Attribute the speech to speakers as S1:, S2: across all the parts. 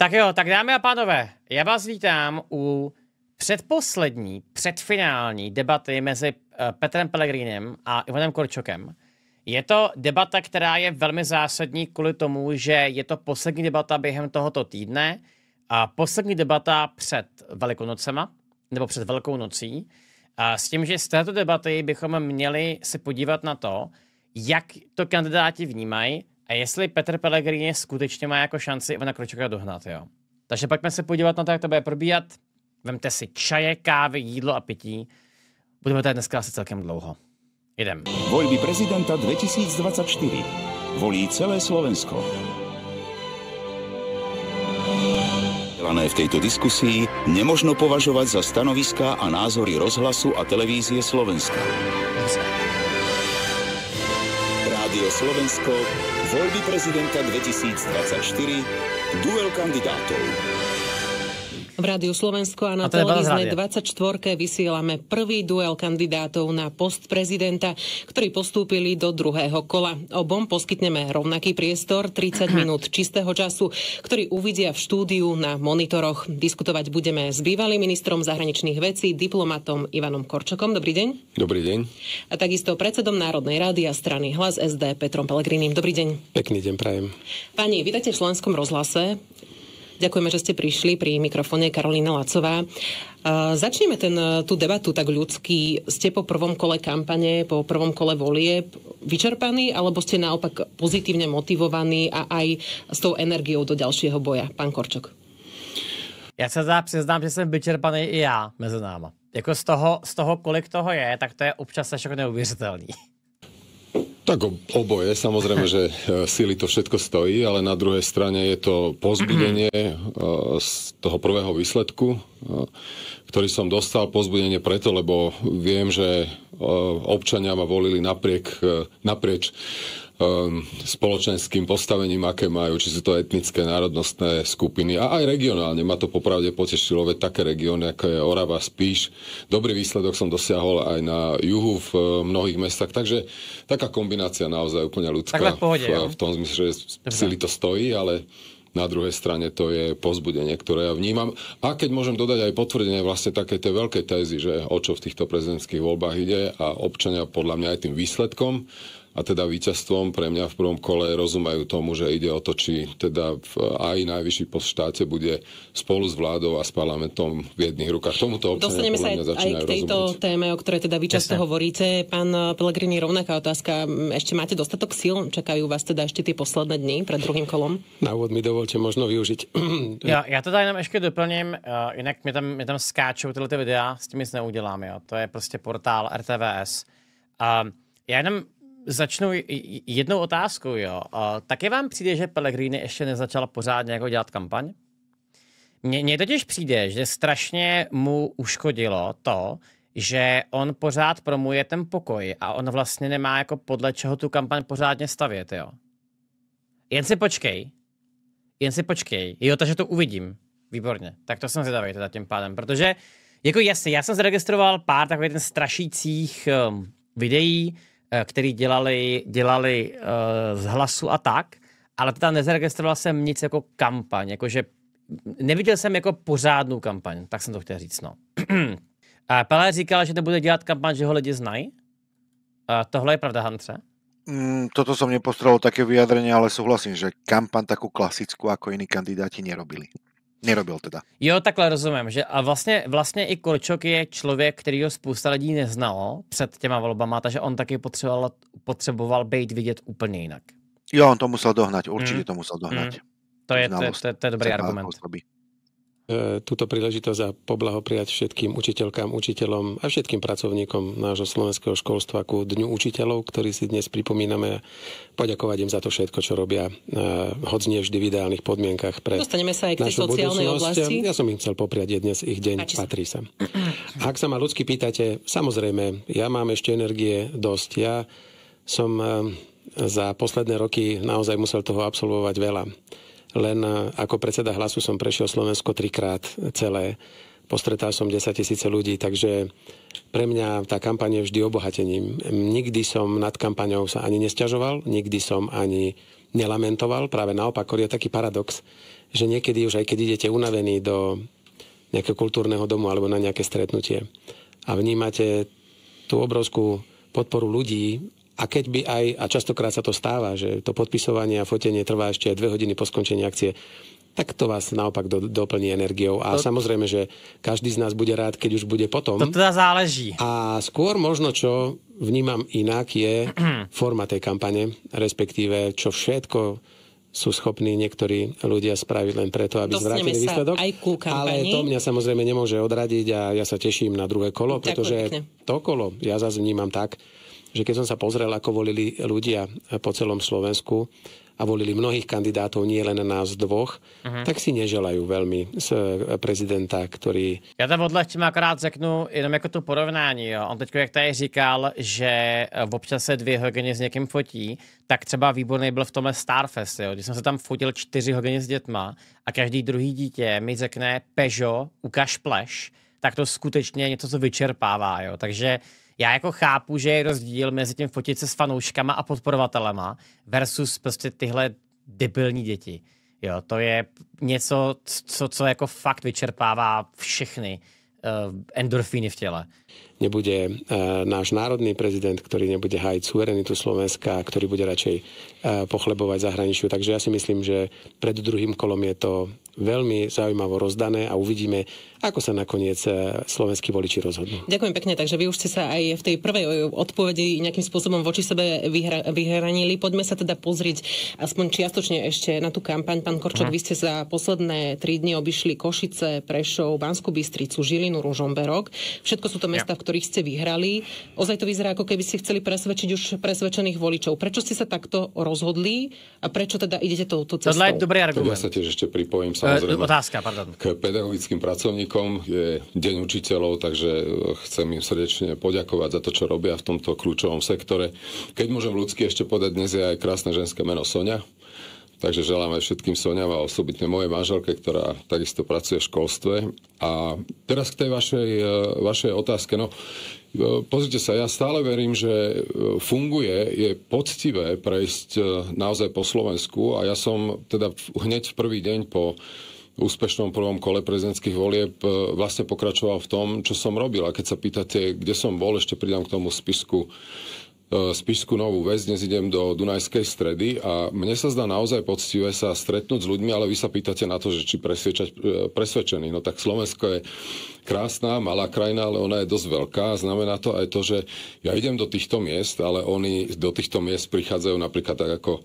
S1: Tak jo, tak dámy a pánové, já vás vítám u předposlední, předfinální debaty mezi eh, Petrem Pelegrínem a Ivanem Korčokem. Je to debata, která je velmi zásadní kvůli tomu, že je to poslední debata během tohoto týdne a poslední debata před Velikonocema, nebo před Velkou nocí, a s tím, že z této debaty bychom měli se podívat na to, jak to kandidáti vnímají, a jestli Petr Pellegrini skutečně má jako šanci Ivana Kročoka dohnat, jo. Takže pojďme se podívat na to, jak to bude probíhat. Vemte si čaje, kávy, jídlo a pití. Budeme tady dneska asi celkem dlouho.
S2: Jdem.
S3: Volby prezidenta 2024. Volí celé Slovensko. Dělané v tejto diskusii nemožno považovať za stanoviska a názory
S4: rozhlasu a televízie Slovenska. Slovenska. Rádio Slovensko, voľby prezidenta 2024, duel kandidátov.
S5: V Rádiu Slovensko a na a televíznej 24 vysielame prvý duel kandidátov na post prezidenta, ktorí postúpili do druhého kola. Obom poskytneme rovnaký priestor, 30 mhm. minút čistého času, ktorý uvidia v štúdiu na monitoroch. Diskutovať budeme s bývalým ministrom zahraničných vecí, diplomatom Ivanom Korčokom. Dobrý deň. Dobrý deň. A takisto predsedom Národnej rady a strany Hlas SD Petrom Pelegrinim. Dobrý deň.
S2: Pekný deň prajem.
S5: Pani, vítajte v Slovenskom rozhlase. Ďakujeme, že ste prišli pri mikrofóne Karolina Lacová. E, začneme ten, e, tú debatu tak ľudský. Ste po prvom kole kampane, po prvom kole volie, vyčerpaní, alebo ste naopak pozitívne motivovaní a aj s tou energiou do ďalšieho boja? Pán
S1: Korčok. Já se teda přiznám, že jsem vyčerpaný i já mezi náma. Jako z toho, z toho, kolik toho je, tak to je občas až neuvěřitelný.
S4: Tak oboje, samozrejme, že sily e, to všetko stojí, ale na druhej strane je to pozbudenie mhm. e, z toho prvého výsledku, e, ktorý som dostal, pozbudenie preto, lebo viem, že občania ma volili napriek, naprieč Um, spoločenským postavením, aké majú, či sú to etnické, národnostné skupiny a aj regionálne. Ma to popravde potešilo, veď také regióny, ako je Orava, Spíš. Dobrý výsledok som dosiahol aj na juhu v eh, mnohých mestách, takže taká kombinácia naozaj úplne ľudská. Tak v, pohode, v, no. v tom zmysle, že sily to stojí, ale na druhej strane to je pozbudenie, ktoré ja vnímam. A keď môžem dodať aj potvrdenie vlastne také tej veľkej tézy, že o čo v týchto prezidentských voľbách ide a občania podľa mňa aj tým výsledkom a teda víťazstvom pre mňa v prvom kole rozumajú tomu, že ide o to, či teda aj najvyšší post v štáte bude spolu s vládou a s parlamentom v jedných rukách. Tomuto občania Dostaneme sa aj, aj k tejto rozumieť.
S5: téme, o ktorej teda vy často Jasne. hovoríte. Pán Pelegrini, rovnaká otázka. Ešte máte dostatok síl? Čakajú vás teda ešte tie posledné dni pred druhým kolom?
S2: Na úvod mi dovolte možno využiť.
S1: já, ja to tady teda jenom ještě doplním, uh, jinak mi tam, tam skáčou tyhle videá, videa, s tím nic neudělám, jo. To je prostě portál RTVS. Uh, eh, já jenom začnu jednou otázkou, jo. taky vám přijde, že Pellegrini ještě nezačala pořádně jako dělat kampaň? Mně, mně totiž přijde, že strašně mu uškodilo to, že on pořád promuje ten pokoj a on vlastně nemá jako podle čeho tu kampaň pořádně stavět, jo. Jen si počkej. Jen si počkej. Jo, takže to uvidím. Výborně. Tak to jsem zvědavý teda tím pádem, protože jako jasně, já jsem zaregistroval pár takových ten strašících um, videí, Eh, který dělali, dělali eh, z hlasu a tak, ale teda nezaregistroval jsem nic jako kampaň, jakože neviděl jsem jako pořádnou kampaň, tak jsem to chtěl říct, no. a Pelé říkal, že nebude dělat kampaň, že ho lidi znají. tohle je pravda, Hantře?
S6: Mm,
S3: toto som nepostrel také vyjadrenie, ale súhlasím, že kampaň takú klasickú, ako iní kandidáti nerobili. Nerobil teda.
S1: Jo, takhle rozumím. Že a vlastně, vlastně i Korčok je člověk, který ho spousta lidí neznalo před těma volbama, takže on taky potřeboval, potřeboval být vidět
S2: úplně
S3: jinak. Jo, on to musel dohnať, určitě mm. to musel dohnať. Mm. To, je, to, to, to je dobrý argument. Osoby.
S2: E, túto príležitosť a poblahopriať všetkým učiteľkám, učiteľom a všetkým pracovníkom nášho slovenského školstva ku Dňu učiteľov, ktorý si dnes pripomíname a poďakovať im za to všetko, čo robia, e, hoď nie vždy v ideálnych podmienkach pre Dostaneme sa aj k tej sociálnej oblasti. Ja som im chcel popriať, je dnes ich deň, patrí sa. Ak sa ma ľudsky pýtate, samozrejme, ja mám ešte energie dosť. Ja som e, za posledné roky naozaj musel toho absolvovať veľa len e, ako predseda hlasu som prešiel Slovensko trikrát celé. Postretal som 10 tisíce ľudí, takže pre mňa tá kampaň je vždy obohatením. Nikdy som nad kampaňou sa ani nesťažoval, nikdy som ani nelamentoval, práve naopak, je taký paradox, že niekedy už aj keď idete unavení do nejakého kultúrneho domu alebo na nejaké stretnutie a vnímate tú obrovskú podporu ľudí a keď by aj, a častokrát sa to stáva, že to podpisovanie a fotenie trvá ešte aj dve hodiny po skončení akcie, tak to vás naopak do, doplní energiou. A to... samozrejme, že každý z nás bude rád, keď už bude potom. To teda záleží. A skôr možno, čo vnímam inak, je forma tej kampane, respektíve čo všetko sú schopní niektorí ľudia spraviť len preto, aby Dostaneme zvrátili výsledok.
S6: Aj ku ale to
S2: mňa samozrejme nemôže odradiť a ja sa teším na druhé kolo, pretože to kolo ja zase vnímam tak, že keď som sa pozrel, ako volili ľudia po celom Slovensku a volili mnohých kandidátov, nie len nás dvoch, uh-huh. tak si neželajú veľmi z eh, prezidenta, ktorý...
S1: Já tam odlehčí ma akorát řeknu jenom jako to porovnání. Jo. On teď, jak tady říkal, že eh, občas se dvě hodiny s někým fotí, tak třeba výborný byl v tomhle Starfest, jo, když jsem se tam fotil čtyři hodiny s dětma a každý druhý dítě mi řekne Peugeot, ukaž pleš, tak to skutečně něco, co vyčerpává. Jo. Takže já jako chápu, že je rozdíl mezi tím fotit se s fanouškama a podporovatelema versus prostě tyhle debilní děti. Jo, to je něco, co, co jako fakt vyčerpává všechny uh, endorfíny v těle
S2: nebude e, náš národný prezident, ktorý nebude hájiť suverenitu Slovenska, ktorý bude radšej e, pochlebovať zahraničiu. Takže ja si myslím, že pred druhým kolom je to veľmi zaujímavo rozdané a uvidíme, ako sa nakoniec e, slovenskí voliči rozhodnú.
S5: Ďakujem pekne, takže vy už ste sa aj v tej prvej odpovedi nejakým spôsobom voči sebe vyhranili. Poďme sa teda pozrieť aspoň čiastočne ešte na tú kampaň. Pán Korčok, Aha. Mhm. vy ste za posledné tri dni obišli Košice, Prešov, Banskú Bystricu, Žilinu, Ružomberok. Všetko sú to mesta, ja. v ktorých ste vyhrali. Ozaj to vyzerá, ako keby ste chceli presvedčiť už presvedčených voličov. Prečo ste sa takto rozhodli a prečo teda idete touto cestou? To je dobrý argument. Tak ja
S4: sa tiež ešte pripojím e, samozrejme. E, otázka, pardon. K pedagogickým pracovníkom je Deň učiteľov, takže e, chcem im srdečne poďakovať za to, čo robia v tomto kľúčovom sektore. Keď môžem ľudsky ešte podať, dnes je aj krásne ženské meno Sonia. Takže želáme všetkým Soňava, a osobitne mojej manželke, ktorá takisto pracuje v školstve. A teraz k tej vašej, e, vašej otázke. No, e, pozrite sa, ja stále verím, že e, funguje, je poctivé prejsť naozaj po Slovensku a ja som teda hneď v prvý deň po úspešnom prvom kole prezidentských volieb vlastne pokračoval v tom, čo som robil. A keď sa pýtate, kde som bol, ešte pridám k tomu spisku E, Spišskú Novú Ves, dnes idem do Dunajskej stredy a mne sa zdá naozaj poctivé sa stretnúť s ľuďmi, ale vy sa pýtate na to, že či presvedčať, e, presvedčený. No tak Slovensko je krásna, malá krajina, ale ona je dosť veľká. Znamená to aj to, že ja idem do týchto miest, ale oni do týchto miest prichádzajú napríklad tak ako e,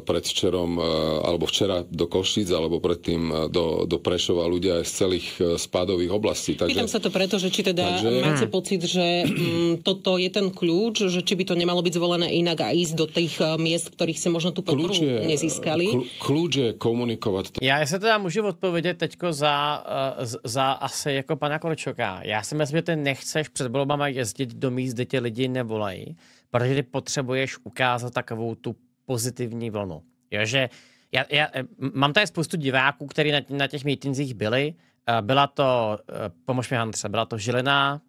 S4: predvčerom, e, alebo včera do Košic, alebo predtým e, do, do Prešova ľudia aj z celých spádových oblastí. Takže, Pýtam
S5: sa to preto, že či teda takže... máte hm. pocit, že mm, toto je ten kľúč, že či by to nemalo byť zvolené inak a ísť do tých miest, ktorých ste možno tu podporu je, nezískali?
S4: Kľúč je komunikovať.
S1: Ja sa teda môžem odpovedať teďko za, za asi ako pana Korčoka. Já si myslím, že ty nechceš před volbama jezdit do míst, kde tě lidi nevolají, protože ty potřebuješ ukázat takovou tu pozitivní vlnu. Jo, že já, já, eh, mám tady spoustu diváků, kteří na, na těch mítinzích byli. Eh, byla to, eh, pomož mi Hantře, byla to Žilina,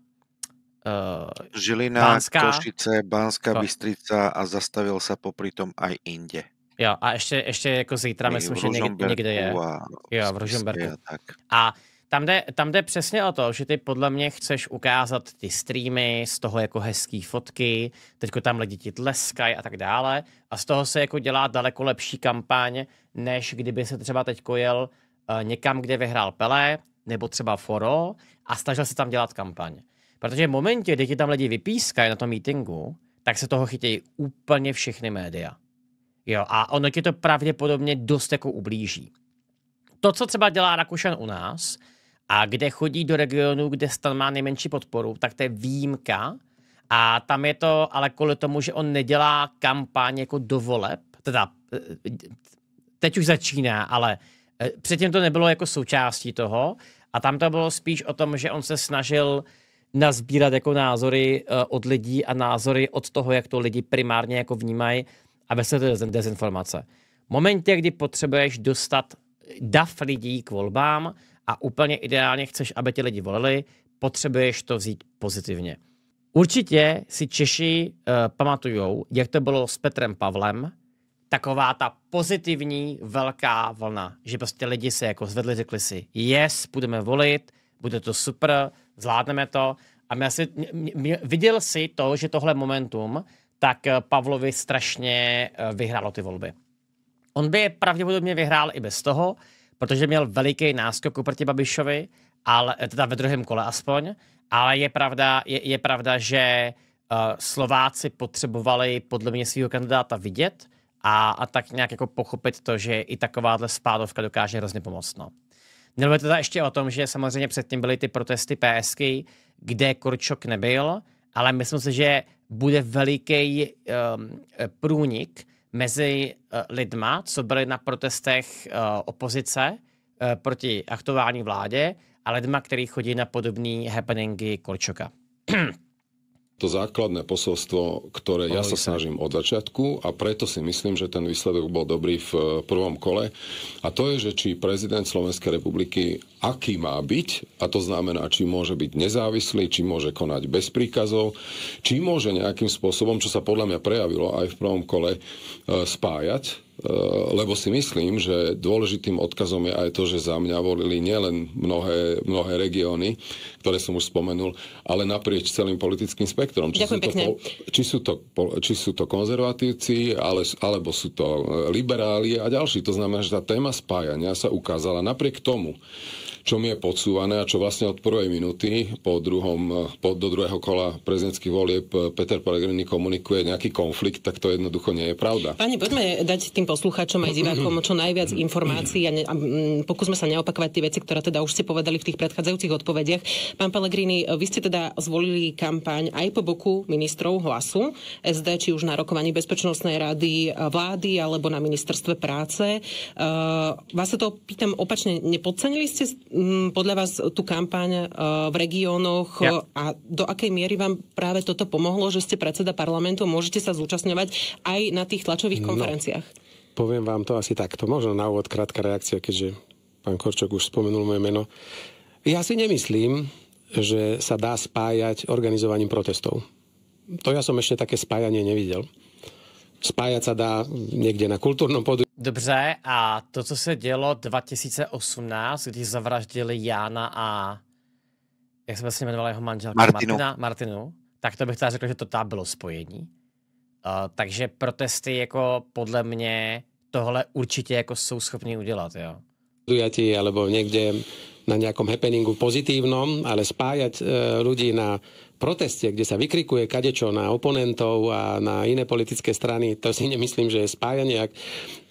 S3: uh, Žilina, Banská, Košice, Banská to. Bystrica a zastavil se popri tom aj inde.
S1: Jo, a ještě, ještě jako zítra, myslím, že někde, někde je. A,
S3: jo, v Ružomberku. A, tak.
S1: a tam jde, tam jde přesně o to, že ty podle mě chceš ukázat ty streamy, z toho jako hezký fotky, teďko tam lidi ti tleskají a tak dále a z toho se jako dělá daleko lepší kampaň, než kdyby se třeba teď jel uh, někam, kde vyhrál Pele nebo třeba Foro a snažil se tam dělat kampaň. Protože v momentě, kdy ti tam lidi vypískají na tom meetingu, tak se toho chytějí úplně všechny média. Jo, a ono ti to pravděpodobně dost jako ublíží. To, co třeba dělá Rakušan u nás, a kde chodí do regionu, kde stan má nejmenší podporu, tak to je výjimka. A tam je to ale kvůli tomu, že on nedělá kampaň jako do voleb, teda eh, teď už začíná, ale eh, předtím to nebylo jako součástí toho a tam to bylo spíš o tom, že on se snažil nazbírat jako názory eh, od lidí a názory od toho, jak to lidi primárně jako vnímají a ve to dezinformace. V momentě, kdy potřebuješ dostat dav lidí k volbám, a úplně ideálně chceš, aby ti lidi volili, potřebuješ to vzít pozitivně. Určitě si Češi uh, eh, pamatují, jak to bylo s Petrem Pavlem, taková ta pozitivní velká vlna, že prostě lidi se jako zvedli, řekli si, yes, budeme volit, bude to super, zvládneme to. A mě si, mě, mě, viděl si to, že tohle momentum, tak eh, Pavlovi strašně eh, vyhrálo ty volby. On by je pravděpodobně vyhrál i bez toho, protože měl veliký náskok oproti Babišovi, ale, eh, teda ve druhém kole aspoň, ale je pravda, je, je pravda že uh, Slováci potřebovali podle mě svého kandidáta vidět a, a tak nějak jako pochopit to, že i takováhle spádovka dokáže hrozně pomoct. No. to teda ještě o tom, že samozřejmě předtím byly ty protesty PSK, kde Korčok nebyl, ale myslím si, že bude veliký um, průnik mezi eh, lidma, co byli na protestech eh, opozice eh, proti aktuální vládě a lidma, který chodí na podobné happeningy Korčoka.
S4: to základné posolstvo, ktoré ja sa, sa snažím od začiatku a preto si myslím, že ten výsledok bol dobrý v eh, prvom kole. A to je, že či prezident Slovenskej republiky aký má byť, a to znamená, či môže byť nezávislý, či môže konať bez príkazov, či môže nejakým spôsobom, čo sa podľa mňa prejavilo aj v prvom kole, eh, spájať Eh, lebo si myslím, že dôležitým odkazom je aj to, že za mňa volili nielen mnohé, mnohé regióny, ktoré som už spomenul, ale naprieč celým politickým spektrom. Či sú, to, či sú, to, či sú to konzervatívci, ale, alebo sú to eh, liberáli a ďalší. To znamená, že tá téma spájania sa ukázala napriek tomu, čo mi je podsúvané a čo vlastne od prvej minúty po druhom, po, do druhého kola prezidentských volieb eh, Peter Pellegrini komunikuje nejaký konflikt, tak to jednoducho nie je pravda.
S5: Pani, poďme dať tým poslucháčom aj divákom čo najviac informácií a, ne, a mm, pokúsme sa neopakovať tie veci, ktoré teda už ste povedali v tých predchádzajúcich odpovediach. Pán Pellegrini, vy ste teda zvolili kampaň aj po boku ministrov hlasu SD, či už na rokovaní Bezpečnostnej rady eh, vlády alebo na ministerstve práce. Uh, vás sa to pýtam opačne, nepodcenili ste Mm, podľa vás tú kampaň e, v regiónoch e, ja. a do akej miery vám práve toto pomohlo, že ste predseda parlamentu, môžete sa zúčastňovať aj na tých tlačových no. konferenciách?
S2: poviem vám to asi takto. Možno na úvod krátka reakcia, keďže pán Korčok už spomenul moje meno. Ja si nemyslím, že sa dá spájať organizovaním protestov. To ja som ešte také spájanie nevidel spájat se dá někde na kultúrnom podu. Dobře,
S1: a to, co se dělo 2018, když zavraždili Jána a jak se vlastně jmenovala jeho manželka? Martinu. Martina, Martinu. Tak to bych teda řekl, že to tam bylo spojení. Uh, takže protesty jako podle mě tohle určitě jako jsou schopni udělat, jo.
S2: Podujatí, alebo někde na nejakom happeningu pozitívnom, ale spájať e, eh, ľudí na proteste, kde sa vykrikuje kadečo na oponentov a na iné politické strany, to si nemyslím, že je spájanie. Ak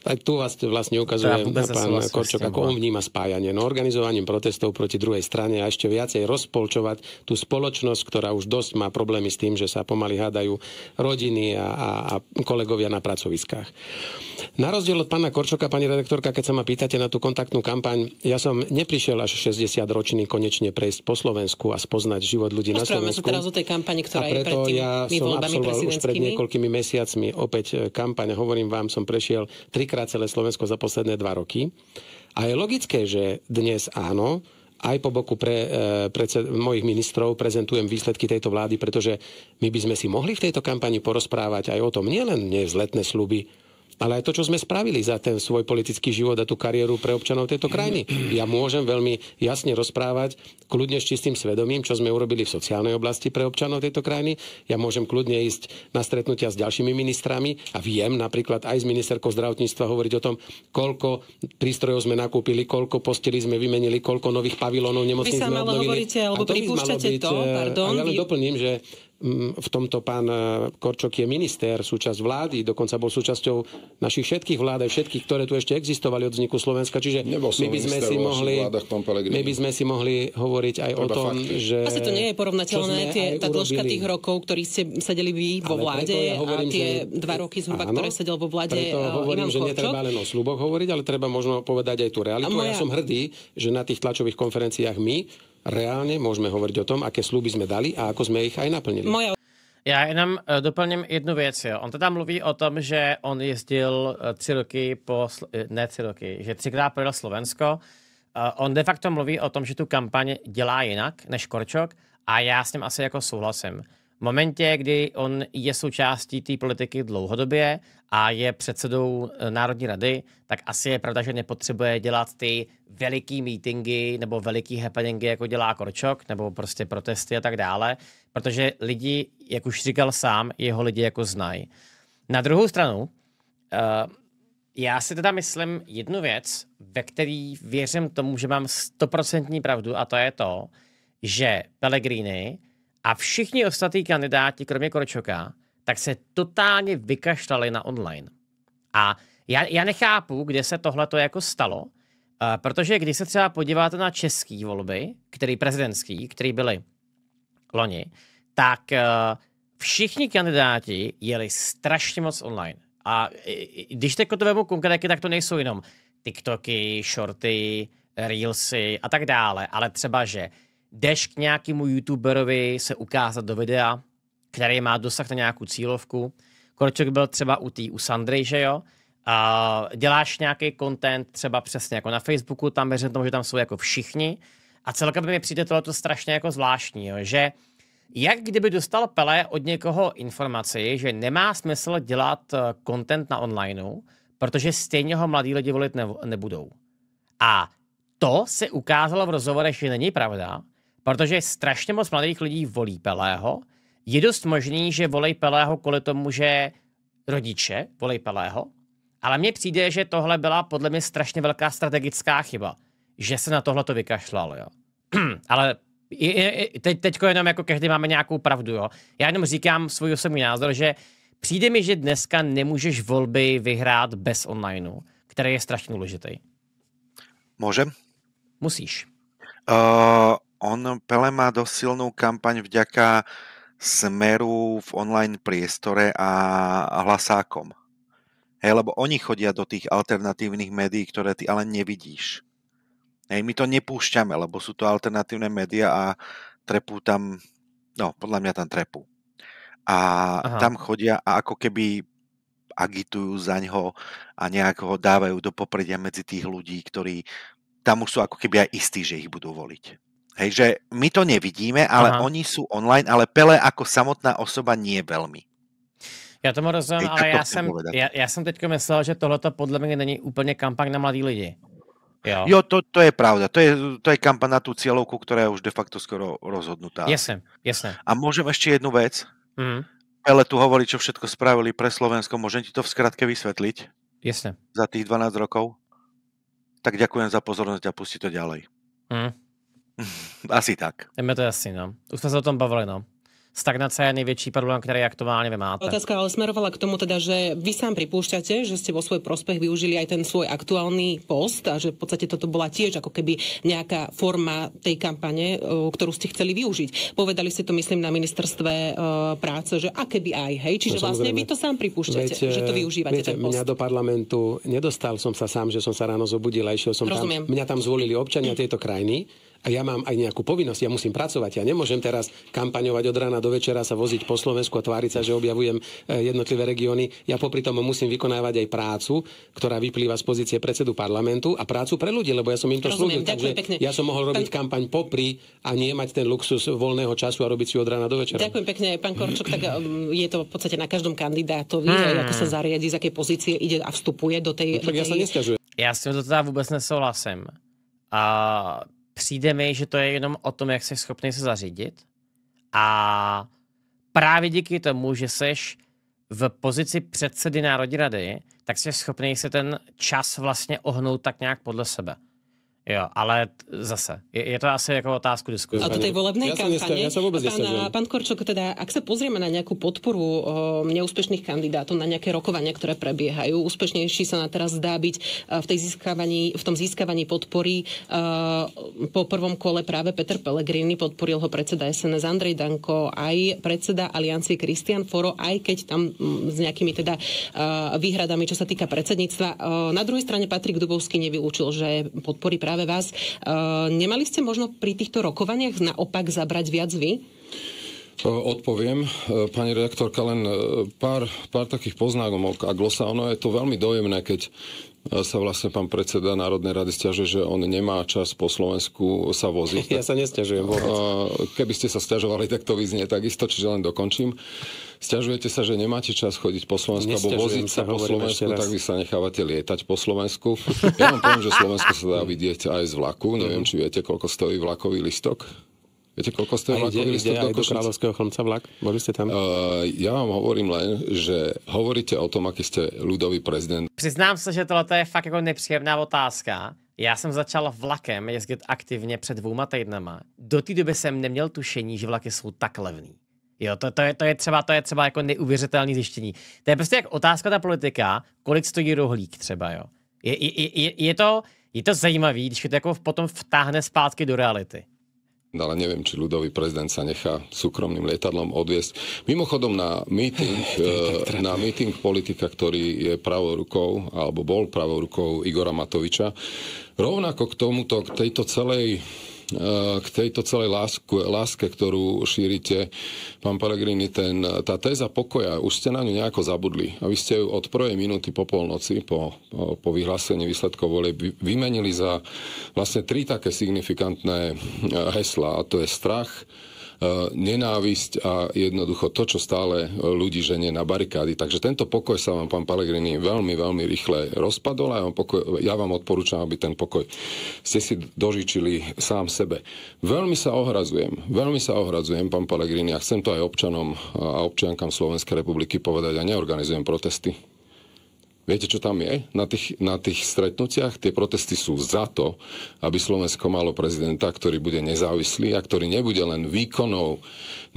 S2: tak tu vás vlastne ukazuje teda na pán Korčok, ako no. on vníma spájanie. No organizovaním protestov proti druhej strane a ešte viacej rozpolčovať tú spoločnosť, ktorá už dosť má problémy s tým, že sa pomaly hádajú rodiny a, a, a kolegovia na pracoviskách. Na rozdiel od pána Korčoka, pani redaktorka, keď sa ma pýtate na tú kontaktnú kampaň, ja som neprišiel až 60-ročný konečne prejsť po Slovensku a spoznať život ľudí na Slovensku. sa teraz o
S5: tej kampani, ktorá a preto je pred ja som absolvoval už pred niekoľkými
S2: mesiacmi opäť e, kampaň. Hovorím vám, som prešiel tri trikrát celé Slovensko za posledné dva roky. A je logické, že dnes áno, aj po boku pre, e, pre mojich ministrov prezentujem výsledky tejto vlády, pretože my by sme si mohli v tejto kampani porozprávať aj o tom nielen letné sluby, ale aj to, čo sme spravili za ten svoj politický život a tú kariéru pre občanov tejto krajiny. Ja môžem veľmi jasne rozprávať, kľudne s čistým svedomím, čo sme urobili v sociálnej oblasti pre občanov tejto krajiny. Ja môžem kľudne ísť na stretnutia s ďalšími ministrami a viem napríklad aj s ministerkou zdravotníctva hovoriť o tom, koľko prístrojov sme nakúpili, koľko posteli sme vymenili, koľko nových pavilónov nemocníc sme obnovili. Vy sa ale hovoríte, alebo pripúšťate to, to, e, pardon. A ja len vy... doplním, že v tomto pán e, Korčok je minister, súčasť vlády, dokonca bol súčasťou našich všetkých vlád, aj všetkých, ktoré tu ešte existovali od vzniku Slovenska. Čiže my by, sme si mohli, vládach, my by sme si mohli hovoriť aj Treba o tom, fakty. že... Asi to nie je porovnateľné, tie, tá dĺžka tých
S5: rokov, ktorých ste sedeli vy vo vláde ja hovorím, a tie že... dva roky zhruba, áno, ktoré sedel vo vláde preto e, hovorím, že netreba len o
S2: sluboch hovoriť, ale treba možno povedať aj tú realitu. moja... a ja som hrdý, že na tých tlačových konferenciách my reálne môžeme hovoriť o tom, aké sluby sme dali a ako sme ich aj naplnili.
S1: Moja... Já jenom eh, doplním jednu věc. Jo. On teda mluví o tom, že on jezdil eh, tři roky po, eh, ne tři roky, že třikrát projel Slovensko. On de facto mluví o tom, že tu kampaň dělá jinak než Korčok a já s ním asi jako souhlasím v momentě, kdy on je součástí té politiky dlouhodobě a je předsedou eh, Národní rady, tak asi je pravda, že nepotřebuje dělat ty veliký meetingy nebo veliký happeningy, jako dělá Korčok, nebo prostě protesty a tak dále, protože lidi, jak už říkal sám, jeho lidi jako znají. Na druhou stranu, eh, já si teda myslím jednu věc, ve který věřím tomu, že mám stoprocentní pravdu a to je to, že Pellegrini a všichni ostatní kandidáti, kromě Korčoka, tak se totálně vykašlali na online. A já, já nechápu, kde se tohle to jako stalo, eh, protože když se třeba podíváte na české volby, který prezidentský, který byly loni, tak eh, všichni kandidáti jeli strašně moc online. A když teď to vemu konkrétně, tak to nejsou jenom TikToky, shorty, reelsy a tak dále, ale třeba, že jdeš k nějakému youtuberovi se ukázat do videa, který má dosah na nějakou cílovku. Korčok byl třeba u tý, u Sandry, že jo? A děláš nějaký content třeba přesně jako na Facebooku, tam věřím tomu, že tam jsou jako všichni. A celkem mi přijde tohleto strašně jako zvláštní, jo? že jak kdyby dostal Pele od někoho informaci, že nemá smysl dělat eh, content na onlineu, protože stejně ho mladí lidi volit nebudou. A to se ukázalo v rozhovorech, že není pravda, protože strašně moc mladých lidí volí Pelého. Je dost možný, že volej Pelého kvůli tomu, že rodiče volej Pelého, ale mně přijde, že tohle byla podle mě strašně velká strategická chyba, že se na tohle to vykašlal, jo. ale teď, teďko jenom jako každý máme nějakou pravdu, jo. Já jenom říkám svůj osobní názor, že přijde mi, že dneska nemůžeš volby vyhrát bez onlineu, který je strašně důležitý.
S3: Můžem? Musíš. Uh, on Pele má dosť silnú kampaň vďaka smeru v online priestore a hlasákom. Hej, lebo oni chodia do tých alternatívnych médií, ktoré ty ale nevidíš. Hej, my to nepúšťame, lebo sú to alternatívne médiá a trepú tam, no podľa mňa tam trepú. A Aha. tam chodia a ako keby agitujú za ňoho a nejak ho dávajú do popredia medzi tých ľudí, ktorí tam už sú ako keby aj istí, že ich budú voliť. Hej, že my to nevidíme, ale Aha. oni sú online, ale Pele ako samotná osoba nie veľmi.
S1: Ja tomu rozumiem, Hej, ale ja som, ja, ja som teď myslel, že tohleto podľa mňa není úplne kampaň na mladý lidi.
S3: Jo, jo to, to je pravda. To je, to je kampaň na tú cieľovku, ktorá je už de facto skoro rozhodnutá. Jasne, jasne. A môžem ešte jednu vec? Mm. Pele tu hovorí, čo všetko spravili pre Slovensko. Môžem ti to v skratke vysvetliť? Jasne. Za tých 12 rokov? Tak ďakujem za pozornosť a pusti to ďalej. Mm. Asi tak.
S1: Jdeme to asi, no. Už sme sa o tom bavili, no. Stagnácia je najväčší problém, ktorý aktuálne vy máte. Otázka
S5: ale smerovala k tomu teda, že vy sám pripúšťate, že ste vo svoj prospech využili aj ten svoj aktuálny post a že v podstate toto bola tiež ako keby nejaká forma tej kampane, e, ktorú ste chceli využiť. Povedali ste to, myslím, na ministerstve e, práce, že a keby aj, hej? Čiže no, vlastne vy to sám pripúšťate, viete, že to využívate viete, ten post. Mňa
S2: do parlamentu nedostal som sa sám, že som sa ráno zobudil a išiel som Rozumiem. tam. Mňa tam zvolili občania tejto krajiny a ja mám aj nejakú povinnosť, ja musím pracovať, ja nemôžem teraz kampaňovať od rána do večera, sa voziť po Slovensku a tváriť sa, že objavujem e, jednotlivé regióny. Ja popri tom musím vykonávať aj prácu, ktorá vyplýva z pozície predsedu parlamentu a prácu pre ľudí, lebo ja som im to slúbil. Takže pekne. ja som mohol robiť pán... kampaň popri a nie mať ten luxus voľného času a robiť si od rána do večera. Ďakujem
S5: pekne, pán Korčok, tak e, je to v podstate na každom kandidátovi, hmm. ako sa zariadi, z akej pozície ide a vstupuje do tej... No, tak tej... ja sa nestiažujem.
S1: Ja s to teda vôbec nesouhlasím. A Přijde mi, že to je jenom o tom, jak jsi schopný se zařídit a právě díky tomu, že jsi v pozici předsedy Národní rady, tak jsi schopný se ten čas vlastně ohnout tak nějak podle sebe. Jo, ale zase, je, je to asi jako otázku diskusie. A do tej volebnej ja kampane, ja vôbec pán,
S5: pán Korčok, teda, ak sa pozrieme na nejakú podporu o, neúspešných kandidátov, na nejaké rokovania, ktoré prebiehajú, úspešnejší sa na teraz zdá byť e, v, tej získavaní, v tom získavaní podpory o, e, po prvom kole práve Peter Pellegrini, podporil ho predseda SNS Andrej Danko, aj predseda aliancie Kristian Foro, aj keď tam m, s nejakými teda e, výhradami, čo sa týka predsedníctva. O, na druhej strane Patrik Dubovský nevylúčil, že podporí práve práve vás. E, nemali ste možno pri týchto rokovaniach naopak zabrať viac vy? E,
S4: odpoviem, e, pani redaktorka, len pár, pár takých poznámok. A glosa, ono je to veľmi dojemné, keď sa vlastne pán predseda Národnej rady stiažuje, že on nemá čas po Slovensku sa voziť. Ja sa nestiažujem vôbec. Keby ste sa stiažovali, tak to vyznie takisto, čiže len dokončím. Stiažujete sa, že nemáte čas chodiť po Slovensku alebo voziť sa, sa po Slovensku, tak vy sa nechávate lietať po Slovensku. Ja vám poviem, že Slovensko sa dá vidieť aj z vlaku. Neviem, mhm. či viete, koľko stojí vlakový listok. Viete, koľko ste vlak? Ide, ide aj do, do Kráľovského chlmca vlak? Boli ste tam? Uh, ja vám hovorím len, že hovoríte o tom, aký ste ľudový prezident.
S1: Přiznám se, že tohle je fakt ako nepříjemná otázka. Já jsem začal vlakem jezdit aktivně před dvouma týdnama. Do té doby jsem neměl tušení, že vlaky jsou tak levný. Jo, to, to, je, to, je třeba, to je třeba jako neuvěřitelné zjištění. To je prostě jak otázka ta politika, kolik stojí rohlík třeba, jo. Je, je, je, je to, je to zajímavé, když to jako potom vtáhne zpátky do reality.
S4: No, ale neviem, či ľudový prezident sa nechá súkromným lietadlom odviesť. Mimochodom na meeting, eh, na meeting politika, ktorý je pravou rukou, alebo bol pravou rukou Igora Matoviča, rovnako k tomuto, k tejto celej k tejto celej lásku, láske, ktorú šírite, pán Pellegrini, ten, tá téza pokoja, už ste na ňu nejako zabudli. A vy ste ju od prvej minúty po polnoci, po, po, vyhlásení výsledkov volie, vymenili za vlastne tri také signifikantné eh, hesla. A to je strach, E, nenávisť a jednoducho to, čo stále e, ľudí ženie na barikády. Takže tento pokoj sa vám, pán Pellegrini, veľmi, veľmi rýchle rozpadol a ja vám, pokoj, ja vám odporúčam, aby ten pokoj ste si dožičili sám sebe. Veľmi sa ohrazujem, veľmi sa ohrazujem, pán Pellegrini, a chcem to aj občanom a občiankam Slovenskej republiky povedať, ja neorganizujem protesty. Viete, čo tam je? Na tých, na tých stretnutiach tie protesty sú za to, aby Slovensko malo prezidenta, ktorý bude nezávislý a ktorý nebude len výkonou,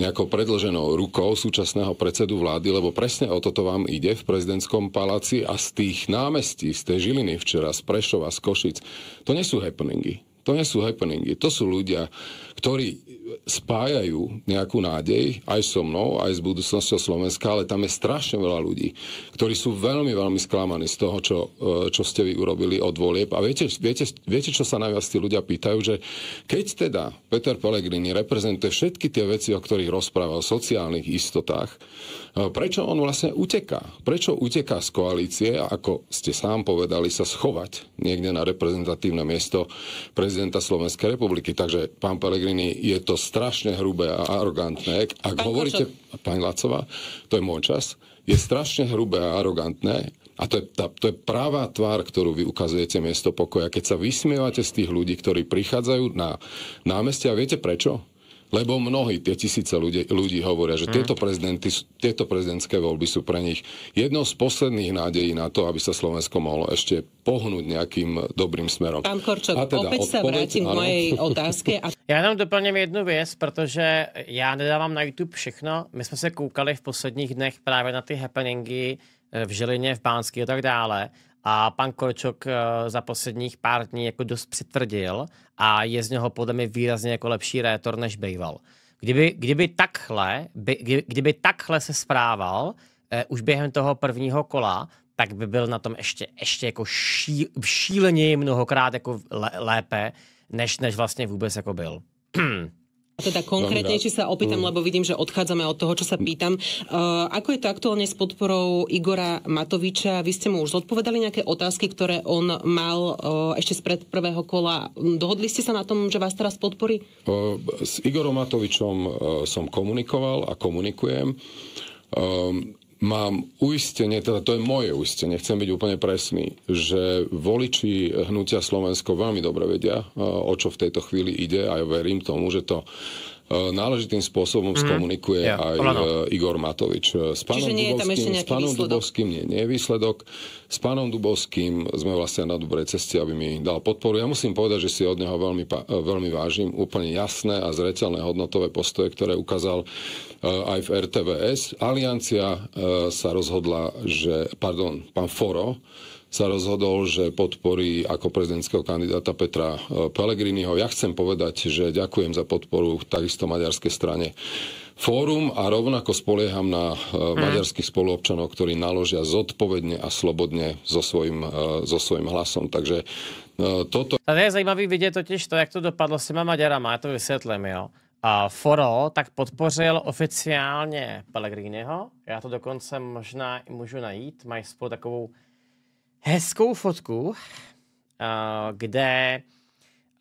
S4: nejakou predlženou rukou súčasného predsedu vlády, lebo presne o toto vám ide v prezidentskom paláci a z tých námestí, z tej Žiliny včera, z Prešova, z Košic, to nie sú happeningy. To nie sú happeningy. To sú ľudia, ktorí spájajú nejakú nádej aj so mnou, aj s budúcnosťou Slovenska, ale tam je strašne veľa ľudí, ktorí sú veľmi, veľmi sklamaní z toho, čo, e, čo ste vy urobili od volieb. A viete, viete, viete, čo sa najviac tí ľudia pýtajú, že keď teda Peter Pellegrini reprezentuje všetky tie veci, o ktorých rozpráva, o sociálnych istotách, E, prečo on vlastne uteká? Prečo uteká z koalície, ako ste sám povedali, sa schovať niekde na reprezentatívne miesto prezidenta Slovenskej republiky? Takže, pán Pelegrini, je to strašne hrubé a arogantné. Ak pán hovoríte, Kočo. pani Lacová, to je môj čas, je strašne hrubé a arogantné, a to je, tá, to je práva tvár, ktorú vy ukazujete miesto pokoja, keď sa vysmievate z tých ľudí, ktorí prichádzajú na námestia. Viete prečo? Lebo mnohí, tie tisíce ľudí, ľudí hovoria, že mm. tieto, prezidenty, tieto prezidentské voľby sú pre nich jednou z posledných nádejí na to, aby sa Slovensko mohlo ešte pohnúť nejakým dobrým smerom. Pán Korčok, a teda, opäť odpoveď, sa vrátim k mojej
S1: otázke. A... Já jenom doplním jednu věc, protože já nedávám na YouTube všechno. My jsme se koukali v posledních dnech právě na ty happeningy eh, v Žilině, v Bánsky a tak dále a pan Korčok eh, za posledních pár dní jako dost přitvrdil a je z něho podle mě výrazně jako lepší rétor než býval. Kdyby, kdyby, takhle, by, kdyby takhle se správal eh, už během toho prvního kola, tak by byl na tom ještě, ještě jako ší, šíleněji mnohokrát jako lépe, než, než vlastně vůbec jako byl.
S5: Teda konkrétnejšie sa opýtam, mm. lebo vidím, že odchádzame od toho, čo sa pýtam. Uh, ako je to aktuálne s podporou Igora Matoviča? Vy ste mu už zodpovedali nejaké otázky, ktoré on mal uh, ešte spred prvého kola. Dohodli ste sa na tom, že vás teraz podporí?
S4: Uh, s Igorom Matovičom uh, som komunikoval a komunikujem. Um, mám uistenie, teda to je moje uistenie, chcem byť úplne presný, že voliči hnutia Slovensko veľmi dobre vedia, eh, o čo v tejto chvíli ide a ja verím tomu, že to Eh, náležitým spôsobom mm. skomunikuje ja, aj Olano. Eh, Igor Matovič. Eh, s pánom Čiže nie Dubovským, je tam ešte nejaký s pánom výsledok? Dubovským nie, nie je výsledok. S pánom Dubovským sme vlastne na dobrej ceste, aby mi dal podporu. Ja musím povedať, že si od neho veľmi, veľmi vážim úplne jasné a zreteľné hodnotové postoje, ktoré ukázal aj v RTVS. Aliancia sa rozhodla, že, pardon, pán Foro, sa rozhodol, že podporí ako prezidentského kandidáta Petra e, Pellegriniho. Ja chcem povedať, že ďakujem za podporu takisto maďarskej strane fórum a rovnako spolieham na mm. maďarských spoluobčanov, ktorí naložia zodpovedne a slobodne so svojím, e, so svojím hlasom. Takže toto...
S1: Ale je zajímavý vidieť totiž to, jak to dopadlo s týma Maďarama, ja to vysvetlím. jo. A Foro tak podpořil oficiálně Pellegriniho, já to dokonce možná i můžu najít, mají spolu takovou hezkou fotku, eh, kde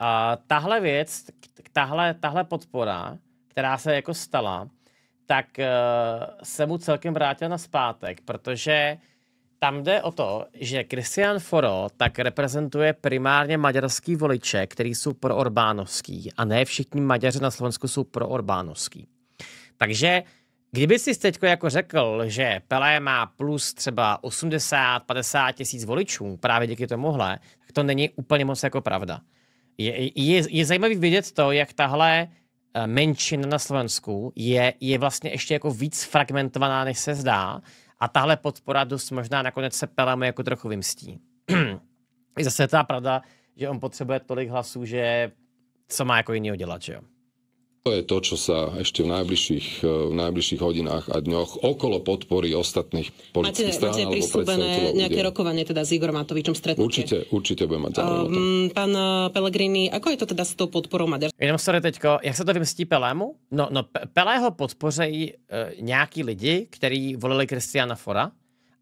S1: eh, tahle věc, tahle, tahle podpora, která se jako stala, tak eh, se mu celkem vrátila na zpátek, protože tam jde o to, že Christian Foro tak reprezentuje primárně maďarský voliče, který jsou pro Orbánovský a ne všichni Maďaři na Slovensku jsou pro Orbánovský. Takže Kdyby si teďko jako řekl, že Pelé má plus třeba 80-50 tisíc voličů právě díky tomuhle, tak to není úplně moc jako pravda. Je, je, je zajímavý vidět to, jak tahle eh, menšina na Slovensku je, je vlastně ještě jako víc fragmentovaná, než se zdá a tahle podpora dost možná nakonec se Pelemu jako trochu vymstí. I zase je ta pravda, že on potřebuje tolik hlasů, že co má jako jiného dělat, že jo?
S4: To je to, čo sa ešte v najbližších, e, v najbližších hodinách a dňoch okolo podpory ostatných politických máte, strán. Máte prislúbené nejaké udeje. rokovanie teda s Igorom Matovičom stretnutie? Určite, určite budem mať záujem
S1: um, Pán e, Pellegrini, ako je to teda s tou podporou Maďarska? Jenom sorry teďko, jak se to vymstí Pelému? No, no Pelého podpořejí e, nějaký lidi, kteří volili Kristiana Fora,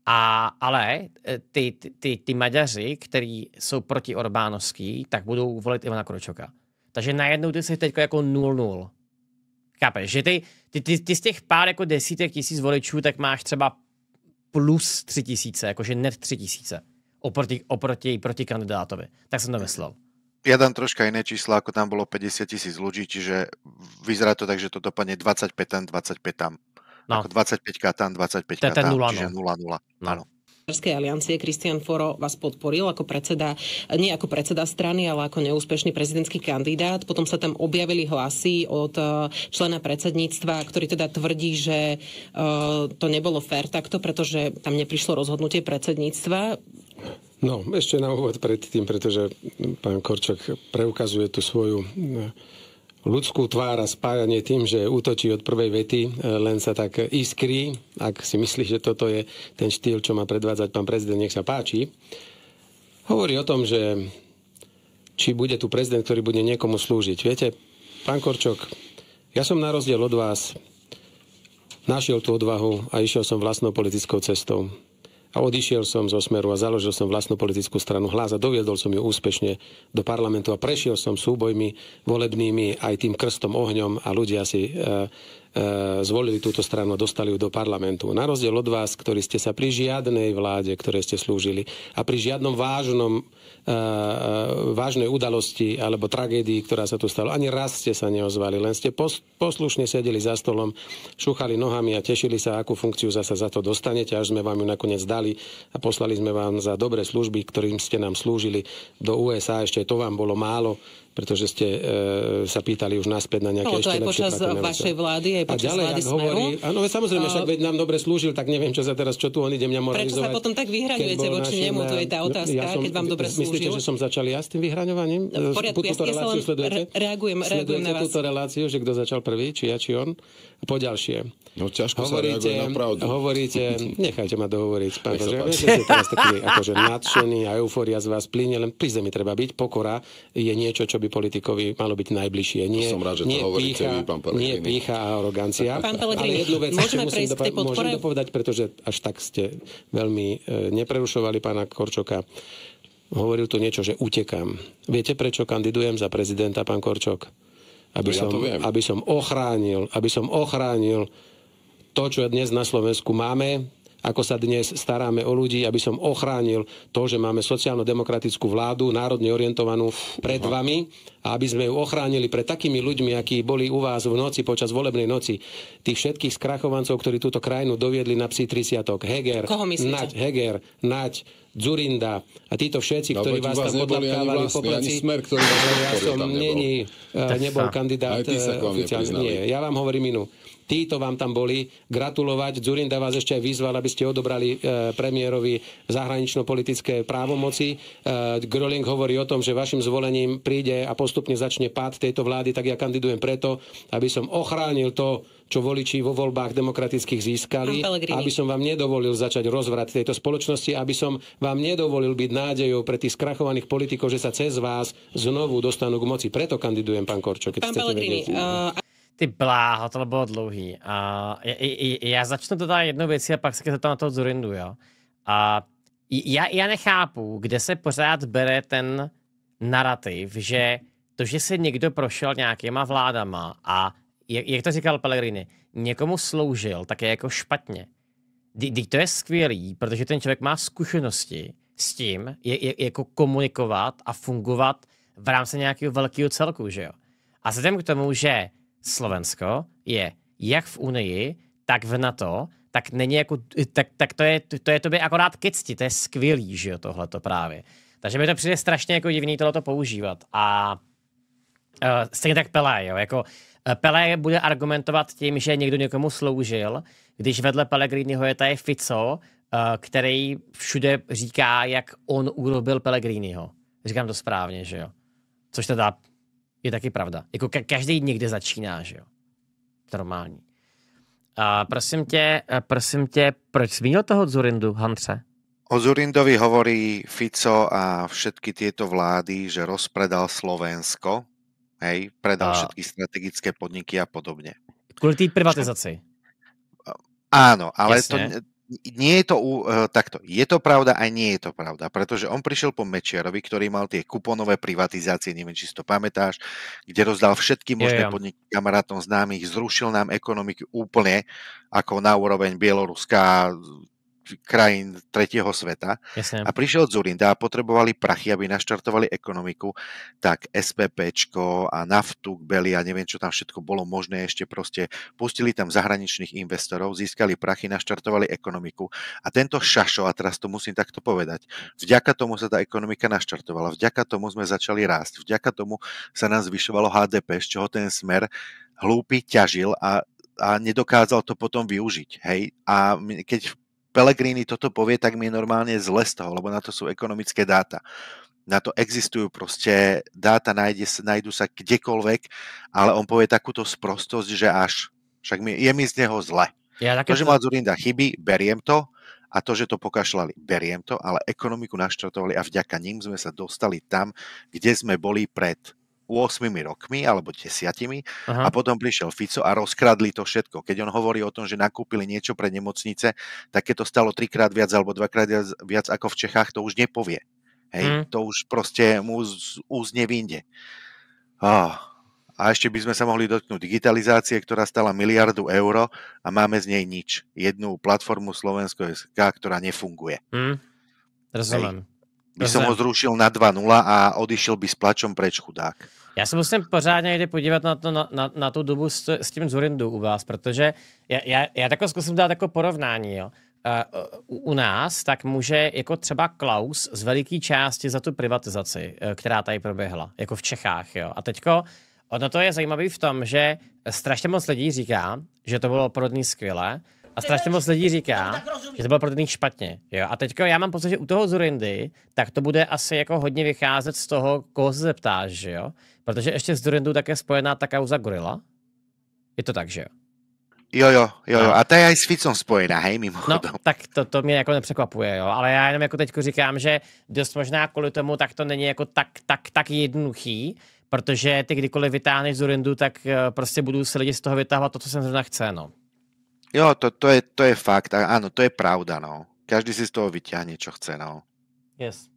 S1: a, ale e, ty, ty, ty, ty Maďaři, kteří jsou proti Orbánovský, tak budou volit Ivana Kročoka. Takže najednou ty jsi teď jako 0-0. Chápeš, že ty, ty, ty, ty, z těch pár jako desítek tisíc voličů, tak máš třeba plus tři tisíce, jakože net tři tisíce oproti, oproti proti kandidátovi. Tak jsem to myslel.
S3: Ja dám troška iné čísla, ako tam bolo 50 tisíc ľudí, čiže vyzerá to tak, že to dopadne 25 tam, 25 tam. No. Ako 25 tam, 25 tam, čiže 0-0. No. Áno.
S5: Českej aliancie Kristian Foro vás podporil ako predseda, nie ako predseda strany, ale ako neúspešný prezidentský kandidát. Potom sa tam objavili hlasy od eh, člena predsedníctva, ktorý teda tvrdí, že eh, to nebolo fér takto, pretože tam neprišlo rozhodnutie predsedníctva.
S2: No, ešte na úvod predtým, pretože pán Korčok preukazuje tú svoju eh, ľudskú tvár a spájanie tým, že útočí od prvej vety, e, len sa tak iskrí, ak si myslí, že toto je ten štýl, čo má predvádzať pán prezident, nech sa páči. Hovorí o tom, že či bude tu prezident, ktorý bude niekomu slúžiť. Viete, pán Korčok, ja som na rozdiel od vás našiel tú odvahu a išiel som vlastnou politickou cestou a odišiel som zo Smeru a založil som vlastnú politickú stranu Hlas a doviedol som ju úspešne do parlamentu a prešiel som súbojmi volebnými aj tým krstom ohňom a ľudia si eh, E, zvolili túto stranu a dostali ju do parlamentu. Na rozdiel od vás, ktorí ste sa pri žiadnej vláde, ktoré ste slúžili a pri žiadnom vážnom, e, e, vážnej udalosti alebo tragédii, ktorá sa tu stala, ani raz ste sa neozvali, len ste poslušne sedeli za stolom, šúchali nohami a tešili sa, akú funkciu zase za to dostanete, až sme vám ju nakoniec dali a poslali sme vám za dobré služby, ktorým ste nám slúžili do USA. Ešte to vám bolo málo, pretože ste e, sa pýtali už naspäť na nejaké Bolo to ešte aj počas vašej
S5: vlády, aj počas a ďalej, vlády Smeru. Hovorí, áno, samozrejme, však
S2: veď nám dobre slúžil, tak neviem, čo sa teraz, čo tu on ide mňa moralizovať. Prečo sa potom tak vyhraňujete voči nemu, to je tá no, otázka, ja som, keď vám dobre slúžil. Myslíte, že som začal ja s tým vyhraňovaním? No, v e, poriadku, ja, ja len reagujem, reagujem na vás. túto reláciu, že kto začal prvý, či ja, či on? po ďalšie. No ťažko hovoríte, sa na pravdu. Hovoríte, nechajte ma dohovoriť, pán Nech Kožek. Ja ste teraz taký akože nadšený a eufória z vás plíne, len pri zemi treba byť. Pokora je niečo, čo by politikovi malo byť najbližšie. Nie, som rád, že nie to hovoríte pícha, vy, pán Pelegrini. Nie pícha a arogancia. Pán Pelegrini, jednu vec, môžeme prejsť dopo- k tej podpore? Môžem dopovedať, pretože až tak ste veľmi e, neprerušovali pána Korčoka. Hovoril tu niečo, že utekám. Viete, prečo kandidujem za prezidenta, pán Korčok? Aby, no, ja som, aby som ochránil, aby som ochránil to, čo dnes na Slovensku máme, ako sa dnes staráme o ľudí, aby som ochránil to, že máme sociálno-demokratickú vládu, národne orientovanú pred vami a aby sme ju ochránili pred takými ľuďmi, akí boli u vás v noci, počas volebnej noci. Tých všetkých skrachovancov, ktorí túto krajinu doviedli na psi 30 Heger, Nať, Heger, Nať, Zurinda a títo všetci, no, ktorí vás, vás tam potlapkávali po pleci. Smer, ktorý vás ja som není, e, nebol, nebol kandidát e, oficiálne. Nie, ja vám hovorím inú. Títo vám tam boli gratulovať. Zurinda vás ešte aj vyzval, aby ste odobrali e, premiérovi zahranično-politické právomoci. E, Gröling hovorí o tom, že vašim zvolením príde a postupne začne pád tejto vlády, tak ja kandidujem preto, aby som ochránil to, čo voliči vo voľbách demokratických získali, aby som vám nedovolil začať rozvrat tejto spoločnosti, aby som vám nedovolil byť nádejou pre tých skrachovaných politikov, že sa cez vás znovu dostanú k moci. Preto kandidujem, pán Korčo. Keď pán Pellegrini, uh, Ty bláho, to bylo dlouhý. A
S1: uh, já začnu teda jednou věcí a pak se to na toho Zurindu, jo. A uh, já, já nechápu, kde se pořád bere ten narrativ, že to, že se někdo prošel nějakýma vládama a, jak, jak to říkal Pellegrini, někomu sloužil, tak je jako špatně. Teď to je skvělý, protože ten člověk má zkušenosti s tím, je, je, jako komunikovat a fungovat v rámci nějakého velkého celku, že jo. A vzhledem k tomu, že Slovensko je jak v Unii, tak v NATO, tak není jako, tak, tak to, je, to je tobě akorát kecti, to je skvělý, že jo, tohleto právě. Takže mi to přijde strašně jako divný tohleto používat. A uh, stejně tak Pelé, jo, jako e, Pelé bude argumentovat tím, že někdo někomu sloužil, když vedle Pellegriniho je tady Fico, uh, který všude říká, jak on urobil Pellegriniho. Říkám to správně, že jo. Což teda je taky pravda. Jako ka každý někde začíná, že jo. Normální. A prosím tě, prosím tě, proč zmínil toho Zurindu, Hantře?
S3: O Zurindovi hovorí Fico a všetky tieto vlády, že rozpredal Slovensko, hej, predal a... všetky strategické podniky a podobne.
S1: Kvôli tej privatizácii.
S3: Áno, ale to, nie je to uh, takto. Je to pravda aj nie je to pravda, pretože on prišiel po Mečiarovi, ktorý mal tie kuponové privatizácie, neviem, či si to pamätáš, kde rozdal všetky možné yeah. podniky kamarátom známych, zrušil nám ekonomiku úplne ako na úroveň Bieloruska, krajín tretieho sveta Jasne. a prišiel Zurinda a potrebovali prachy, aby naštartovali ekonomiku, tak SPPčko a naftu, Beli a neviem, čo tam všetko bolo možné ešte proste, pustili tam zahraničných investorov, získali prachy, naštartovali ekonomiku a tento šašo, a teraz to musím takto povedať, vďaka tomu sa tá ekonomika naštartovala, vďaka tomu sme začali rásť, vďaka tomu sa nám zvyšovalo HDP, z čoho ten smer hlúpy ťažil a a nedokázal to potom využiť. Hej? A keď Pellegrini toto povie, tak mi je normálne zle z toho, lebo na to sú ekonomické dáta. Na to existujú proste dáta, nájde, nájdu sa kdekoľvek, ale on povie takúto sprostosť, že až. Však mi, je mi z neho zle. Ja, to, že to... Zurinda chyby, beriem to, a to, že to pokašľali, beriem to, ale ekonomiku naštartovali a vďaka ním sme sa dostali tam, kde sme boli pred 8 rokmi alebo 10 Aha. a potom prišiel Fico a rozkradli to všetko. Keď on hovorí o tom, že nakúpili niečo pre nemocnice, tak keď to stalo trikrát viac alebo dvakrát viac ako v Čechách, to už nepovie. Hej, mm. to už proste mu úz nevinde. Oh. A ešte by sme sa mohli dotknúť digitalizácie, ktorá stala miliardu eur a máme z nej nič. Jednu platformu Slovensko SK, ktorá nefunguje.
S1: Mm. Rozumiem. Hej
S3: by som ho zrušil na 2-0 a odišiel by s plačom preč chudák.
S1: Já se musím pořádně někde podívat na, to, na, na, na tu dobu s, s tím Zurindu u vás, protože já, já, já takhle zkusím dát jako porovnání. Jo. Uh, u, u nás, tak může jako třeba Klaus z veliké části za tu privatizaci, eh, která tady proběhla, jako v Čechách. Jo. A teďko, ono to je zajímavé v tom, že strašně moc lidí říká, že to bylo porodný skvěle, a strašně moc lidí říká, že to bylo pro nich špatně. Jo? A teďko já mám pocit, že u toho Zurindy, tak to bude asi jako hodně vycházet z toho, koho se zeptáš, že jo? Protože ještě s Zurindu také spojená ta kauza Gorila. Je to tak, že jo?
S3: Jo, jo, jo, jo. No. A to je aj s Ficom spojená, hej, mimo.
S1: No, tak to, to mě jako nepřekvapuje, jo. Ale já jenom jako teďko říkám, že dost možná kvůli tomu, tak to není jako tak, tak, tak jednoduchý, protože ty kdykoliv vytáhneš Zurindu, tak eh, prostě budu se lidi z toho vytahovat to, co jsem zrovna chce, no.
S3: Jo, to, to, je, to je fakt. Áno, to je pravda, no. Každý si z toho vyťahne, čo chce, no.
S1: Yes.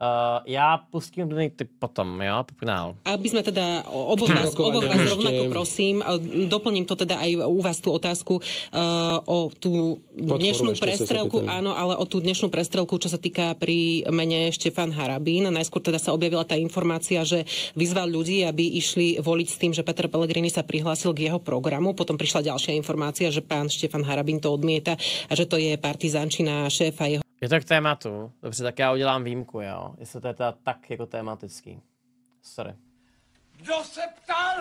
S1: Uh, ja pustím potom, jo, poprnál. Aby sme teda
S5: oboch vás, oboch vás rovnako prosím, eh, doplním to teda aj u vás tú otázku uh, o tú dnešnú prestrelku, áno, ale o tú dnešnú prestrelku, čo sa týka pri mene Štefan Harabín. Najskôr teda sa objavila tá informácia, že vyzval ľudí, aby išli voliť s tým, že Peter Pellegrini sa prihlásil k jeho programu. Potom prišla ďalšia informácia, že pán Štefan Harabín to odmieta a že to je partizančina šéfa jeho
S1: je to k tématu. Dobře, tak já udělám výjimku, jo. Jestli to je teda tak jako tématický. Sorry.
S6: Kdo
S4: se ptal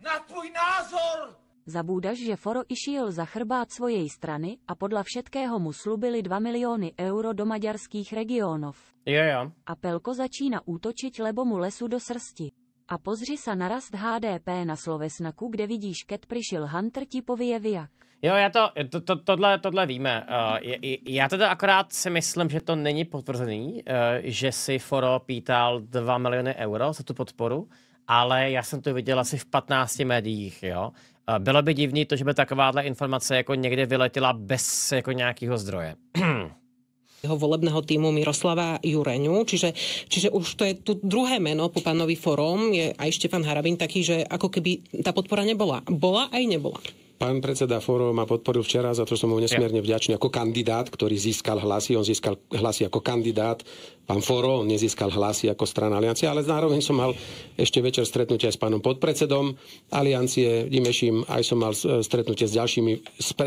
S4: na tvůj názor?
S6: Zabúdaš, že Foro išiel za chrbát svojej strany a podľa všetkého mu slúbili 2 milióny euro do maďarských regiónov. Jo, jo. A Pelko začína útočiť, lebo mu lesu do srsti. A pozri sa narast HDP na Slovesnaku, kde vidíš, keď prišiel Hunter ti povie vijak.
S1: Jo, já to, to, to tohle, tohle víme. Uh, já teda akorát si myslím, že to není potvrzený, uh, že si Foro pítal 2 miliony euro za tu podporu, ale já jsem to viděl asi v 15 médiích, jo. Uh, bylo by divný to, že by takováhle informace jako někde vyletila bez jako nějakého zdroje.
S5: jeho volebného týmu Miroslava Jureňu. Čiže, čiže už to je tu druhé meno po pánovi Forom, je aj Štefan Harabin taký, že ako keby tá podpora nebola. Bola aj nebola.
S2: Pán predseda Foro ma podporil včera, za to som mu nesmierne vďačný ako kandidát, ktorý získal hlasy. On získal hlasy ako kandidát pán Foro, on nezískal hlasy ako strana aliancie, ale zároveň som mal ešte večer stretnutie s pánom podpredsedom aliancie Dimeším, aj som mal e, stretnutie s ďalšími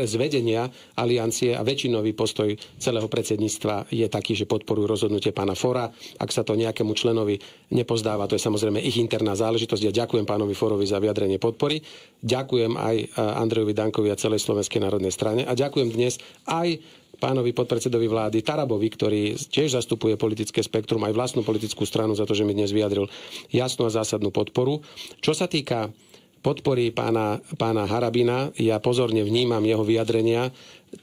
S2: z vedenia aliancie a väčšinový postoj celého predsedníctva je taký, že podporujú rozhodnutie pána Fora. Ak sa to nejakému členovi nepozdáva, to je samozrejme ich interná záležitosť. Ja ďakujem pánovi Forovi za vyjadrenie podpory. Ďakujem aj e, Andrejovi Dankovi a celej Slovenskej národnej strane a ďakujem dnes aj pánovi podpredsedovi vlády Tarabovi, ktorý tiež zastupuje politické spektrum aj vlastnú politickú stranu za to, že mi dnes vyjadril jasnú a zásadnú podporu. Čo sa týka podpory pána, pána Harabina, ja pozorne vnímam jeho vyjadrenia.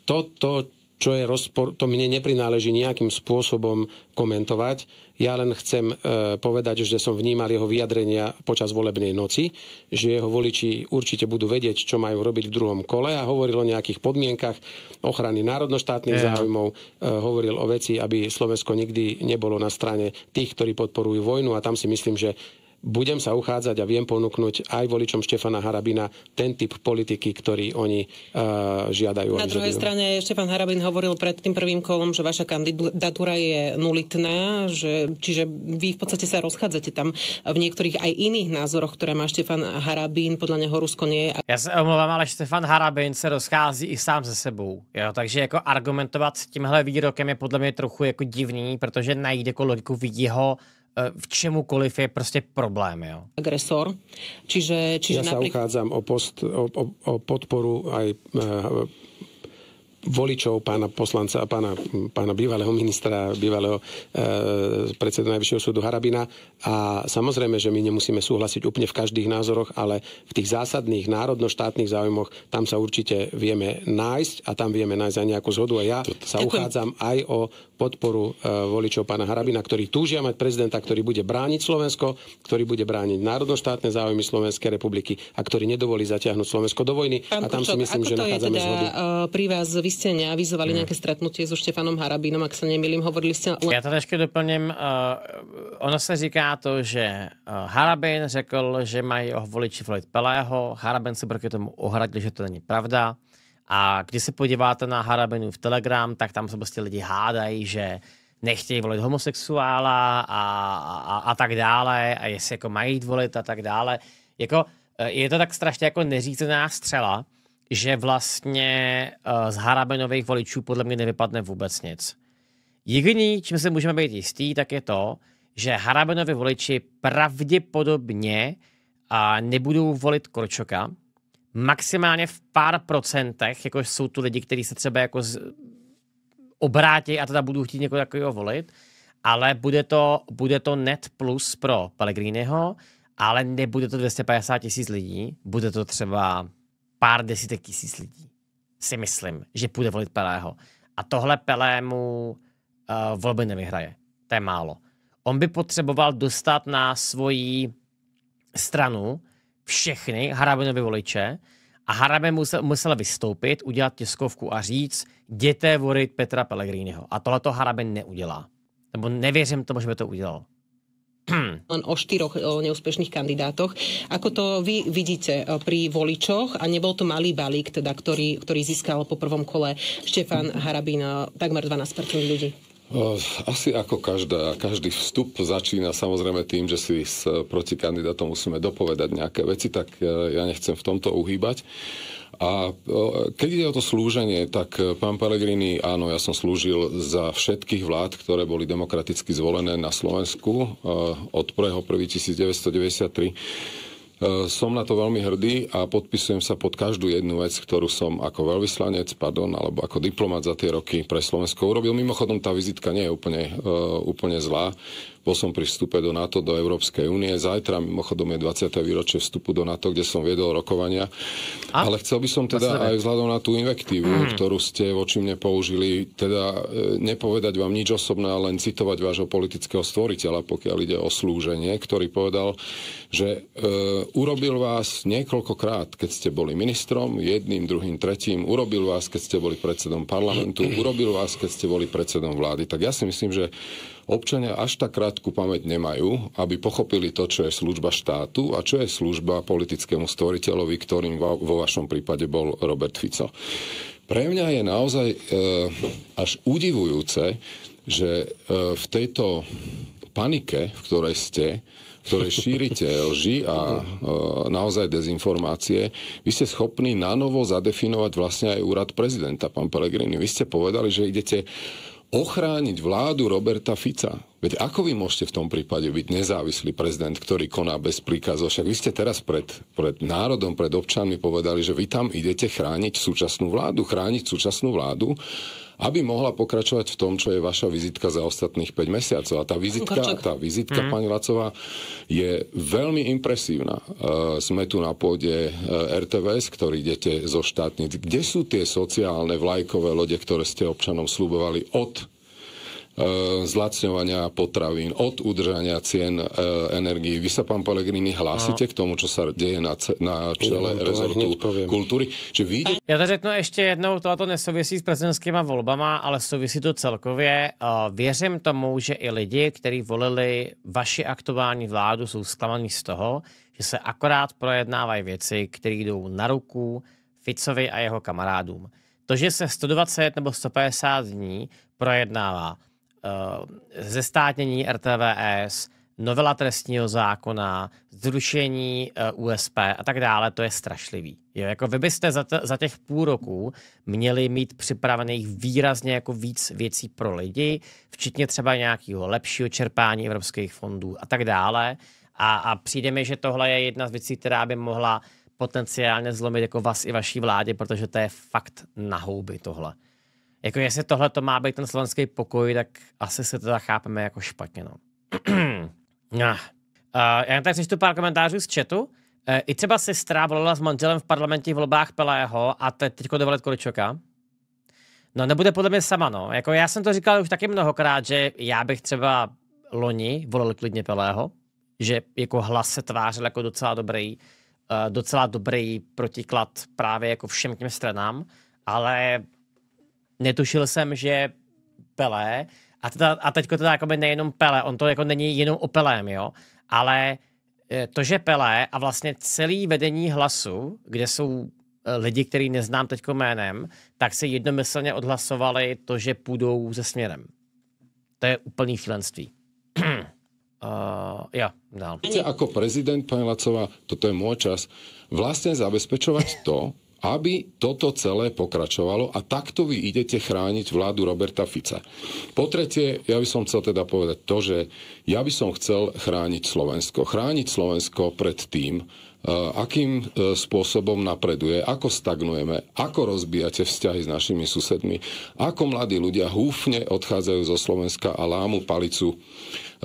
S2: Toto, čo je rozpor, to mne neprináleží nejakým spôsobom komentovať ja len chcem e, povedať, že som vnímal jeho vyjadrenia počas volebnej noci, že jeho voliči určite budú vedieť, čo majú robiť v druhom kole a hovoril o nejakých podmienkach ochrany národnoštátnych yeah. záujmov, e, hovoril o veci, aby Slovensko nikdy nebolo na strane tých, ktorí podporujú vojnu a tam si myslím, že budem sa uchádzať a viem ponúknuť aj voličom Štefana Harabina ten typ politiky, ktorý oni uh, žiadajú. Na druhej žiadajú. strane
S5: Štefan Harabin hovoril pred tým prvým kolom, že vaša kandidatúra je nulitná, že, čiže vy v podstate sa rozchádzate tam v niektorých aj iných názoroch, ktoré má Štefan Harabín, podľa neho Rusko nie
S1: je. Ja sa omlouvám, ale Štefan Harabin se rozchází i sám ze sebou. Jo? Takže jako argumentovat s týmhle výrokem je podľa mňa trochu jako divný, pretože najde jako logiku v jeho v čemukoliv je prostě problém. Jo? Agresor.
S2: Čiže, čiže ja napríklad... sa uchádzam o, post, o, o, o podporu aj e, voličov pána poslanca a pána, pána bývalého ministra, bývalého e, predsedu Najvyššieho súdu Harabina. A samozrejme, že my nemusíme súhlasiť úplne v každých názoroch, ale v tých zásadných národno-štátnych záujmoch tam sa určite vieme nájsť a tam vieme nájsť aj nejakú zhodu. A ja Toto. sa Ďakujem. uchádzam aj o podporu e, voličov pána Harabina, ktorí túžia mať prezidenta, ktorý bude brániť Slovensko, ktorý bude brániť národnoštátne záujmy Slovenskej republiky a ktorý nedovolí zatiahnuť Slovensko do vojny. Pán a tam Kučok, si myslím, že nachádzame teda zhodu. E,
S5: pri vás vy ste neavizovali hmm. nejaké stretnutie so Štefanom Harabinom, ak sa nemýlim, hovorili ste... Ja
S1: to ešte doplním. E, ono sa říká to, že Harabin řekl, že mají voliči voliť Pelého. Harabin si proti tomu ohradil, že to není pravda. A když se podíváte na Harabinu v Telegram, tak tam se prostě lidi hádají, že nechtějí volit homosexuála a, a, a tak dále, a jestli jako mají jít volit a tak dále. Jako, eh, je to tak strašně jako neřízená střela, že vlastně eh, z Harabenových voličů podle mě nevypadne vůbec nic. Jediný, čím se můžeme být jistý, tak je to, že Harabenovi voliči pravděpodobně nebudou volit Korčoka, maximálně v pár procentech, jako jsou tu lidi, kteří se třeba jako z, obrátí a teda budou chtít někoho takového volit, ale bude to, bude to net plus pro Pellegriniho, ale nebude to 250 tisíc lidí, bude to třeba pár desítek tisíc lidí. Si myslím, že bude volit Pelého. A tohle Pelému uh, eh, volby nevyhraje. To je málo. On by potřeboval dostat na svoji stranu všechny Harabinovi voliče a Harabin musel, musel vystoupit, udělat tiskovku a říct, jděte volit Petra Pellegriniho. A tohle to Harabin neudělá. Nebo nevěřím tomu, že by to udělal
S5: len o štyroch o neúspešných kandidátoch. Ako to vy vidíte eh, pri voličoch a nebol to malý balík, teda, ktorý, ktorý získal po prvom kole Štefan Harabín eh, takmer 12 ľudí?
S4: Asi ako každá, každý vstup začína samozrejme tým, že si s protikandidátom musíme dopovedať nejaké veci, tak e, ja nechcem v tomto uhýbať. A keď ide o to slúženie, tak e, pán Pellegrini, áno, ja som slúžil za všetkých vlád, ktoré boli demokraticky zvolené na Slovensku e, od 1993. Eh, som na to veľmi hrdý a podpisujem sa pod každú jednu vec, ktorú som ako veľvyslanec, pardon, alebo ako diplomat za tie roky pre Slovensko urobil. Mimochodom, tá vizitka nie je úplne, eh, úplne zlá. Bol som pri vstupe do NATO, do Európskej únie. Zajtra mimochodom je 20. výročie vstupu do NATO, kde som viedol rokovania. A? Ale chcel by som teda aj vzhľadom na tú invektívu, mm. ktorú ste voči mne použili, teda e, nepovedať vám nič osobné, ale len citovať vášho politického stvoriteľa, pokiaľ ide o slúženie, ktorý povedal, že e, urobil vás niekoľkokrát, keď ste boli ministrom, jedným, druhým, tretím, urobil vás, keď ste boli predsedom parlamentu, urobil vás, keď ste boli predsedom vlády. Tak ja si myslím, že občania až tak krátku pamäť nemajú, aby pochopili to, čo je služba štátu a čo je služba politickému stvoriteľovi, ktorým vo vašom prípade bol Robert Fico. Pre mňa je naozaj e, až udivujúce, že e, v tejto panike, v ktorej ste, ktoré šírite lži a e, naozaj dezinformácie, vy ste schopní nanovo zadefinovať vlastne aj úrad prezidenta, pán Pelegrini. Vy ste povedali, že idete ochrániť vládu Roberta Fica. Veď ako vy môžete v tom prípade byť nezávislý prezident, ktorý koná bez príkazov? Však vy ste teraz pred, pred národom, pred občanmi povedali, že vy tam idete chrániť súčasnú vládu, chrániť súčasnú vládu aby mohla pokračovať v tom, čo je vaša vizitka za ostatných 5 mesiacov. A tá vizitka, tá vizitka mm. pani Lacová, je veľmi impresívna. E, sme tu na pôde e, RTVS, ktorý idete zo štátnic. Kde sú tie sociálne vlajkové lode, ktoré ste občanom slúbovali od Eh, zlacňovania potravín, od udržania cien e, energii. Vy sa, pán Pellegrini, hlásite no. k tomu, čo sa deje na, na čele no, rezortu kultúry? Či vyjde...
S1: Ja to řeknu ještě jednou, tohle nesouvisí s prezidentskými volbama, ale souvisí to celkově. Eh, věřím tomu, že i lidi, kteří volili vaši aktuální vládu, jsou zklamaní z toho, že se akorát projednávají věci, které jdou na ruku Ficovi a jeho kamarádům. To, že se 120 nebo 150 dní projednává Eh, zestátnění RTVS, novela trestního zákona, zrušení eh, USP a tak dále, to je strašlivý. Jo, jako vy byste za, za těch půl roku měli mít připravených výrazně jako víc věcí pro lidi, včetně třeba nějakého lepšího čerpání evropských fondů a tak dále. A, a přijde mi, že tohle je jedna z věcí, která by mohla potenciálně zlomit jako vás i vaší vládě, protože to je fakt na houby tohle. Jako jestli tohle to má být ten slovenský pokoj, tak asi se to teda chápeme jako špatně. No. uh, já tak přečtu pár komentářů z chatu. Uh, I třeba sestra volala s manželem v parlamentě v volbách Pelého a teď teďko dovolit Količoka. No nebude podle mě sama, no. Jako já jsem to říkal už taky mnohokrát, že já bych třeba loni volil klidně Pelého, že jako hlas se tvářil jako docela dobrý, uh, docela dobrý protiklad právě jako všem těm stranám, ale netušil jsem, že Pelé, a, teda, a teďko teda nejenom Pelé, on to jako není jenom o Pelém, jo, ale e, to, že Pelé a vlastně celý vedení hlasu, kde jsou e, lidi, který neznám teď jménem, tak si jednomyslně odhlasovali to, že půjdou se směrem. To je úplný šílenství. Uh,
S4: e, ja, dál. No. Ako prezident, pani Lacová, toto je môj čas, vlastne zabezpečovať to, aby toto celé pokračovalo a takto vy idete chrániť vládu Roberta Fica. Po tretie, ja by som chcel teda povedať to, že ja by som chcel chrániť Slovensko. Chrániť Slovensko pred tým, e, akým e, spôsobom napreduje, ako stagnujeme, ako rozbíjate vzťahy s našimi susedmi, ako mladí ľudia húfne odchádzajú zo Slovenska a lámu palicu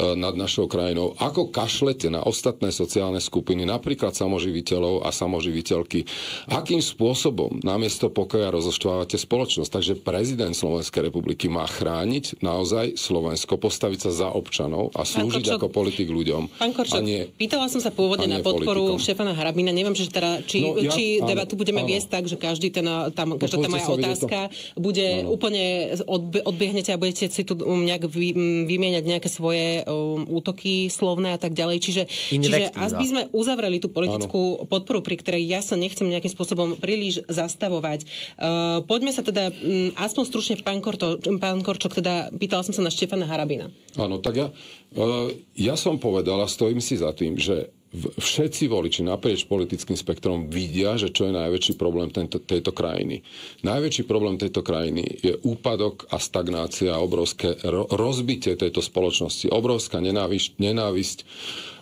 S4: E, nad našou krajinou. Ako kašlete na ostatné sociálne skupiny, napríklad samoživiteľov a samoživiteľky? Akým spôsobom namiesto pokoja rozoštvávate spoločnosť? Takže prezident Slovenskej republiky má chrániť naozaj Slovensko, postaviť sa za občanov a slúžiť Korčok, ako politik ľuďom. Pán Korčok, a nie,
S5: pýtala som sa pôvodne na podporu politikom. Štefana Hrabina. Neviem, že teda, či, no, ja, či teda áno, debatu budeme áno. viesť tak, že každý ten, tam, no, každá tá moja otázka to... bude áno. úplne odbehnete odbiehnete a budete si tu nejak vy, vymieňať nejaké svoje um, útoky slovné a tak ďalej. Čiže, čiže ak by sme uzavreli tú politickú ano. podporu, pri ktorej ja sa nechcem nejakým spôsobom príliš zastavovať. Uh, poďme sa teda um, aspoň stručne, pán, Korto, pán Korčok, teda pýtala som sa na Štefana Harabina.
S4: Áno, tak ja, uh, ja som povedala, stojím si za tým, že všetci voliči naprieč politickým spektrom vidia, že čo je najväčší problém tento, tejto krajiny. Najväčší problém tejto krajiny je úpadok a stagnácia, obrovské rozbitie tejto spoločnosti, obrovská nenávisť, nenávisť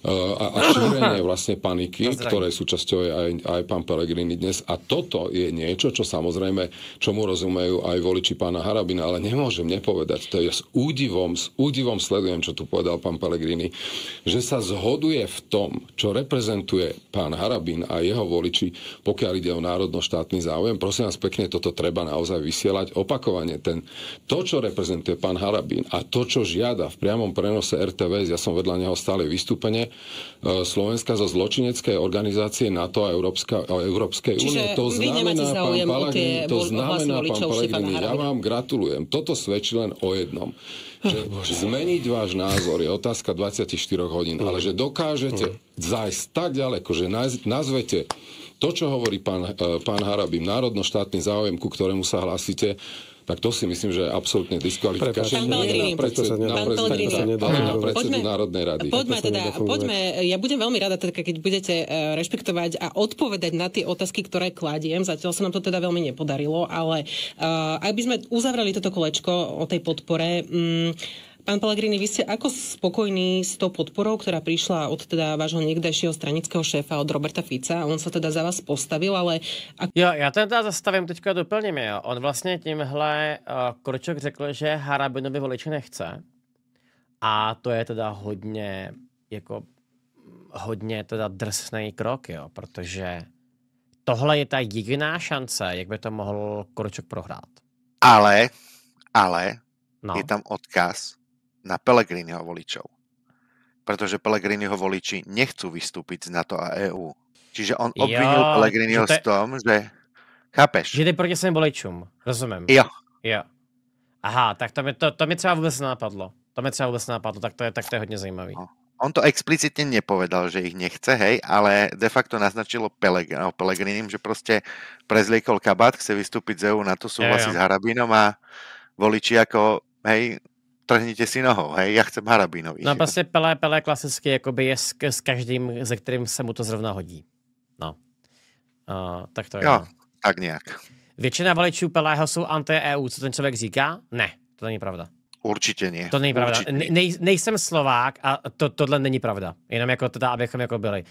S4: a, a šírenie vlastne paniky, ktoré sú časťou aj, aj pán Pelegrini dnes. A toto je niečo, čo samozrejme, čomu rozumejú aj voliči pána Harabina, ale nemôžem nepovedať. To je s údivom, s údivom sledujem, čo tu povedal pán Pelegrini, že sa zhoduje v tom, čo reprezentuje pán Harabin a jeho voliči, pokiaľ ide o národno-štátny záujem. Prosím vás pekne, toto treba naozaj vysielať opakovane. Ten, to, čo reprezentuje pán Harabin a to, čo žiada v priamom prenose RTVS, ja som vedľa neho stále vystúpenie, Slovenska zo zločineckej organizácie NATO a, Európskej únie. To znamená, pán Palagrini, to znamená, pán Palagrini, ja vám gratulujem. Toto svedčí len o jednom. Že zmeniť váš názor je otázka 24 hodín, ale mm. že dokážete mm. zajsť tak ďaleko, že nazvete to, čo hovorí pán, eh, pán Harabim, národno-štátny záujem, ku ktorému sa hlasíte, tak to si myslím, že je absolútne diskvalifikačné. Poďme, Národnej rady. Poďme teda, poďme,
S5: ja budem veľmi rada, teda, keď budete e, rešpektovať a odpovedať na tie otázky, ktoré kladiem. Zatiaľ sa nám to teda veľmi nepodarilo, ale uh, ak by sme uzavrali toto kolečko o tej podpore, um, Pán Pellegrini, vy ste ako spokojní s tou podporou, ktorá prišla od teda vášho niekdajšieho stranického šéfa, od Roberta Fica? On sa teda za vás postavil, ale...
S1: Jo, já to teda zastavím teďka doplním. Jo. On vlastně tímhle uh, Korčok řekl, že Harabinovi voliče nechce. A to je teda hodně jako hodně teda drsný krok, jo, protože tohle je ta jediná šance, jak by to mohol Korčok prohrát.
S3: Ale, ale, no. je tam odkaz, na Pelegriniho voličov. Pretože Pelegriniho voliči nechcú vystúpiť z NATO a EÚ. Čiže on obvinil jo, Pelegriniho te... s tom, že...
S1: Chápeš? Že proti svým voličům, rozumím. Jo. Jo. Aha, tak to mi, to, to celá třeba vůbec nenapadlo. To mi třeba vůbec nenapadlo, tak to je, tak to je hodně zajímavý. No.
S3: On to explicitne nepovedal, že ich nechce, hej, ale de facto naznačilo Peleg, no, Pelegrinim, že proste prezliekol kabát, chce vystúpiť z EU na to súhlasí s Harabinom a voliči ako, hej, trhnite si nohou, hej, ja chcem harabínový. No prostě
S1: Pelé, Pelé klasicky jakoby je s, s každým, ze kterým se mu to zrovna hodí. No. Uh, tak to je. Jo, no. tak nějak. Většina voličů Pelého jsou anti-EU, co ten člověk říká? Ne, to není pravda.
S3: Určitě nie. To není pravda.
S1: Nej, nejsem Slovák a to, tohle není pravda. Jenom jako teda, abychom jako byli.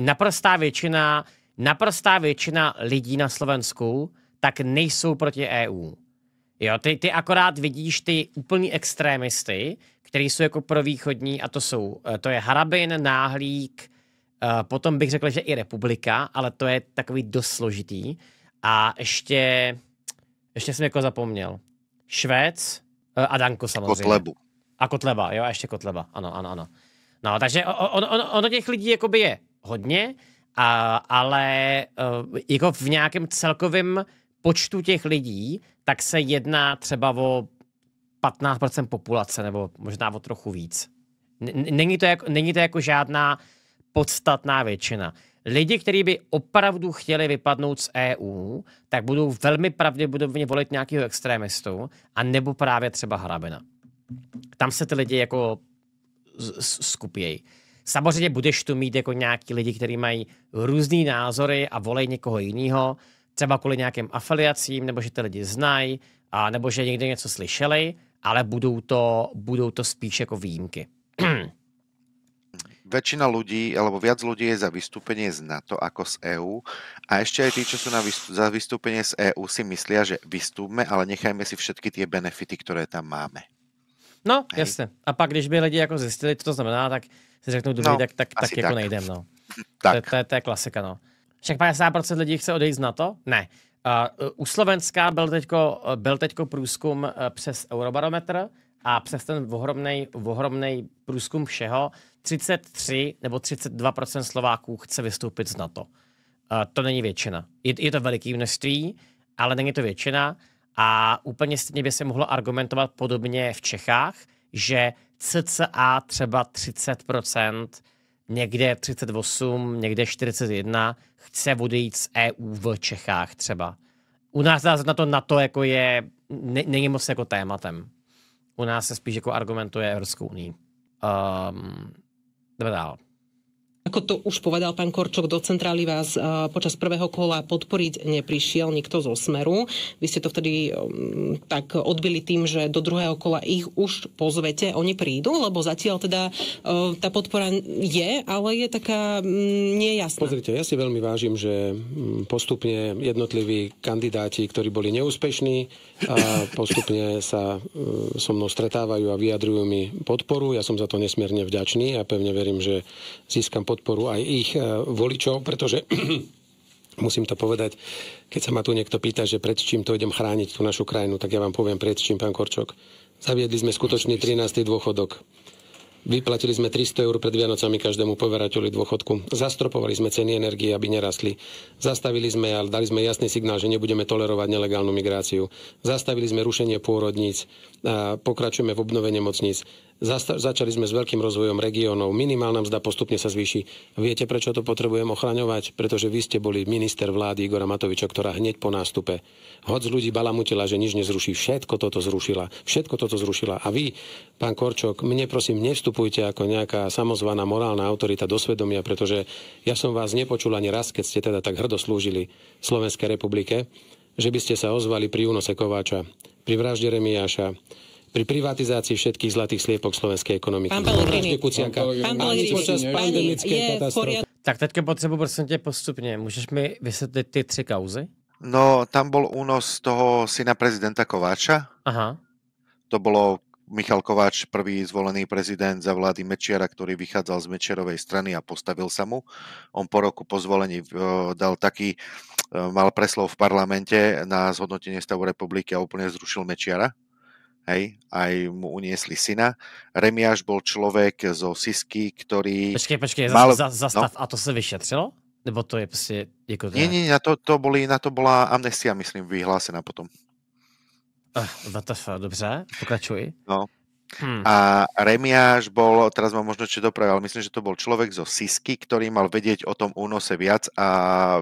S1: Naprostá většina, naprostá většina lidí na Slovensku tak nejsou proti EU. Jo, ty, ty akorát vidíš ty úplný extrémisty, který jsou jako provýchodní a to jsou, eh, to je Harabin, Náhlík, eh, potom bych řekl, že i Republika, ale to je takový dost složitý. A ještě, ještě jsem jako zapomněl. Švec eh, a Danko samozřejmě. Kotlebu. A Kotleba, jo, a ještě Kotleba, ano, ano, ano. No, takže on, on, ono těch lidí jakoby je hodně, a, ale jako v nějakém celkovém počtu těch lidí tak se jedná třeba o 15% populace nebo možná o trochu víc. Není to jako, není to jako žádná podstatná většina. Lidi, kteří by opravdu chtěli vypadnout z EU, tak budou velmi pravděpodobně volit nějakého extrémistu a nebo právě třeba Hrabina. Tam se ty lidi jako skupějí. Samozřejmě budeš tu mít jako nějaký lidi, kteří mají různé názory a volej někoho jiného, třeba kvůli nějakým afiliacím, nebo že ty lidi znají, a nebo že někde něco slyšeli, ale budou to, budou to spíš jako výjimky.
S3: väčšina ľudí, alebo viac ľudí je za vystúpenie z NATO ako z EÚ. A ešte aj tí, čo sú na vystú- za vystúpenie z EÚ, si myslia, že vystúpme, ale nechajme si všetky tie benefity, ktoré tam máme.
S1: No, Hej. jasne. A pak, když by lidi jako zjistili, co to znamená, tak si řeknou druhý, no, tak, tak, tak jako tak. nejdem. No. tak. To, to, to je klasika, no. Však 50% lidí chce odejít z NATO? Ne. Uh, u Slovenska byl teďko, eh, byl teďko průzkum eh, přes Eurobarometr a přes ten ohromnej, ohromnej průzkum všeho 33 nebo 32% Slováků chce vystoupit z NATO. Uh, to není většina. Je, je to veliký množství, ale není to většina a úplně stejně by se mohlo argumentovat podobně v Čechách, že cca třeba 30% někde 38, někde 41, chce odejít z EU v Čechách třeba. U nás na to na to jako je, ne, není moc jako tématem. U nás se spíš jako argumentuje Evropskou unii. Um, jdeme dál. Ako to už povedal pán Korčok, do centrály
S5: vás počas prvého kola podporiť neprišiel nikto zo Smeru. Vy ste to vtedy um, tak odbili tým, že do druhého kola ich už pozvete, oni prídu, lebo zatiaľ
S2: teda e, tá podpora je, ale je taká mm, nejasná. Pozrite, ja si veľmi vážim, že mm, postupne jednotliví kandidáti, ktorí boli neúspešní, a postupne sa e, so mnou stretávajú a vyjadrujú mi podporu. Ja som za to nesmierne vďačný a pevne verím, že získam podporu aj ich e, voličov, pretože musím to povedať, keď sa ma tu niekto pýta, že pred čím to idem chrániť, tú našu krajinu, tak ja vám poviem pred čím, pán Korčok. Zaviedli sme skutočný 13. dôchodok Vyplatili sme 300 eur pred Vianocami každému poverateľu dôchodku. Zastropovali sme ceny energie, aby nerastli. Zastavili sme a dali sme jasný signál, že nebudeme tolerovať nelegálnu migráciu. Zastavili sme rušenie pôrodníc. A pokračujeme v obnove nemocníc začali sme s veľkým rozvojom regiónov. Minimálna mzda postupne sa zvýši. Viete, prečo to potrebujem ochraňovať? Pretože vy ste boli minister vlády Igora Matoviča, ktorá hneď po nástupe hoc ľudí balamutila, že nič nezruší. Všetko toto zrušila. Všetko toto zrušila. A vy, pán Korčok, mne prosím, nevstupujte ako nejaká samozvaná morálna autorita do svedomia, pretože ja som vás nepočul ani raz, keď ste teda tak hrdo slúžili Slovenskej republike, že by ste sa ozvali pri únose Kováča, pri vražde Remiáša, pri privatizácii všetkých zlatých sliepok slovenskej ekonomiky. Pán Pelegrini,
S1: pán Pelegrini, je Tak teďka potřebu, prosím tě, postupně. Můžeš mi vysvětlit ty tři kauzy?
S3: No, tam bol únos toho syna prezidenta Kováča. Aha. To bolo Michal Kováč, prvý zvolený prezident za vlády Mečiara, ktorý vychádzal z Mečiarovej strany a postavil sa mu. On po roku po zvolení e, dal taký, e, mal preslov v parlamente na zhodnotenie stavu republiky a úplne zrušil Mečiara hej, aj mu uniesli syna. Remiáš bol človek zo Sisky, ktorý... Počkej, počkej, mal... za, za, za no.
S1: a to sa vyšetřilo? Nebo to je proste... Jako
S3: teda- Nie, nie, na to, to, boli, na to bola amnestia, myslím, vyhlásená potom.
S1: Uh, fuck, dobře, pokračuj. No. Hmm.
S3: A Remiáš bol, teraz mám možno čo dopravil, ale myslím, že to bol človek zo Sisky, ktorý mal vedieť o tom únose viac a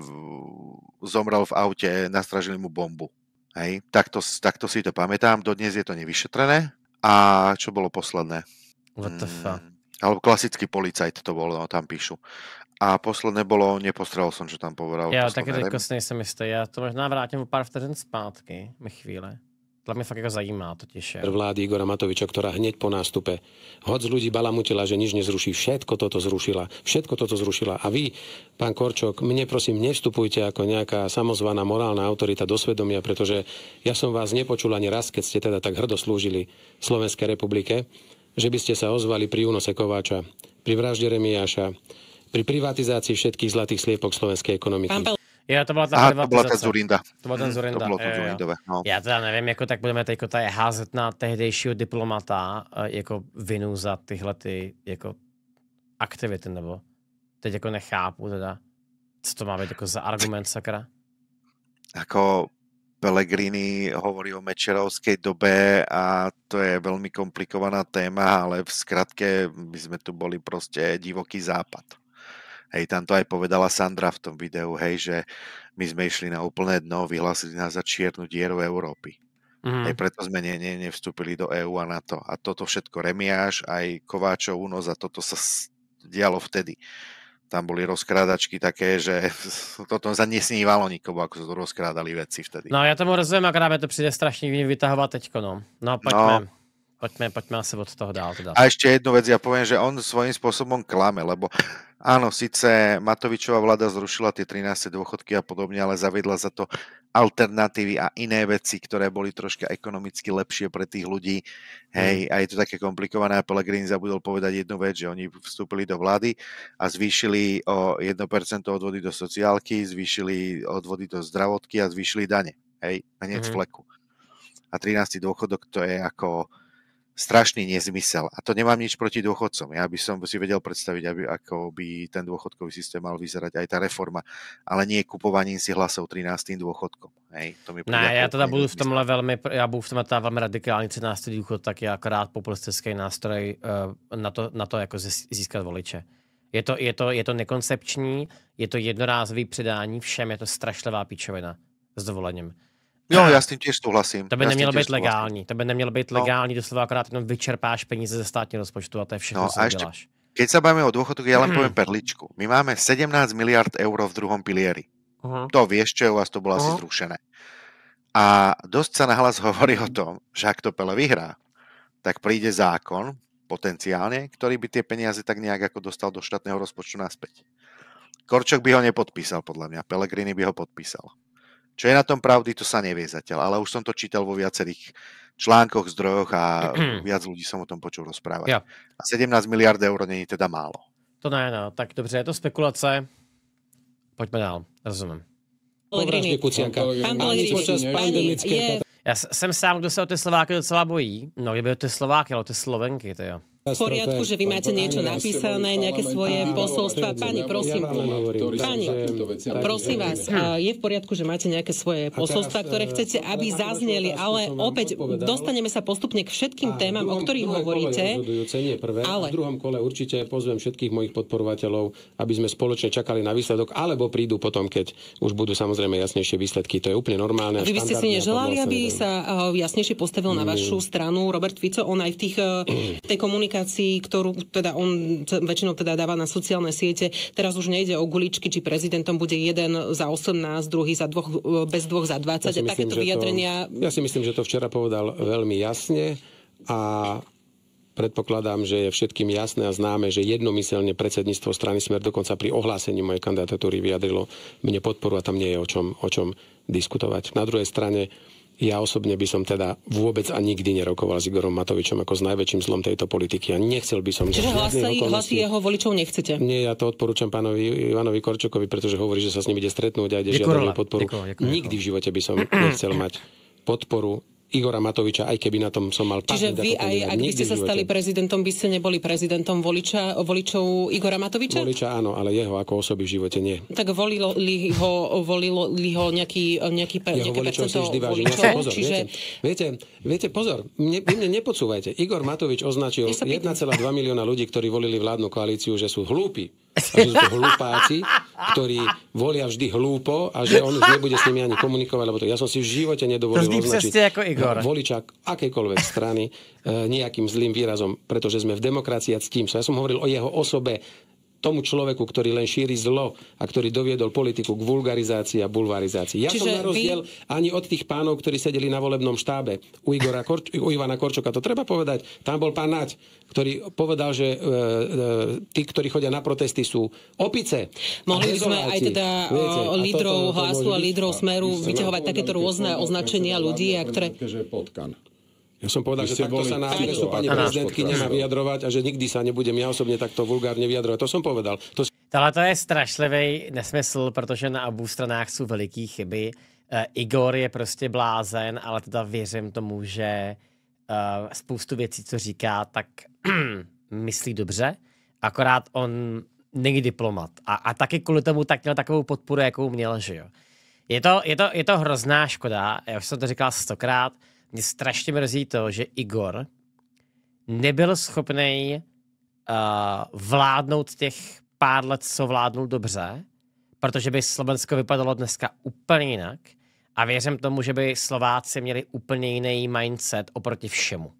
S3: zomrel v aute, nastražili mu bombu. Hej, takto, takto si to pamätám, dodnes je to nevyšetrené. A čo bolo posledné? What the fuck? Mm, alebo klasický policajt to bolo, no tam píšu. A posledné bolo, nepostrel som, čo tam povedal. Já taky
S1: sa mi stojí. Ja to možná vrátím o pár vteřin zpátky, mi chvíle. Podľa mňa fakt zajímá totiž. Je.
S2: Vlády Igora Matoviča, ktorá hneď po nástupe hoc z ľudí balamutila, že nič nezruší, všetko toto zrušila. Všetko toto zrušila. A vy, pán Korčok, mne prosím, nevstupujte ako nejaká samozvaná morálna autorita do svedomia, pretože ja som vás nepočul ani raz, keď ste teda tak hrdo slúžili Slovenskej republike, že by ste sa ozvali pri únose Kováča, pri vražde Remiáša, pri privatizácii všetkých zlatých sliepok slovenskej ekonomiky.
S1: Ja, to bola tá, Aha, to bola tá Zurinda. To bola ten mhm. Zurinda. To bolo to e, Zurindové, no. Ja teda nevím, ako tak budeme teďko tady házet na tehdejšího diplomata eh, jako vinu za tyhle
S3: ty jako aktivity,
S1: nebo teď jako nechápu teda, co to má být jako za argument, sakra?
S3: Ako Pellegrini hovorí o mečerovskej dobe a to je veľmi komplikovaná téma, ale v skratke my sme tu boli proste divoký západ. Hej, tam to aj povedala Sandra v tom videu, hej, že my sme išli na úplné dno, vyhlásili nás za čiernu dieru Európy. Mm. Hej, preto sme ne, ne, nevstúpili do EÚ a NATO. A toto všetko remiáš, aj Kováčov únos a toto sa dialo vtedy. Tam boli rozkrádačky také, že toto sa nesnívalo nikomu, ako sa to rozkrádali veci vtedy.
S1: No ja tomu rozumiem, ak nám to príde strašně vytahovať teďko, no. No, no. poďme. No poďme, poďme asi od toho dál. Teda. A ešte
S3: jednu vec, ja poviem, že on svojím spôsobom klame, lebo Áno, síce Matovičová vláda zrušila tie 13. dôchodky a podobne, ale zaviedla za to alternatívy a iné veci, ktoré boli troška ekonomicky lepšie pre tých ľudí. Hej, mm. a je to také komplikované a Pellegrini zabudol povedať jednu vec, že oni vstúpili do vlády a zvýšili o 1% odvody do sociálky, zvýšili odvody do zdravotky a zvýšili dane. Hej, hneď mm-hmm. fleku. A 13. dôchodok to je ako strašný nezmysel. A to nemám nič proti dôchodcom. Ja by som si vedel predstaviť, aby, ako by ten dôchodkový systém mal vyzerať aj tá reforma, ale nie kupovaním si hlasov 13. dôchodkom. Hej, to mi ne, já teda
S1: budu v tomhle veľmi, já budu v tomhle teda veľmi radikální 13. důchod, tak je akorát populistický nástroj eh, na to, na to ako získat voliče. Je to, je, to, je to nekoncepční, je to jednorázový předání všem, je to strašlivá pičovina s dovolením.
S3: Jo, já s tím těž souhlasím. To by nemělo být no. legální,
S1: to by nemělo být legální, no. doslova akorát jenom vyčerpáš peníze ze státního rozpočtu a to je všechno, no, co a ešte, děláš.
S3: Keď sa bavíme o dôchodku, ja len poviem perličku. My máme 17 miliard eur v druhom pilieri. Uh-huh. Mhm. To vieš, čo u vás to bolo uh-huh. asi mhm. zrušené. A dosť sa nahlas hovorí o tom, že ak to Pele vyhrá, tak príde zákon, potenciálne, ktorý by tie peniaze tak nejak ako dostal do štátneho rozpočtu naspäť. Korčok by ho nepodpísal, podľa mňa. Pelegrini by ho podpísal. Čo je na tom pravdy, to sa nevie zatiaľ, ale už som to čítal vo viacerých článkoch, zdrojoch a viac ľudí som o tom počul rozprávať. Ja. A 17 miliard eur není teda málo.
S1: To ne, no, tak dobře, je to spekulace.
S3: Pojďme dál, rozumím. Já jsem
S1: sám, kdo se o ty Slováky docela bojí. No, kdyby o ty Slováky, ale o ty Slovenky, to jo v poriadku, že vy
S5: máte niečo napísané, nejaké svoje posolstva. Pani prosím,
S2: Pani prosím vás,
S5: hm. je v poriadku, že máte nejaké svoje posolstva, ktoré e, chcete, aby zazneli, ale opäť dostaneme sa postupne k všetkým témam, o ktorých hovoríte.
S2: Ale v druhom kole určite pozvem všetkých mojich podporovateľov, aby sme spoločne čakali na výsledok, alebo prídu potom, keď už budú samozrejme jasnejšie výsledky. To je úplne normálne. Vy by ste si neželali, aby
S5: sa e, jasnejšie postavil na mm. vašu stranu Robert Fico? On aj v, tých, e, v tej komunikácii komunikácii, ktorú teda on väčšinou teda dáva na sociálne siete, teraz už nejde o guličky, či prezidentom bude jeden za 18, druhý za dvoch, e, bez dvoch za 20 ja myslím, takéto vyjadrenia... To,
S2: ja si myslím, že to včera povedal veľmi jasne a predpokladám, že je všetkým jasné a známe, že jednomyselne predsedníctvo strany Smer dokonca pri ohlásení mojej kandidatúry vyjadrilo mne podporu a tam nie je o čom, o čom diskutovať. Na druhej strane ja osobne by som teda vôbec a nikdy nerokoval s Igorom Matovičom ako s najväčším zlom tejto politiky. a nechcel by som... Čiže hlasy, hlasy
S5: jeho voličov nechcete?
S2: Nie, ja to odporúčam pánovi Ivanovi Korčokovi, pretože hovorí, že sa s ním ide stretnúť a ide žiadať podporu. Nikdy v živote by som nechcel mať podporu Igora Matoviča, aj keby na tom som mal Čiže vy aj, ak by ste sa stali
S5: prezidentom, by ste neboli prezidentom voliča, voličov Igora Matoviča?
S2: Voliča áno, ale jeho ako osoby v živote nie.
S5: Tak volilo li ho, volilo li ho nejaký, nejaký pe, jeho voličov si vždy váži. No, voličov, ja pozor, čiže...
S2: viete, viete, pozor, mne, vy mne nepodsúvajte. Igor Matovič označil 1,2 milióna ľudí, ktorí volili vládnu koalíciu, že sú hlúpi a že sú to hlupáci, ktorí volia vždy hlúpo a že on už nebude s nimi ani komunikovať, lebo to ja som si v živote nedovolil to označiť ako Igor. No, voliča akejkoľvek strany eh, nejakým zlým výrazom, pretože sme v demokracii a ctím sa. Ja som hovoril o jeho osobe tomu človeku, ktorý len šíri zlo a ktorý doviedol politiku k vulgarizácii a bulvarizácii. Ja Čiže som na rozdiel vy... ani od tých pánov, ktorí sedeli na volebnom štábe u, Igora Korč- u Ivana Korčoka, to treba povedať, tam bol pán Naď, ktorý povedal, že e, e, tí, ktorí chodia na protesty, sú opice. Mohli by sme aj teda e, lídrov hlasu a lídrov smeru vyťahovať takéto rôzne označenia teda ľudí, ktoré... Ja som povedal, že takto sa na adresu pani prezidentky teda. nemá vyjadrovať a že nikdy sa nebudem ja osobne takto vulgárne vyjadrovať. To som povedal. To...
S1: Tohle to je strašlivý nesmysl, protože na obou stranách jsou veliký chyby. Uh, Igor je prostě blázen, ale teda věřím tomu, že uh, spoustu věcí, co říká, tak myslí dobře, akorát on není diplomat. A, a taky kvůli tomu tak měl takovou podporu, jakou měl, že jo. Je to, je to, je to hrozná škoda, já už jsem to říkal stokrát, Mě strašně mrzí to, že Igor nebyl schopný uh, eh, vládnout těch pár let, co vládnul dobře, protože by Slovensko vypadalo dneska úplně jinak a věřím tomu, že by Slováci měli úplně jiný mindset oproti všemu.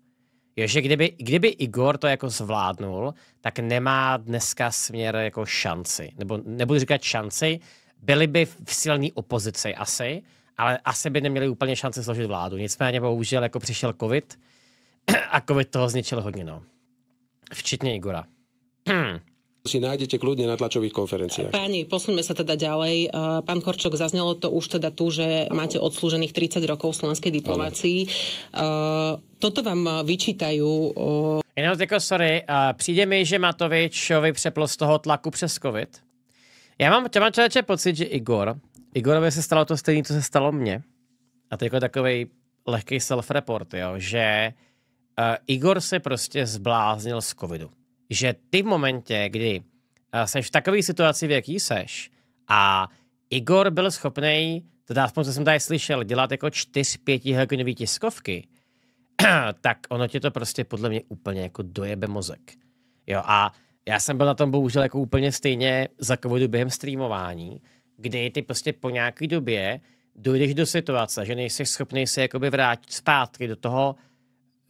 S1: Jo, že kdyby, kdyby Igor to jako zvládnul, tak nemá dneska směr jako šanci. Nebo nebudu říkat šanci, byli by v silné opozici asi, ale asi by neměli úplně šance složit vládu. Nicméně bohužel jako přišel covid a covid toho zničil hodně, no. Včetně Igora.
S2: si nájdete kľudne na tlačových konferenciách.
S5: Páni, posunme sa teda ďalej. Pán Korčok, zaznelo to už teda tu, že máte odslúžených 30 rokov slovenskej diplomácii.
S1: Toto vám vyčítajú... Jenom jako sorry, přijde mi, že Matovičovi přeplo z toho tlaku přes covid. Já mám, mám pocit, že Igor Igorovi se stalo to stejné, co se stalo mně. A to je jako takový lehký self-report, jo, že uh, Igor se prostě zbláznil z covidu. Že ty v momentě, kdy uh, seš v takové situaci, v jaký seš, a Igor byl schopný, teda aspoň co jsem tady slyšel, dělat jako 4-5 tiskovky, tak ono ti to prostě podle mě úplně jako dojebe mozek. Jo, a já jsem byl na tom bohužel jako úplně stejně za covidu během streamování, kdy ty prostě po nějaký době dojdeš do situace, že nejsi schopný se jakoby vrátit zpátky do toho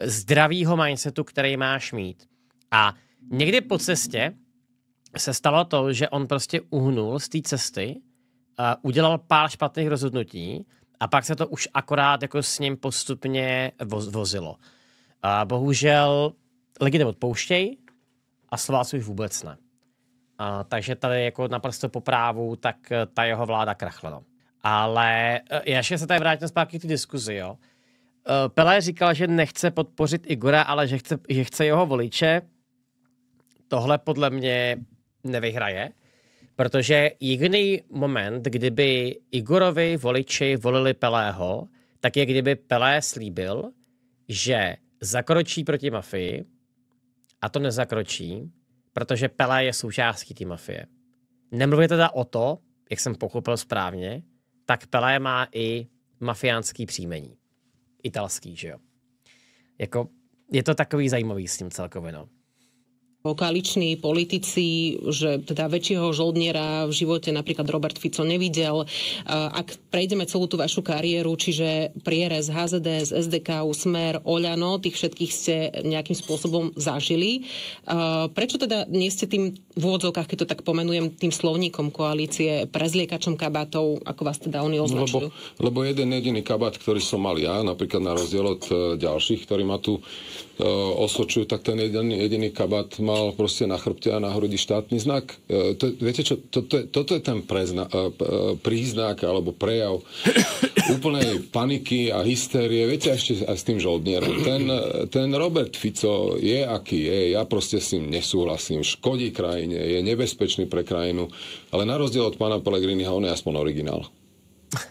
S1: zdravého mindsetu, který máš mít. A někdy po cestě se stalo to, že on prostě uhnul z té cesty, a udělal pár špatných rozhodnutí a pak se to už akorát jako s ním postupně vozilo. A bohužel lidi neodpouštějí a Slováci už vůbec ne. A, takže tady jako naprosto po právu, tak e, ta jeho vláda krachla. No. Ale e, já ještě se tady vrátím zpátky k té diskuzi, jo. E, Pelé říkal, že nechce podpořit Igora, ale že chce, že chce jeho voliče. Tohle podle mě nevyhraje, protože jediný moment, kdyby Igorovi voliči volili Pelého, tak je kdyby Pelé slíbil, že zakročí proti mafii a to nezakročí protože Pela je součástí té mafie. Nemluvě teda o to, jak jsem pochopil správně, tak Pela má i mafiánský příjmení. Italský, že jo. Jako, je to takový zajímavý s tím celkově, no
S5: koaliční politici, že teda väčšieho žoldniera v živote napríklad Robert Fico nevidel. Ak prejdeme celú tú vašu kariéru, čiže prierez HZDS, SDK, Smer, Oľano, tých všetkých ste nejakým spôsobom zažili. Prečo teda nie ste tým v úvodzovkách, keď to tak pomenujem, tým slovníkom koalície, prezliekačom kabátov, ako vás teda oni označujú?
S4: Lebo, lebo jeden jediný kabát, ktorý som mal ja, napríklad na rozdiel od e, ďalších, ktorí ma tu E, osočujú, tak ten jeden, jediný kabát mal proste na chrbte a na hrudi štátny znak. E, to, viete čo, to, to, toto je ten prezna, e, príznak alebo prejav úplnej paniky a hystérie. Viete, ešte aj s tým žoldnierom. Ten, ten Robert Fico je, aký je. Ja proste s ním nesúhlasím. Škodí krajine, je nebezpečný pre krajinu. Ale na rozdiel od pána Pellegriniho, on je aspoň originál.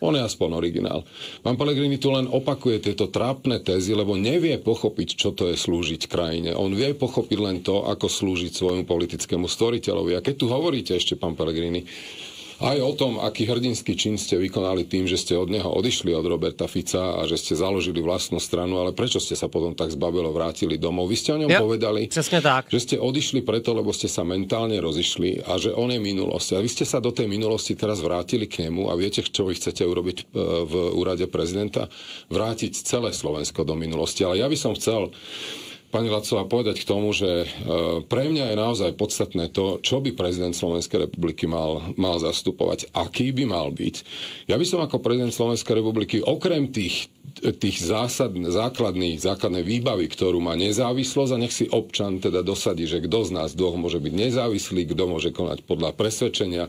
S4: On je aspoň originál. Pán Pellegrini tu len opakuje tieto trápne tézy, lebo nevie pochopiť, čo to je slúžiť krajine. On vie pochopiť len to, ako slúžiť svojmu politickému stvoriteľovi. A keď tu hovoríte ešte, pán Pellegrini, aj o tom, aký hrdinský čin ste vykonali tým, že ste od neho odišli od Roberta Fica a že ste založili vlastnú stranu, ale prečo ste sa potom tak zbavilo vrátili domov? Vy ste o ňom ja, povedali, tak. že ste odišli preto, lebo ste sa mentálne rozišli a že on je minulosť. A vy ste sa do tej minulosti teraz vrátili k nemu a viete, čo vy chcete urobiť e, v úrade prezidenta? Vrátiť celé Slovensko do minulosti. Ale ja by som chcel pani Lacová, povedať k tomu, že e, pre mňa je naozaj podstatné to, čo by prezident Slovenskej republiky mal, mal zastupovať, aký by mal byť. Ja by som ako prezident Slovenskej republiky, okrem tých tých zásad, základných, základnej výbavy, ktorú má nezávislosť a nech si občan teda dosadí, že kto z nás dvoch môže byť nezávislý, kto môže konať podľa presvedčenia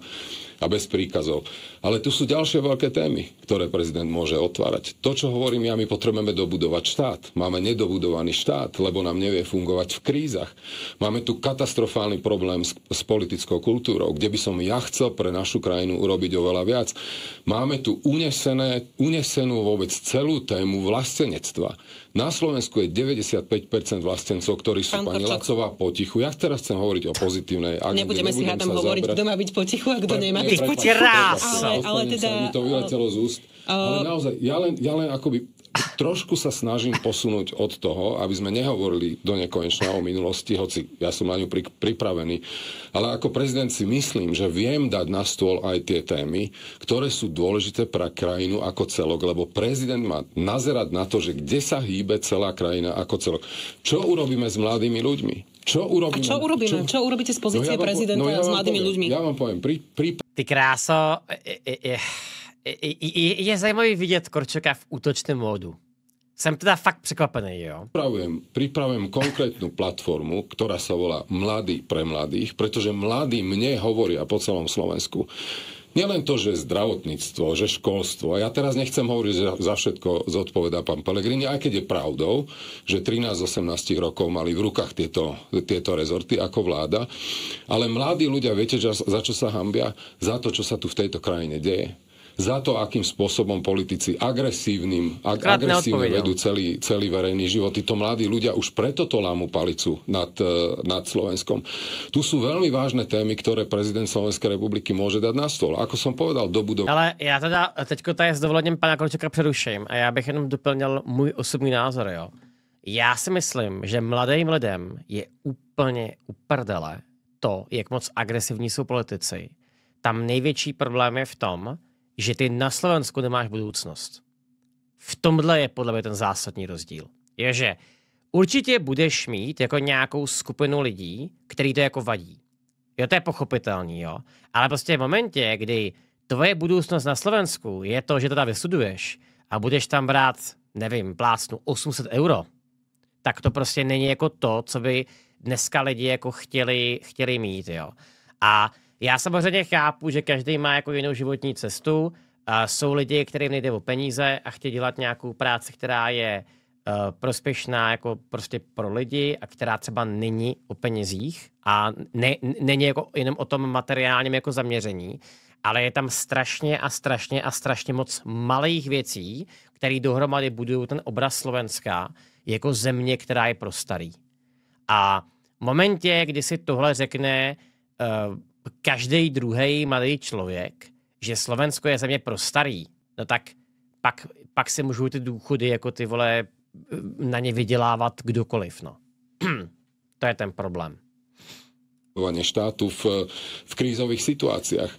S4: a bez príkazov. Ale tu sú ďalšie veľké témy, ktoré prezident môže otvárať. To, čo hovorím ja, my potrebujeme dobudovať štát. Máme nedobudovaný štát, lebo nám nevie fungovať v krízach. Máme tu katastrofálny problém s, s politickou kultúrou, kde by som ja chcel pre našu krajinu urobiť oveľa viac. Máme tu unesené, unesenú vôbec celú tému vlastenectva. Na Slovensku je 95% vlastencov, ktorí sú Pán pani Korčok. Lacová potichu. Ja teraz chcem hovoriť o pozitívnej agende. Nebudeme si hádam hovoriť, kto má
S5: byť potichu a kto nemá byť potichu. Ale, ale teda... to
S4: vyletelo z úst. Ale uh, naozaj, ja len, ja len akoby trošku sa snažím posunúť od toho, aby sme nehovorili do nekonečna o minulosti, hoci ja som na ňu pri, pripravený. Ale ako prezident si myslím, že viem dať na stôl aj tie témy, ktoré sú dôležité pre krajinu ako celok, lebo prezident má nazerať na to, že kde sa hýbe celá krajina ako celok. Čo urobíme s mladými ľuďmi? Čo urobíme? A čo urobíme? Čo, čo
S1: urobíte z pozície no ja prezidenta no ja s mladými poviem,
S4: ľuďmi? Ja vám poviem, pri, pri...
S1: Ty kráso... E, e, e. e je, je zajímavý vidieť Korčoka v útočnom módu. Som teda fakt prekvapený, jo.
S4: Pripravujem, pripravujem konkrétnu platformu, ktorá sa volá Mladý pre mladých, pretože mladí mne hovoria po celom Slovensku. Nielen to, že zdravotníctvo, že školstvo, a ja teraz nechcem hovoriť, že za všetko zodpovedá pán Pelegrini, aj keď je pravdou, že 13-18 rokov mali v rukách tieto, tieto rezorty ako vláda, ale mladí ľudia, viete, za čo sa hambia? Za to, čo sa tu v tejto krajine deje za to, akým spôsobom politici agresívnym, ag- agresívne vedú celý, celý verejný život. Títo mladí ľudia už preto to lámu palicu nad, eh, nad Slovenskom. Tu sú veľmi vážne témy, ktoré prezident Slovenskej republiky môže dať na stôl. Ako som povedal, do budov... Ale
S1: já teda teďko tady s dovolením pana Kolčeka preruším a já bych jenom doplnil můj osobní názor, jo. Já si myslím, že mladým lidem je úplně uprdele to, jak moc agresivní jsou politici. Tam největší problém je v tom, že ty na Slovensku nemáš budoucnost. V tomhle je podle mě ten zásadní rozdíl. Je, že určitě budeš mít jako nějakou skupinu lidí, který to jako vadí. Jo, to je pochopitelný, jo. Ale prostě v momentě, kdy tvoje budoucnost na Slovensku je to, že tam vysuduješ a budeš tam brát, nevím, plácnu 800 euro, tak to prostě není jako to, co by dneska lidi jako chtěli, chtěli mít, jo. A Já samozřejmě chápu, že každý má jako jinou životní cestu. A jsou lidi, kterým nejde o peníze a chtějí dělat nějakou práci, která je eh, prospěšná jako prostě pro lidi a která třeba není o penězích a ne, není jako jenom o tom materiálním jako zaměření, ale je tam strašně a strašně a strašně moc malých věcí, které dohromady budují ten obraz Slovenska jako země, která je pro starý. A v momentě, kdy si tohle řekne uh, každý druhý mladý člověk, že Slovensko je země pro starý, no tak pak, pak si můžou ty důchody jako ty vole eh, na ně vydělávat kdokoliv, no. to je ten problém
S4: štátu v, v krízových situáciách.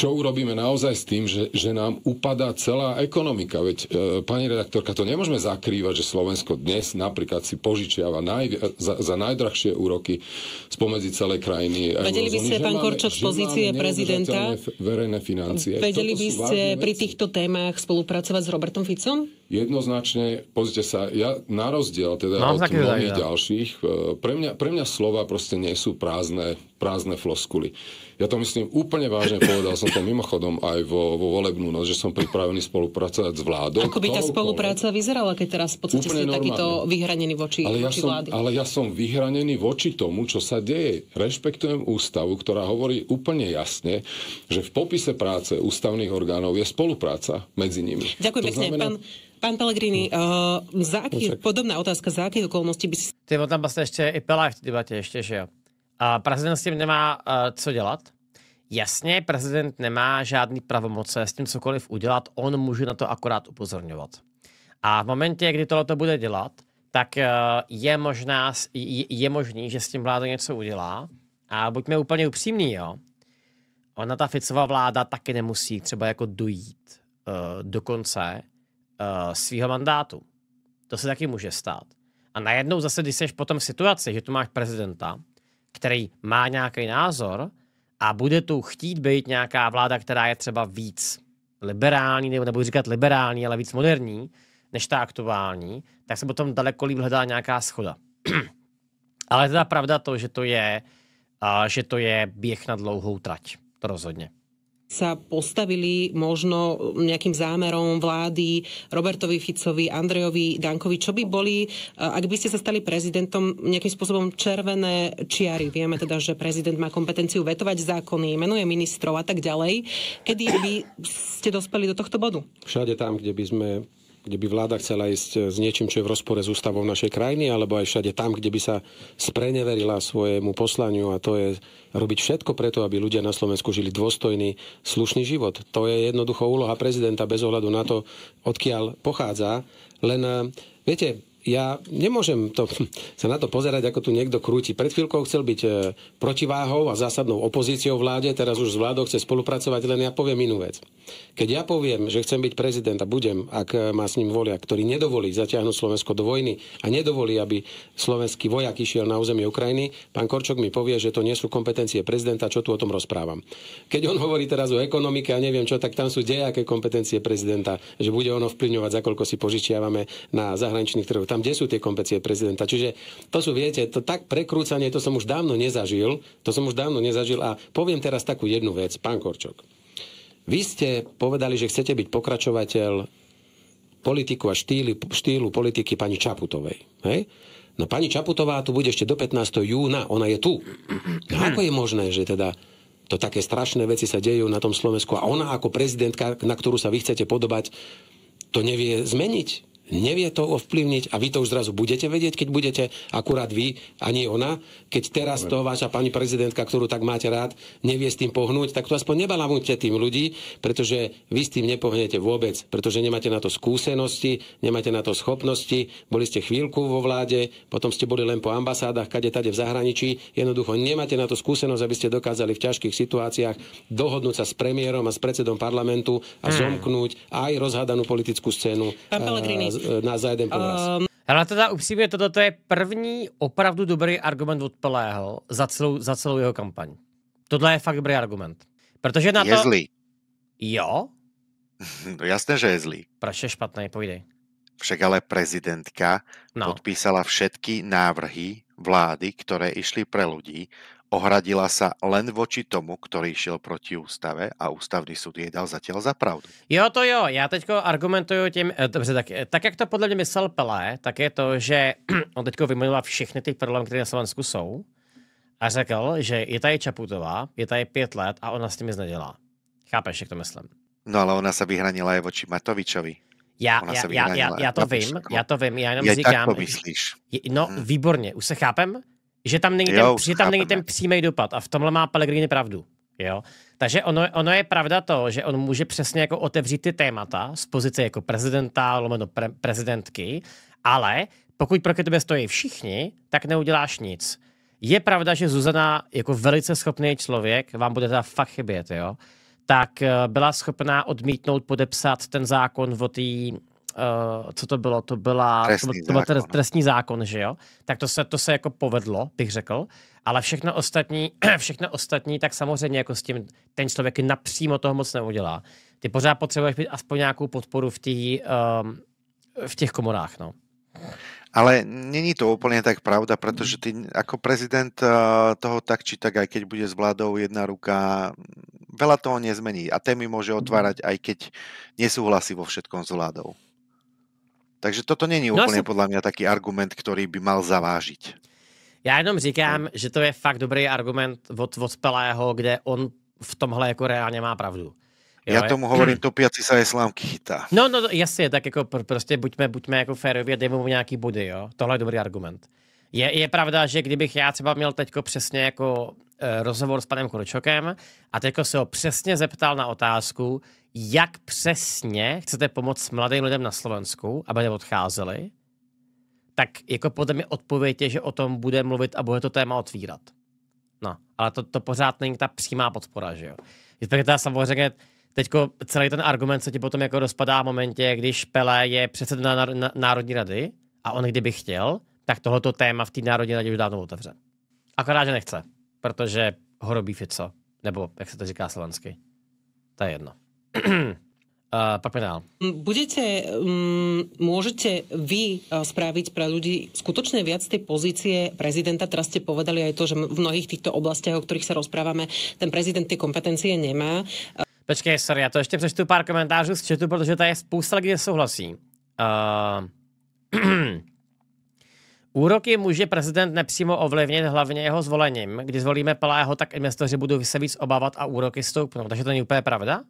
S4: Čo urobíme naozaj s tým, že, že nám upadá celá ekonomika? Veď, e, pani redaktorka, to nemôžeme zakrývať, že Slovensko dnes napríklad si požičiava naj, za, za najdrahšie úroky spomedzi celej krajiny. Vedeli by ste, pán Korčok, z pozície prezidenta? Verejné financie. Vedeli by ste pri
S5: týchto témach spolupracovať s Robertom Ficom?
S4: Jednoznačne, pozrite sa, ja na rozdiel teda no, od mnohých ďalších, e, pre mňa, pre mňa slova proste nie sú prázdne prázdne floskuly. Ja to myslím úplne vážne, povedal som to mimochodom aj vo, vo volebnú noc, že som pripravený spolupracovať s vládou. Ako by tá
S5: spolupráca vyzerala, keď teraz v podstate ste takýto vyhranený voči, ale ja voči som, vlády?
S4: Ale ja som vyhranený voči tomu, čo sa deje. Rešpektujem ústavu, ktorá hovorí úplne jasne, že v popise práce ústavných orgánov je spolupráca medzi nimi. Ďakujem pekne. Znamená... Pán,
S1: Pán Pellegrini, uh, za aký, podobná otázka, za aké okolnosti by si... Tým tam vlastne ešte i Pelák v debate ešte, že ja prezident s tím nemá eh, co dělat. Jasně, prezident nemá žádný pravomoce s tím cokoliv udělat, on může na to akorát upozorňovat. A v momentě, kdy tohle bude dělat, tak eh, je, možná, je, je možný, že s tím vláda něco udělá. A buďme úplně upřímní, jo. Ona ta Ficová vláda taky nemusí třeba jako dojít uh, do konce uh, svého mandátu. To se taky může stát. A najednou zase, když jsi potom v situaci, že tu máš prezidenta, který má nějaký názor a bude tu chtít být nějaká vláda, která je třeba víc liberální, nebo nebudu říkat liberální, ale víc moderní, než ta aktuální, tak se potom daleko líp hledá nějaká schoda. ale teda pravda to, že to je, uh, že to je běh na dlouhou trať. To rozhodně
S5: sa postavili možno nejakým zámerom vlády Robertovi Ficovi, Andrejovi Dankovi? Čo by boli, e, ak by ste sa stali prezidentom, nejakým spôsobom červené čiary? Vieme teda, že prezident má kompetenciu vetovať zákony, menuje ministrov a tak ďalej. Kedy by ste dospeli do tohto bodu?
S2: Všade tam, kde by sme kde by vláda chcela ísť eh, s niečím, čo je v rozpore s ústavou našej krajiny, alebo aj všade tam, kde by sa spreneverila svojemu poslaniu a to je robiť všetko preto, aby ľudia na Slovensku žili dôstojný, slušný život. To je jednoducho úloha prezidenta bez ohľadu na to, odkiaľ pochádza. Len, eh, viete, ja nemôžem to, sa na to pozerať, ako tu niekto krúti. Pred chvíľkou chcel byť e, protiváhou a zásadnou opozíciou vláde, teraz už s vládou chce spolupracovať, len ja poviem inú vec. Keď ja poviem, že chcem byť prezident a budem, ak e, ma s ním volia, ktorý nedovolí zatiahnuť Slovensko do vojny a nedovolí, aby slovenský vojak išiel na územie Ukrajiny, pán Korčok mi povie, že to nie sú kompetencie prezidenta, čo tu o tom rozprávam. Keď on hovorí teraz o ekonomike a neviem čo, tak tam sú dejaké kompetencie prezidenta, že bude ono vplyvňovať, za koľko si požičiavame na zahraničných trhoch tam, kde sú tie kompetencie prezidenta. Čiže to sú, viete, to tak prekrúcanie, to som už dávno nezažil, to som už dávno nezažil a poviem teraz takú jednu vec, pán Korčok. Vy ste povedali, že chcete byť pokračovateľ politiku a štýlu, štýlu politiky pani Čaputovej. Hej? No pani Čaputová tu bude ešte do 15. júna, ona je tu. No ako je možné, že teda to také strašné veci sa dejú na tom Slovensku a ona ako prezidentka, na ktorú sa vy chcete podobať, to nevie zmeniť? nevie to ovplyvniť a vy to už zrazu budete vedieť, keď budete akurát vy a nie ona. Keď teraz to váša pani prezidentka, ktorú tak máte rád, nevie s tým pohnúť, tak to aspoň nebalamujte tým ľudí, pretože vy s tým nepohnete vôbec, pretože nemáte na to skúsenosti, nemáte na to schopnosti, boli ste chvíľku vo vláde, potom ste boli len po ambasádach, kade tade v zahraničí, jednoducho nemáte na to skúsenosť, aby ste dokázali v ťažkých situáciách dohodnúť sa s premiérom a s predsedom parlamentu a hmm. zomknúť aj rozhadanú politickú scénu. Pán E, na za jeden povraz. Um...
S1: Ehm, ale teda upřímně, toto je první opravdu dobrý argument od Pelého za celou, za celou jeho kampaň. Tohle je fakt dobrý argument. Protože na je to...
S3: zlý. Jo? No jasné, že je zlý.
S1: Proč je špatný? Povídej.
S3: Však ale prezidentka no. podpísala všetky návrhy vlády, ktoré išli pre ľudí Ohradila sa len voči tomu, ktorý šiel proti ústave a ústavný súd jej dal zatiaľ za pravdu.
S1: Jo, to jo. Ja teďko argumentuju tým, eh, dobře, tak, eh, tak jak to podle mě myslel Pelé, tak je to, že on teďko vymenila všechny ty problémy, které na Slovensku jsou a řekl, že je tady Čaputová, je tady pět let a ona s tým nic nedělá. Chápeš, jak to myslím?
S3: No ale ona sa vyhranila aj voči Matovičovi.
S1: Ja, ja, ja, ja, ja to vím, ja to vím, ja jenom ja říkám... Tak myslíš. No, hmm. výborně, už se chápem? Že tam není, ten, jo, že tam není ten přímý dopad a v tomhle má Pellegrini pravdu. Jo? Takže ono, ono je pravda to, že on může přesně jako otevřít ty témata z pozice jako prezidenta, lomeno pre, prezidentky, ale pokud proti tebe stojí všichni, tak neuděláš nic. Je pravda, že Zuzana jako velice schopný člověk, vám bude teda fakt chybět, jo? tak eh, byla schopná odmítnout podepsat ten zákon o té uh, co to bylo, to byla, trestní to, to byl zákon. trestní zákon, že jo? Tak to se, to se jako povedlo, bych řekl, ale všechno ostatní, všechno ostatní, tak samozřejmě jako s tím ten člověk napřímo toho moc neudělá. Ty pořád potřebuješ mít aspoň nějakou podporu v, tý, um, ehm, v těch komorách, no.
S3: Ale není to úplne tak pravda, pretože ty ako prezident eh, toho tak či tak, aj keď bude s vládou jedna ruka, veľa toho nezmení a témy môže otvárať, aj keď nesúhlasí vo všetkom s vládou. Takže toto není no, asi... podľa mňa taký argument, ktorý by mal zavážiť.
S1: Já jenom říkám, no. že to je fakt dobrý argument od, od Pelého, kde on v tomhle jako reálně má pravdu. Jo, Já tomu je... hovorím,
S3: topiaci sa je slámky chytá.
S1: No, no, no, jasně, tak jako pr prostě buďme, buďme jako férově, dejme mu nějaký body, jo. Tohle je dobrý argument. Je, je pravda, že kdybych já třeba měl teďko přesně jako e, rozhovor s panem Kurčokem a teďko se ho přesně zeptal na otázku, jak přesně chcete pomoct mladým lidem na Slovensku, aby neodcházeli, tak jako podle mě odpověď že o tom bude mluvit a bude to téma otvírat. No, ale to, to pořád není ta přímá podpora, že jo. Takže teda samozřejmě teď celý ten argument se ti potom jako rozpadá v momentě, když Pele je předseda Národní rady a on kdyby chtěl, tak tohoto téma v té Národní radě už dávno otevře. Akorát, že nechce, protože robí Fico, nebo jak se to říká slovensky. To je jedno. Uh,
S5: Budete, um, môžete vy spraviť pre ľudí skutočne viac tej pozície prezidenta. Teraz ste povedali aj to, že v mnohých týchto oblastiach, o ktorých
S1: sa rozprávame, ten prezident tie kompetencie nemá. Počkej, sorry, já to ještě prečtu pár komentářů z četu, protože to je spousta kde súhlasí. Uh, Úroky může prezident nepřímo ovlivnit hlavně jeho zvolením. Když zvolíme Palého, tak investoři budou se víc obávat a úroky stoupnú. Takže to je úplně pravda?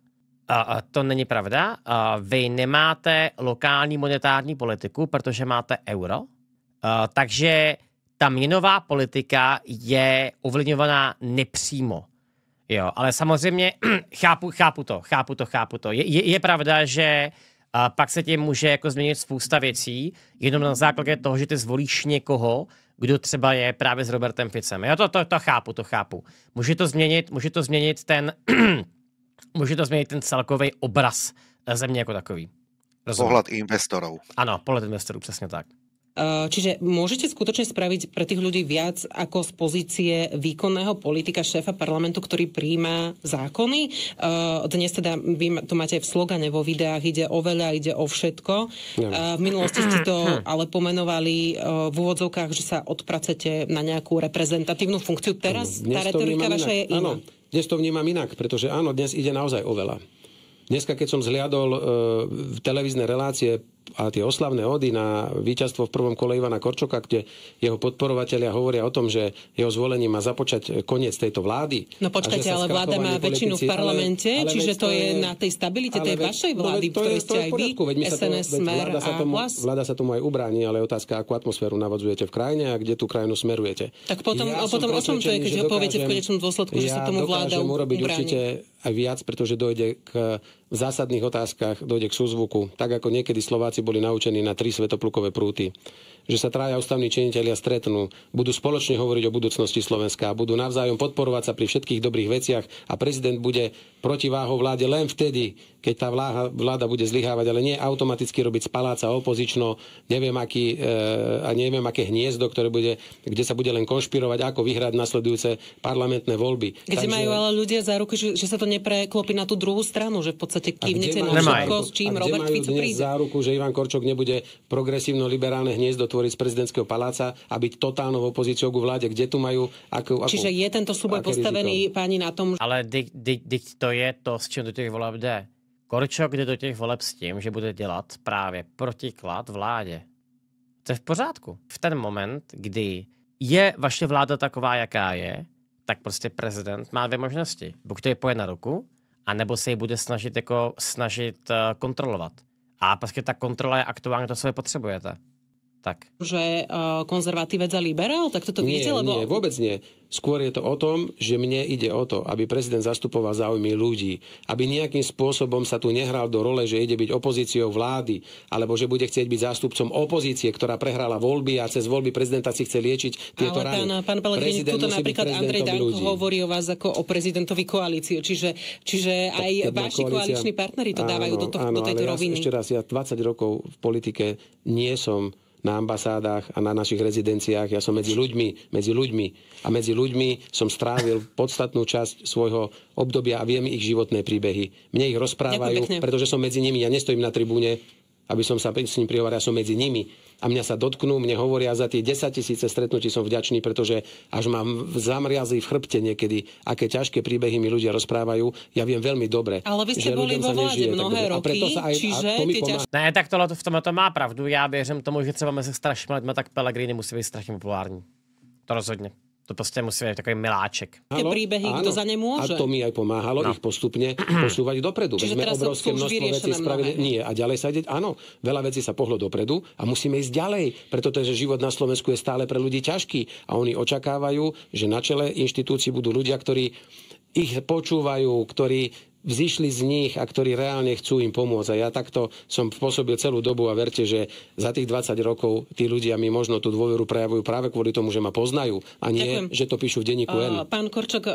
S1: to není pravda. Uh, vy nemáte lokální monetární politiku, protože máte euro. Uh, takže ta měnová politika je ovlivňovaná nepřímo. Jo, ale samozřejmě chápu, chápu to, chápu to, chápu to. Je, je, je pravda, že pak se tím může jako změnit spousta věcí, jenom na základě toho, že ty zvolíš někoho, kdo třeba je právě s Robertem Ficem. Jo, to, to, to chápu, to chápu. Může to změnit, může to změnit ten může to změnit ten celkový obraz eh, země jako takový. Rozumím. Pohled
S3: investorov.
S1: Ano, pohled investorů, přesně tak. Eh,
S5: čiže môžete skutočne spraviť pre tých ľudí viac ako z pozície výkonného politika, šéfa parlamentu, ktorý príjma zákony. Eh, dnes teda, vy to máte v slogane vo videách, ide o veľa, ide o všetko. V minulosti ste to ale pomenovali v úvodzovkách, že sa odpracete na nejakú reprezentatívnu funkciu. Teraz tá retorika vaša je iná.
S2: Ano. Dnes to vnímam inak, pretože áno, dnes ide naozaj o veľa. Dneska, keď som zhliadol e, televízne relácie a tie oslavné ódy na víťazstvo v prvom kole Ivana Korčoka, kde jeho podporovatelia hovoria o tom, že jeho zvolenie má započať koniec tejto vlády. No počkajte, ale vláda má väčšinu v parlamente, ale, ale čiže to je, je na tej stabilite tej veď, vašej no vlády, no, to je, ste aj vy, SNS, tomu, Smer vláda a sa tomu, hlas. Vláda sa tomu aj ubráni, ale otázka, akú atmosféru navodzujete v krajine a kde tú krajinu smerujete. Tak potom, ja potom o čom to je, keď ho poviete v konečnom dôsledku, ja že sa tomu vláda ubráni? urobiť určite aj viac, pretože dojde k v zásadných otázkach dojde k súzvuku, tak ako niekedy Slováci boli naučení na tri svetoplukové prúty že sa traja ústavní činitelia stretnú, budú spoločne hovoriť o budúcnosti Slovenska a budú navzájom podporovať sa pri všetkých dobrých veciach a prezident bude protiváhou vláde len vtedy, keď tá vláda, vláda bude zlyhávať, ale nie automaticky robiť z paláca opozično, neviem, aký, e, a neviem aké hniezdo, ktoré bude, kde sa bude len konšpirovať, ako vyhrať nasledujúce parlamentné voľby. Keď Takže, majú ale
S5: ľudia za ruky, že, že sa to nepreklopí na tú druhú stranu, že v podstate kývnete na všetko, s čím Robert Fico príde. Za
S2: ruku, že Ivan Korčok nebude progresívno-liberálne hniezdo uzatvoriť z prezidentského paláca a byť totálnou opozíciou ku vláde, kde tu majú... Akú, akú, Čiže je tento súboj postavený,
S1: riziko? páni, na tom... Že... Ale teď, to je to, s čím do těch voleb jde. Korčok jde do těch voleb s tím, že bude dělat právě protiklad vládě. To je v pořádku. V ten moment, kdy je vaše vláda taková, jaká je, tak prostě prezident má dvě možnosti. Buď to je poje na ruku, anebo se ji bude snažit, jako, snažit uh, kontrolovat. A prostě ta kontrola je aktuálně to, co vy potřebujete tak. že uh,
S2: konzervatívec a liberál? Tak toto nie, Lebo... Nie, vôbec nie. Skôr je to o tom, že mne ide o to, aby prezident zastupoval záujmy ľudí, aby nejakým spôsobom sa tu nehral do role, že ide byť opozíciou vlády, alebo že bude chcieť byť zástupcom opozície, ktorá prehrala voľby a cez voľby prezidenta si chce liečiť tieto Ale rány. Pán, pán Pelegrini, tuto napríklad Andrej Danko hovorí
S5: o vás ako o prezidentovi koalície, čiže, čiže aj vaši koalícia... koaliční partnery to dávajú do, to, áno, do tejto roviny. Ja, ešte
S2: raz, ja 20 rokov v politike nie som na ambasádach a na našich rezidenciách. Ja som medzi ľuďmi, medzi ľuďmi a medzi ľuďmi som strávil podstatnú časť svojho obdobia a viem ich životné príbehy. Mne ich rozprávajú, pretože som medzi nimi. Ja nestojím na tribúne, aby som sa s ním prihovoril, ja som medzi nimi. A mňa sa dotknú, mne hovoria za tie 10 tisíce stretnutí som vďačný, pretože až mám zamriazí v chrbte niekedy, aké ťažké príbehy mi ľudia rozprávajú. Ja viem veľmi dobre. Ale vy ste boli vo vláde mnohé roky, a preto sa aj, čiže... A to mi ťaž...
S1: Ne, tak tohle, v tomto to má pravdu. Ja věřím tomu, že třeba mezi strašnými lidmi tak Pelegrini musí byť strašně populární. To rozhodne to proste musí byť takový miláček. Tie
S5: príbehy, kto za ne môže. A to mi
S2: aj pomáhalo no. ich postupne posúvať dopredu. Čiže sme teraz obrovské množstvo vecí spravili. Mnohé. Nie, a ďalej sa ide. Áno, veľa vecí sa pohlo dopredu a musíme ísť ďalej, pretože život na Slovensku je stále pre ľudí ťažký a oni očakávajú, že na čele inštitúcií budú ľudia, ktorí ich počúvajú, ktorí vzýšli z nich a ktorí reálne chcú im pomôcť. A ja takto som pôsobil celú dobu a verte, že za tých 20 rokov tí ľudia mi možno tú dôveru prejavujú práve kvôli tomu, že ma poznajú a nie, Ďakujem. že to píšu v denníku N.
S5: Pán Korčok, um,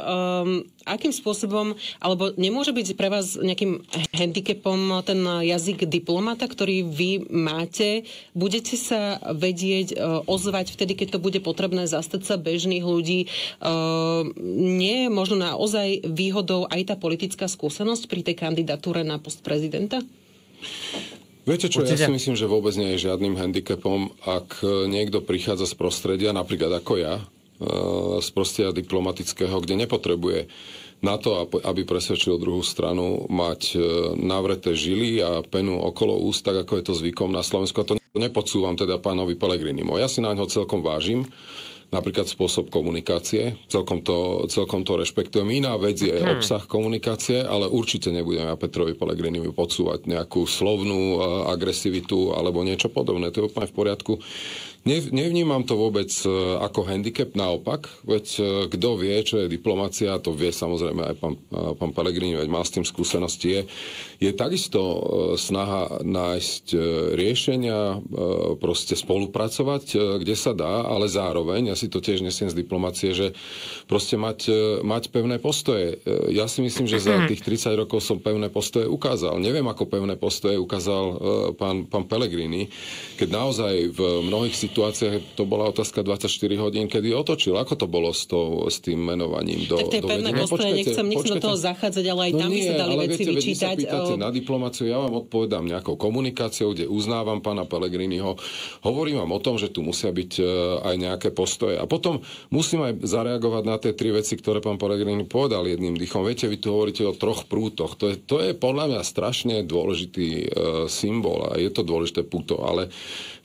S5: akým spôsobom, alebo nemôže byť pre vás nejakým handicapom ten jazyk diplomata, ktorý vy máte? Budete sa vedieť uh, ozvať vtedy, keď to bude potrebné zastať sa bežných ľudí? Uh, nie je možno naozaj výhodou aj tá politická skúsenosť? skúsenosť pri tej kandidatúre na post prezidenta?
S4: Viete čo, Určite. ja si myslím, že vôbec nie je žiadnym handicapom, ak e, niekto prichádza z prostredia, napríklad ako ja, e, z prostredia diplomatického, kde nepotrebuje na to, aby presvedčil druhú stranu, mať e, navreté žily a penu okolo úst, tak ako je to zvykom na Slovensku. A to nepodsúvam teda pánovi Pelegrinimu. Ja si na ňo celkom vážim napríklad spôsob komunikácie. Celkom to, celkom to rešpektujem. Iná vec je hmm. obsah komunikácie, ale určite nebudeme ja Petrovi Pelegrinimu podsúvať nejakú slovnú eh, agresivitu alebo niečo podobné. To je úplne v poriadku. Nevnímam to vôbec e, ako handicap, naopak, veď e, kto vie, čo je diplomacia, to vie samozrejme aj pán, e, pán Pelegrini, veď má s tým skúsenosti, je, je takisto snaha nájsť riešenia, proste spolupracovať, kde sa dá, ale zároveň, ja si to tiež nesiem z diplomacie, že proste mať, mať pevné postoje. Ja si myslím, že za mhm. tých 30 rokov som pevné postoje ukázal. Neviem, ako pevné postoje ukázal pán, pán Pelegrini, keď naozaj v mnohých situáciách to bola otázka 24 hodín, kedy otočil. Ako to bolo s, to, s tým menovaním do Tak to je pevné postoje, nechcem, nechcem do toho zachádzať,
S5: ale aj no tam nie, by sa dali veci viete, vyčítať. Vy sa pýtate o... na
S4: diplomáciu, ja vám odpovedám nejakou komunikáciou, kde uznávam pána Pelegriniho. Hovorím vám o tom, že tu musia byť e, aj nejaké postoje. A potom musím aj zareagovať na tie tri veci, ktoré pán Pelegrini povedal jedným dýchom. Viete, vy tu hovoríte o troch prútoch. To je, to je podľa mňa strašne dôležitý e, symbol a je to dôležité puto, ale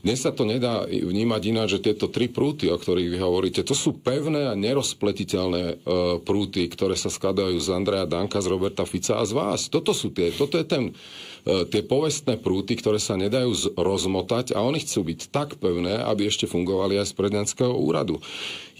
S4: dnes sa to nedá vnímať ináč, že tieto tri prúty, o ktorých vy hovoríte, to sú pevné a nerozpletiteľné e, prúty, ktoré sa skladajú z Andreja Danka, z Roberta Fica a z vás. Toto sú tie, toto je ten E, tie povestné prúty, ktoré sa nedajú rozmotať a oni chcú byť tak pevné, aby ešte fungovali aj z predňanského úradu.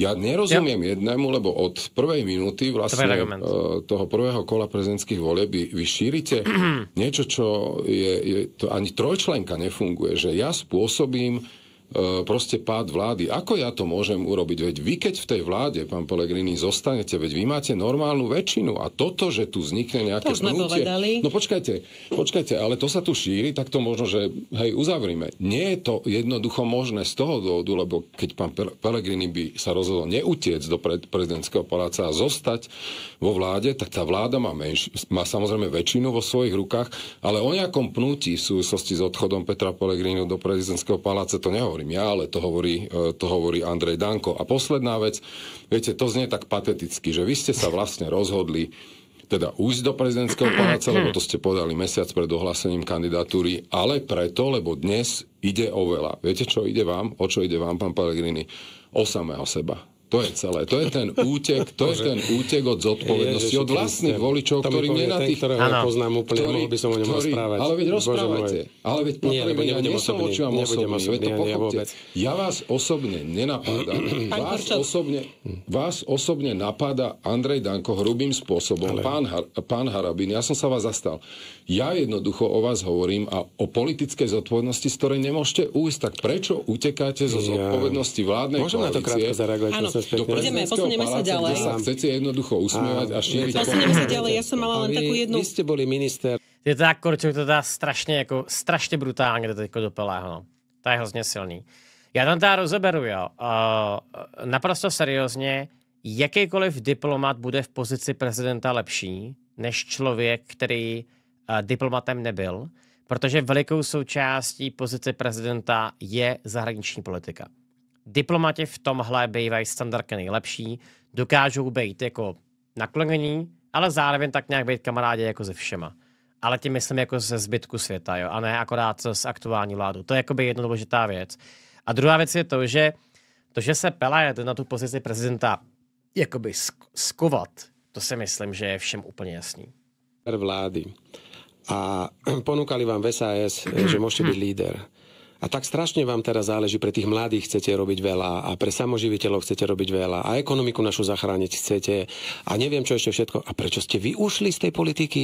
S4: Ja nerozumiem ja. jednému, lebo od prvej minúty vlastne to e, toho prvého kola prezidentských volieb vy, vy šírite niečo, čo je, je to ani trojčlenka nefunguje, že ja spôsobím E, proste pád vlády. Ako ja to môžem urobiť? Veď vy, keď v tej vláde, pán Pelegrini, zostanete, veď vy máte normálnu väčšinu a toto, že tu vznikne nejaké to pnutie... Povedali. No počkajte, počkajte, ale to sa tu šíri, tak to možno, že hej, uzavrime. Nie je to jednoducho možné z toho dôvodu, lebo keď pán Pelegrini by sa rozhodol neutiec do pred, prezidentského paláca a zostať vo vláde, tak tá vláda má, menš, má samozrejme väčšinu vo svojich rukách, ale o nejakom pnutí v súvislosti s odchodom Petra Pelegrini do prezidentského paláca to nehovorí nehovorím ja, ale to hovorí, e, to hovorí Andrej Danko. A posledná vec, viete, to znie tak pateticky, že vy ste sa vlastne rozhodli teda ujsť do prezidentského paláca, lebo to ste podali mesiac pred ohlásením kandidatúry, ale preto, lebo dnes ide o veľa. Viete, čo ide vám? O čo ide vám, pán Pellegrini? O samého seba to je celé. To je ten útek, to je ten útek od zodpovednosti, Ježiši, od vlastných voličov, ktorí mne na tých... Ten, ktorého poznám úplne, ktorý, mohol by som o ňom ktorý, rozprávať. Ale veď rozprávajte. Ale veď nie, lebo ja nie som oči vám osobný. to pochopte. Ja, vás osobne nenapadám. vás, osobne, vás osobne napadá Andrej Danko hrubým spôsobom. Ale... Pán, Har, pán Harabin, ja som sa vás zastal. Ja jednoducho o vás hovorím a o politickej zodpovednosti, z ktorej nemôžete ujsť. Tak prečo utekáte zo zodpovednosti vládnej Môžem koalície? Môžem na to krátko zareagovať, Áno, do Ideme, posunieme sa ďalej. Sa chcete jednoducho usmievať a, a šíriť... Posunieme sa ďalej,
S5: ja som mala len takú jednu... Vy ste
S4: boli minister.
S1: Je to tak, akorčok, to dá strašne, ako, strašne brutálne kde to teďko dopelá. No. To je hrozně silný. Ja tam teda rozeberu, jo. Uh, naprosto seriózne, jakýkoliv diplomat bude v pozici prezidenta lepší, než člověk, který uh, diplomatem nebyl, protože velikou součástí pozice prezidenta je zahraniční politika diplomati v tomhle bývají standardně nejlepší, dokážou být jako naklonění, ale zároveň tak nějak být kamarádi jako se všema. Ale tím myslím jako ze zbytku světa, jo, a ne akorát s aktuální vládou. To je jakoby jedna důležitá věc. A druhá věc je to, že to, že se Pelé na tu pozici prezidenta jakoby skovat, to si myslím, že je všem úplně jasný.
S2: Vlády a ponúkali vám v SAS, že môžete byť líder. A tak strašne vám teraz záleží, pre tých mladých chcete robiť veľa a pre samoživiteľov chcete robiť veľa a ekonomiku našu zachrániť chcete a neviem čo ešte všetko. A prečo ste vy ušli z tej politiky?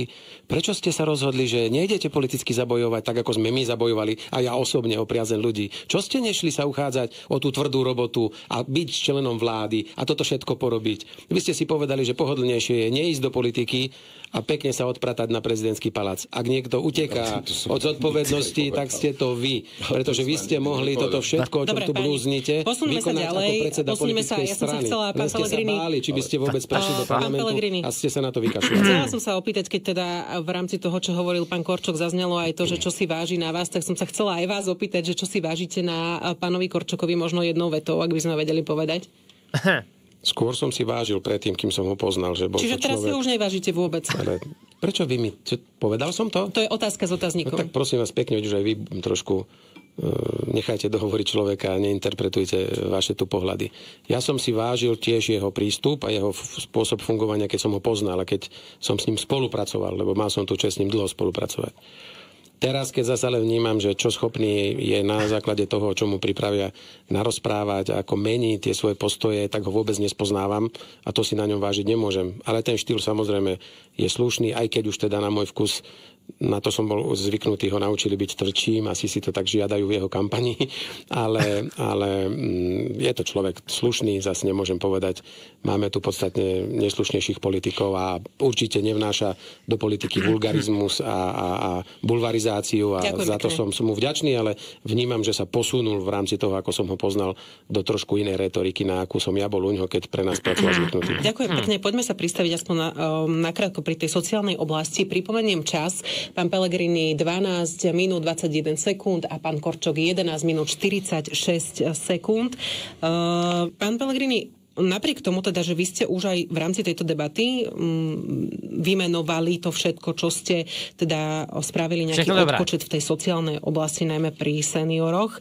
S2: Prečo ste sa rozhodli, že nejdete politicky zabojovať tak, ako sme my zabojovali a ja osobne o priazen ľudí? Čo ste nešli sa uchádzať o tú tvrdú robotu a byť členom vlády a toto všetko porobiť? Vy ste si povedali, že pohodlnejšie je neísť do politiky, a pekne sa odpratať na prezidentský palác. Ak niekto uteká no, od zodpovednosti, tak ste to vy. No, pretože vy ste mohli toto všetko, čo tu blúznite, vykonať ako predseda politickej sa, ja strany. Chcela, pán ste sa báli, či by ste vôbec prešli do parlamentu a ste sa na to vykašľali. Chcela som
S5: sa opýtať, keď teda v rámci toho, čo hovoril pán Korčok, zaznelo aj to, že čo si váži na vás, tak som sa chcela aj vás opýtať, že čo si vážite na pánovi Korčokovi možno jednou vetou, ak by sme vedeli povedať.
S2: Skôr som si vážil predtým, kým som ho poznal. Že bol Čiže to teraz človek... si už nevážite vôbec. Ale prečo vy mi... Čo, povedal som to? To je otázka s otáznikom. No, tak prosím vás pekne, že aj vy trošku uh, nechajte dohovoriť človeka a neinterpretujte vaše tu pohľady. Ja som si vážil tiež jeho prístup a jeho f- spôsob fungovania, keď som ho poznal a keď som s ním spolupracoval, lebo mal som tu čest s ním dlho spolupracovať. Teraz, keď zase ale vnímam, že čo schopný je na základe toho, čo mu pripravia narozprávať, ako mení tie svoje postoje, tak ho vôbec nespoznávam a to si na ňom vážiť nemôžem. Ale ten štýl samozrejme je slušný, aj keď už teda na môj vkus na to som bol zvyknutý, ho naučili byť trčím, asi si to tak žiadajú v jeho kampani, ale, ale mm, je to človek slušný, zase nemôžem povedať, máme tu podstatne neslušnejších politikov a určite nevnáša do politiky vulgarizmus a, a, a bulvarizáciu a Ďakujem za to som, som mu vďačný, ale vnímam, že sa posunul v rámci toho, ako som ho poznal, do trošku inej retoriky, na akú som ja bol u keď pre nás pracoval zvyknutý. Ďakujem pekne,
S5: poďme sa pristaviť aspoň na, ehm, na krátko pri tej sociálnej oblasti. Pripomeniem čas, Pán Pellegrini 12 minút 21 sekúnd a pán Korčok 11 minút 46 sekúnd. Eh, pán Pellegrini, Napriek tomu teda, že vy ste už aj v rámci tejto debaty m, mm, vymenovali to všetko, čo ste teda spravili nejaký všetko odpočet dobrá. v tej sociálnej oblasti, najmä pri senioroch. E,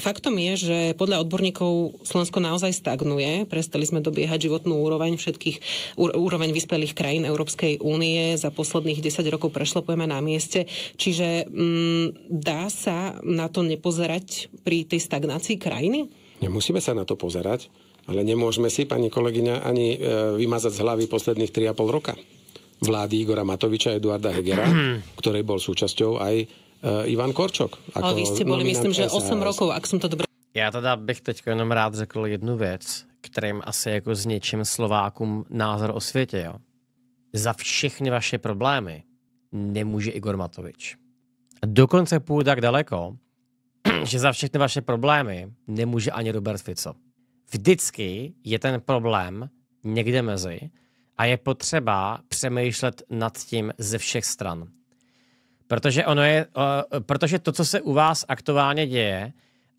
S5: faktom je, že podľa odborníkov Slovensko naozaj stagnuje. Prestali sme dobiehať životnú úroveň všetkých úroveň vyspelých krajín Európskej únie. Za posledných 10 rokov prešlepujeme na mieste. Čiže m, mm, dá sa na to nepozerať pri tej stagnácii krajiny?
S2: Nemusíme sa na to pozerať ale nemôžeme si, pani kolegyňa, ani e, vymazať z hlavy posledných 3,5 roka vlády Igora Matoviča a Eduarda Hegera, mhm. ktorej bol súčasťou aj e, Ivan Korčok. Ako Ale vy ste boli, myslím, že 8 SAS.
S5: rokov, ak som to dobre...
S2: Já teda
S1: bych teď jenom rád řekl jednu věc, ktorým asi ako s niečím Slovákům názor o svete. Jo. Za všechny vaše problémy nemůže Igor Matovič. Dokonce půjdu tak daleko, že za všechny vaše problémy nemůže ani Robert Fico vždycky je ten problém někde mezi a je potřeba přemýšlet nad tím ze všech stran. Protože, ono je, uh, protože to, co se u vás aktuálně děje,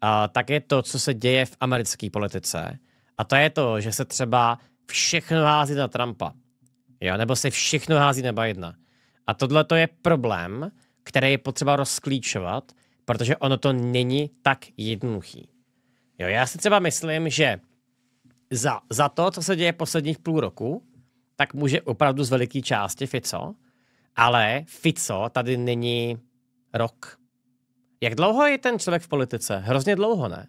S1: uh, tak je to, co se děje v americké politice. A to je to, že se třeba všechno hází na Trumpa. Jo? Nebo se všechno hází na Bidena. A tohle to je problém, který je potřeba rozklíčovat, protože ono to není tak jednoduchý. Jo, já si třeba myslím, že za, za to, co se děje posledních půl roku, tak může opravdu z veliké části Fico, ale Fico tady není rok. Jak dlouho je ten člověk v politice? Hrozně dlouho, ne?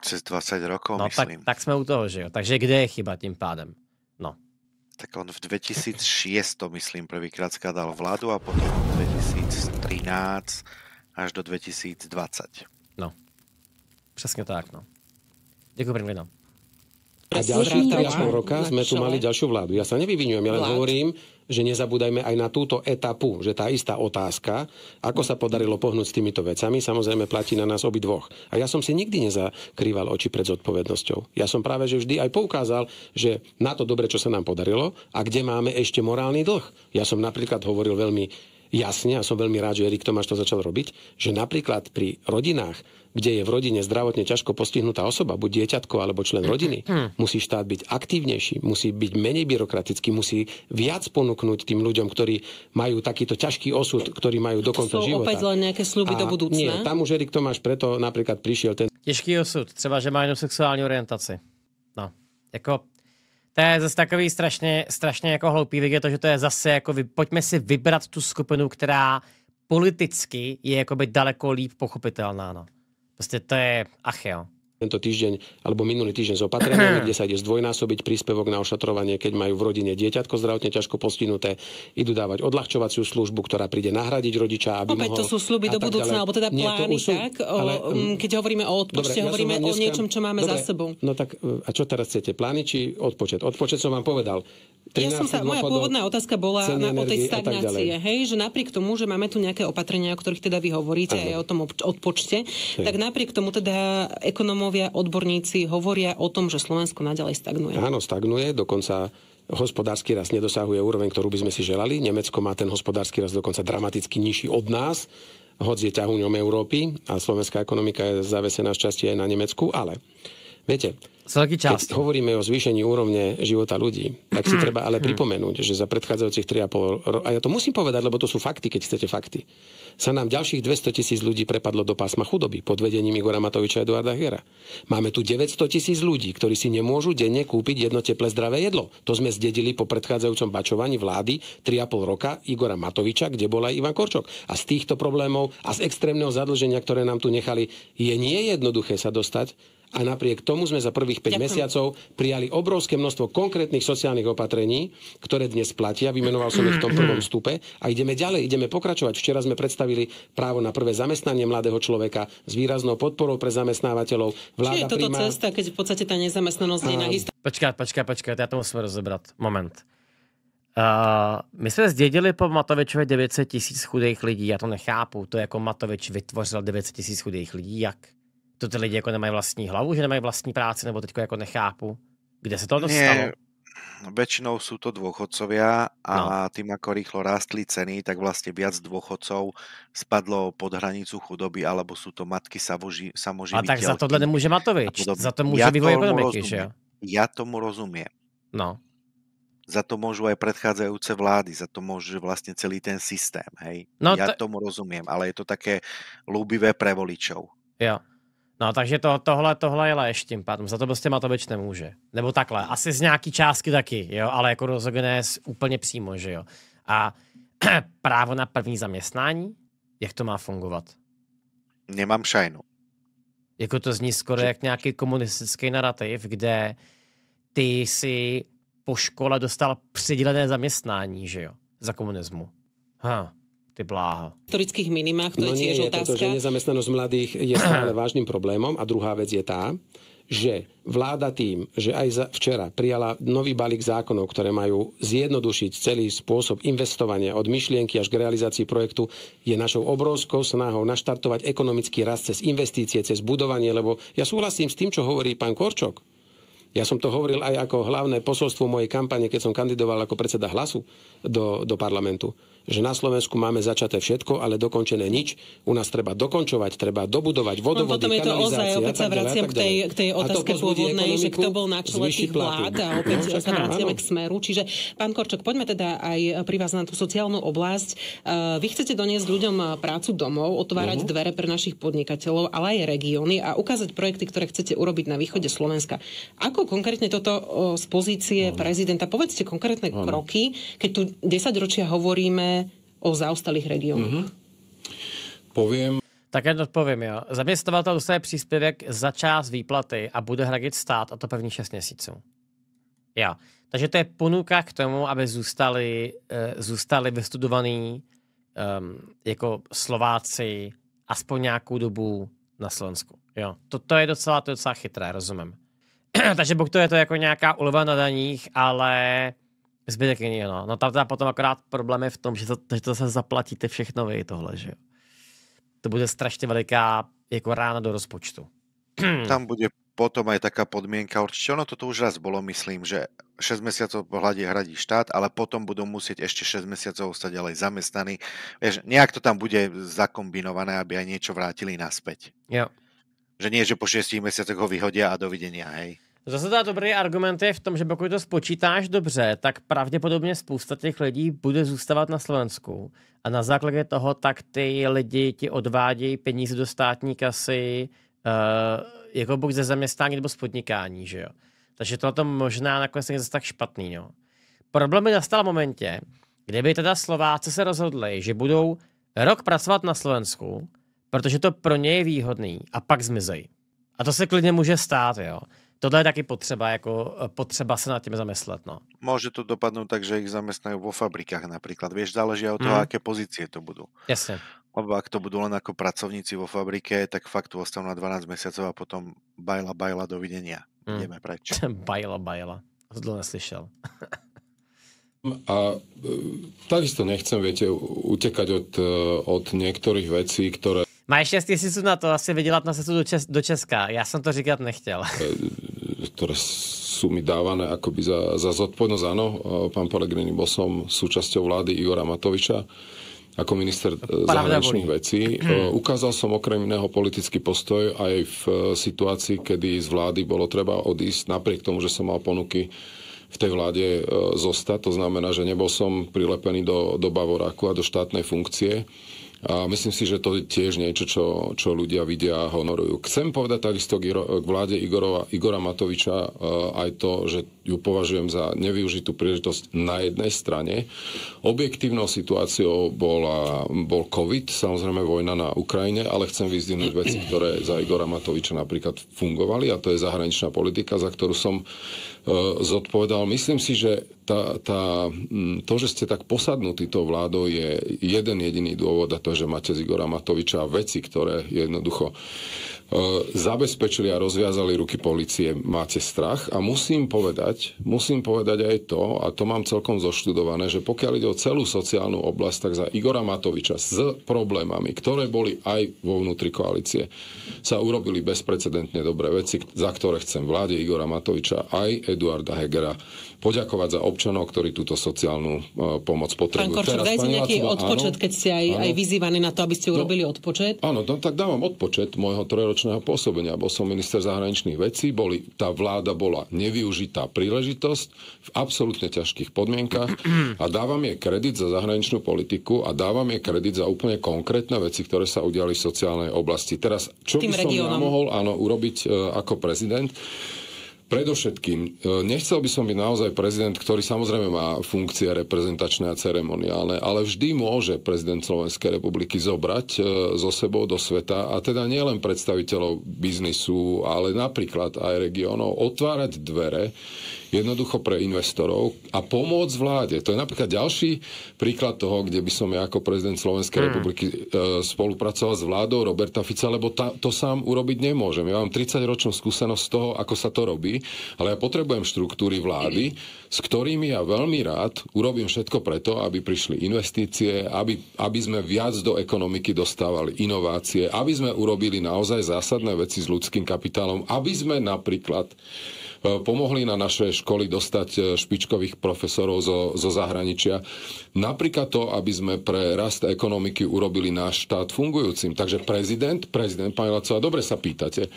S3: Přes 20 rokov, no, myslím. Tak,
S1: tak jsme u toho, že jo. Takže kde je chyba tím pádem?
S3: No. Tak on v 2006, myslím, prvýkrát skladal vládu a potom 2013 až do 2020. No.
S1: Přesně tak, no. Ďakujem pekne, no.
S3: A ďalších 3,5 roka sme tu mali ďalšiu vládu.
S2: Ja sa nevyvinujem, ja len hovorím, že nezabúdajme aj na túto etapu, že tá istá otázka, ako sa podarilo pohnúť s týmito vecami, samozrejme platí na nás obidvoch. A ja som si nikdy nezakrýval oči pred zodpovednosťou. Ja som práve že vždy aj poukázal, že na to dobre, čo sa nám podarilo a kde máme ešte morálny dlh. Ja som napríklad hovoril veľmi jasne, a som veľmi rád, že Erik Tomáš to začal robiť, že napríklad pri rodinách, kde je v rodine zdravotne ťažko postihnutá osoba, buď dieťatko alebo člen rodiny, mm-hmm. mm. musí štát byť aktívnejší, musí byť menej byrokratický, musí viac ponúknuť tým ľuďom, ktorí majú takýto ťažký osud, ktorí majú do konca života. opäť len nejaké sluby a do budúcna. Nie, tam už Erik Tomáš preto napríklad prišiel ten...
S1: Ťažký osud, třeba, že má sexuálnu orientáciu. No, ako to je zase takový strašně, strašně jako hloupý vík, je to, že to je zase jako, vy, pojďme si vybrat tu skupinu, která politicky je jakoby daleko líp pochopitelná, no. Prostě to je, ach jo
S2: tento týždeň alebo minulý týždeň s opatreniami, kde sa ide zdvojnásobiť príspevok na ošetrovanie, keď majú v rodine dieťatko zdravotne ťažko postihnuté, idú dávať odľahčovaciu službu, ktorá príde nahradiť rodiča, aby Opäť mohol... to sú sluby do budúcna, alebo teda Nie, plány, sú, tak? Ale, mm, mm, keď
S5: hovoríme o odpočte, dobre, hovoríme ja o niečom, čo máme dobre, za sebou.
S2: No tak e, a čo teraz chcete? Plány či odpočet? Odpočet som vám povedal ja som sa, moja pôvodná
S5: otázka bola na, o tej stagnácie, hej, že napriek tomu, že máme tu nejaké opatrenia, o ktorých teda vy hovoríte aj o tom odpočte, hej. tak napriek tomu teda ekonomovia, odborníci hovoria o tom, že Slovensko naďalej stagnuje.
S2: Áno, stagnuje, dokonca hospodársky rast nedosahuje úroveň, ktorú by sme si želali. Nemecko má ten hospodársky rast dokonca dramaticky nižší od nás, hoď je ťahuňom Európy a slovenská ekonomika je zavesená z časti aj na Nemecku, ale Viete, Celý čas. Keď hovoríme o zvýšení úrovne života ľudí, tak si hm. treba ale hm. pripomenúť, že za predchádzajúcich 3,5 rokov, a ja to musím povedať, lebo to sú fakty, keď chcete fakty, sa nám ďalších 200 tisíc ľudí prepadlo do pásma chudoby pod vedením Igora Matoviča a Eduarda Hera. Máme tu 900 tisíc ľudí, ktorí si nemôžu denne kúpiť jedno teple zdravé jedlo. To sme zdedili po predchádzajúcom bačovaní vlády 3,5 roka Igora Matoviča, kde bol aj Ivan Korčok. A z týchto problémov a z extrémneho zadlženia, ktoré nám tu nechali, je nie jednoduché sa dostať a napriek tomu sme za prvých 5 Ďakujem. mesiacov prijali obrovské množstvo konkrétnych sociálnych opatrení, ktoré dnes platia. Vymenoval som ich v tom prvom stupe a ideme ďalej, ideme pokračovať. Včera sme predstavili právo na prvé zamestnanie mladého človeka s výraznou podporou pre zamestnávateľov. Vláda Čiže je toto príjma... cesta,
S5: keď v podstate tá nezamestnanosť a... je na Počka,
S1: Počkaj, počkaj, počkaj, ja to musím rozobrať. Moment. Uh, my jsme zdědili po Matovičovi 900 tisíc chudých lidí, já to nechápu, to jako Matovič vytvořil 900 tisíc chudých lidí, jak? to ty lidi jako nemají vlastní hlavu, že nemají vlastní práci, nebo teď jako nechápu, kde se to dostalo?
S3: No, väčšinou sú to dôchodcovia a no. tým, ako rýchlo rástli ceny, tak vlastne viac dôchodcov spadlo pod hranicu chudoby, alebo sú to matky samoži- samoživiteľky. A tak za tohle nemôže Matovič, za to môže ja vývoj ekonomiky, že Ja tomu rozumiem. No. Za to môžu aj predchádzajúce vlády, za to môže vlastne celý ten systém, hej. No, ja to... tomu rozumiem, ale je to také ľúbivé pre voličov.
S1: Jo. No takže to, tohle, tohle je lež tím pádem, za to prostě Matovič nemůže. Nebo takhle, asi z nějaký částky taky, jo, ale jako rozhodně úplně přímo, že jo. A právo na první zaměstnání, jak to má fungovat?
S3: Nemám šajnu.
S1: Jako to zní skoro že... jak nějaký komunistický narrativ, kde ty si po škole dostal
S2: přidělené zaměstnání, že jo, za komunismu. Ha. Huh tie bláho.
S5: V historických minimách to no je tiež nie, otázka. Pretože
S2: nezamestnanosť mladých je stále vážnym problémom a druhá vec je tá, že vláda tým, že aj za, včera prijala nový balík zákonov, ktoré majú zjednodušiť celý spôsob investovania od myšlienky až k realizácii projektu, je našou obrovskou snahou naštartovať ekonomický rast cez investície, cez budovanie, lebo ja súhlasím s tým, čo hovorí pán Korčok. Ja som to hovoril aj ako hlavné posolstvo mojej kampane, keď som kandidoval ako predseda hlasu do, do parlamentu že na Slovensku máme začaté všetko, ale dokončené nič. U nás treba dokončovať, treba dobudovať no, vodovody, no, potom je to ozaj, opäť sa vraciam k tej,
S5: k tej otázke pôvodnej, že kto bol na čele tých vlád a no, opäť no, sa vraciame k smeru. Čiže, pán Korčok, poďme teda aj e, pri vás na tú sociálnu oblasť. E, vy chcete doniesť ľuďom e, prácu domov, otvárať uh-huh. dvere pre našich podnikateľov, ale aj regióny a ukázať projekty, ktoré chcete urobiť na východe Slovenska. Ako konkrétne toto z pozície uh-huh. prezidenta, povedzte konkrétne uh-huh. kroky, keď tu 10 ročia hovoríme o zaostalých regiónoch?
S1: Mm-hmm. Poviem tak jen odpovím, jo. Zaměstnavatel dostane příspěvek za část výplaty a bude hradit stát, a to první 6 měsíců. Jo. Takže to je ponuka k tomu, aby zůstali, eh, zůstali vystudovaní um, jako Slováci aspoň nějakou dobu na Slovensku. Jo. To, to, je docela, to je docela chytré, rozumím. Takže buď to je to jako nějaká uleva na daních, ale Zbytek není. no. No tam teda potom akorát problém je v tom, že to, že to zase zaplatíte všechno vy tohle, že jo. To bude strašně veliká jako rána do rozpočtu. Tam
S3: bude potom aj taká podmienka, určite ono toto už raz bolo, myslím, že 6 mesiacov po hľade hradí štát, ale potom budú musieť ešte 6 mesiacov ostať ďalej zamestnaní. Vieš, nejak to tam bude zakombinované, aby aj niečo vrátili naspäť. Jo. Že nie, že po 6 mesiacoch ho vyhodia a dovidenia, hej. Zase
S1: dá teda dobrý argument je v tom, že pokud to spočítáš
S3: dobře, tak
S1: pravděpodobně spousta těch lidí bude zůstávat na Slovensku. A na základě toho tak ty lidi ti odvádějí peníze do státní kasy, uh, jako buď ze zaměstnání nebo z podnikání, že jo. Takže tohle možná nakonec není zase tak špatný, no. Problém by nastal v momentě, kdyby teda Slováci se rozhodli, že budou rok pracovat na Slovensku, protože to pro ně je výhodný a pak zmizej. A to se klidně může stát, jo. Tohle je taky potřeba, jako eh, potřeba se nad tím zamyslet. No.
S3: Může to dopadnout tak, že ich zamestnajú vo fabrikách například. Víš, záleží od toho, hmm. aké pozície to budú. Jasne. Lebo ak to budú len ako pracovníci vo fabrike, tak fakt tu na 12 mesiacov a potom bajla, bajla, dovidenia. Mm. Ideme preč.
S1: bajla, bajla. to neslyšel.
S4: A eh, takisto nechcem, viete, utekať od, eh, od niektorých vecí, ktoré...
S1: Máš šťastie si na to asi vydělat na cestu do, Čes do Česka. Já jsem to říkat nechtěl
S4: ktoré sú mi dávané akoby za, za zodpovednosť. Áno, e, pán Pelegrini, bol som súčasťou vlády Igora Matoviča ako minister e, Pravda zahraničných vecí. E, ukázal som okrem iného politický postoj aj v situácii, kedy z vlády bolo treba odísť, napriek tomu, že som mal ponuky v tej vláde zostať. To znamená, že nebol som prilepený do, do Bavoráku a do štátnej funkcie. A myslím si, že to je tiež niečo, čo, čo ľudia vidia a honorujú. Chcem povedať takisto k vláde Igorova, Igora Matoviča e, aj to, že ju považujem za nevyužitú príležitosť na jednej strane. Objektívnou situáciou bola, bol COVID, samozrejme vojna na Ukrajine, ale chcem vyzdvihnúť veci, ktoré za Igora Matoviča napríklad fungovali a to je zahraničná politika, za ktorú som e, zodpovedal. Myslím si, že tá, tá, to, že ste tak posadnutí tou vládou, je jeden jediný dôvod a to, že máte z Igora Matoviča veci, ktoré jednoducho E, zabezpečili a rozviazali ruky policie, máte strach. A musím povedať, musím povedať aj to, a to mám celkom zoštudované, že pokiaľ ide o celú sociálnu oblasť, tak za Igora Matoviča s problémami, ktoré boli aj vo vnútri koalície, sa urobili bezprecedentne dobré veci, za ktoré chcem vláde Igora Matoviča aj Eduarda Hegera poďakovať za občanov, ktorí túto sociálnu e, pomoc potrebujú. Pán Korčok, dajte nejaký Lacová, odpočet, áno,
S5: keď ste aj, aj vyzývaní na
S4: to, aby ste no, urobili no, odpočet. Áno, no, tak dávam odpočet môjho trojročného pôsobenia. Bol som minister zahraničných vecí, boli, tá vláda bola nevyužitá príležitosť v absolútne ťažkých podmienkach a dávam jej kredit za zahraničnú politiku a dávam jej kredit za úplne konkrétne veci, ktoré sa udiali v sociálnej oblasti. Teraz, čo by som ja mohol áno, urobiť e, ako prezident? Predovšetkým, e, nechcel by som byť naozaj prezident, ktorý samozrejme má funkcie reprezentačné a ceremoniálne, ale vždy môže prezident Slovenskej republiky zobrať e, zo sebou do sveta, a teda nielen predstaviteľov biznisu, ale napríklad aj regiónov, otvárať dvere, jednoducho pre investorov a pomôcť vláde. To je napríklad ďalší príklad toho, kde by som ja ako prezident Slovenskej hmm. republiky e, spolupracoval s vládou Roberta Fica, lebo ta, to sám urobiť nemôžem. Ja mám 30-ročnú skúsenosť z toho, ako sa to robí, ale ja potrebujem štruktúry vlády, s ktorými ja veľmi rád urobím všetko preto, aby prišli investície, aby, aby sme viac do ekonomiky dostávali inovácie, aby sme urobili naozaj zásadné veci s ľudským kapitálom, aby sme napríklad pomohli na naše školy dostať e, špičkových profesorov zo, zo zahraničia. Napríklad to, aby sme pre rast ekonomiky urobili náš štát fungujúcim. Takže prezident, prezident, pani Lacová, dobre sa pýtate.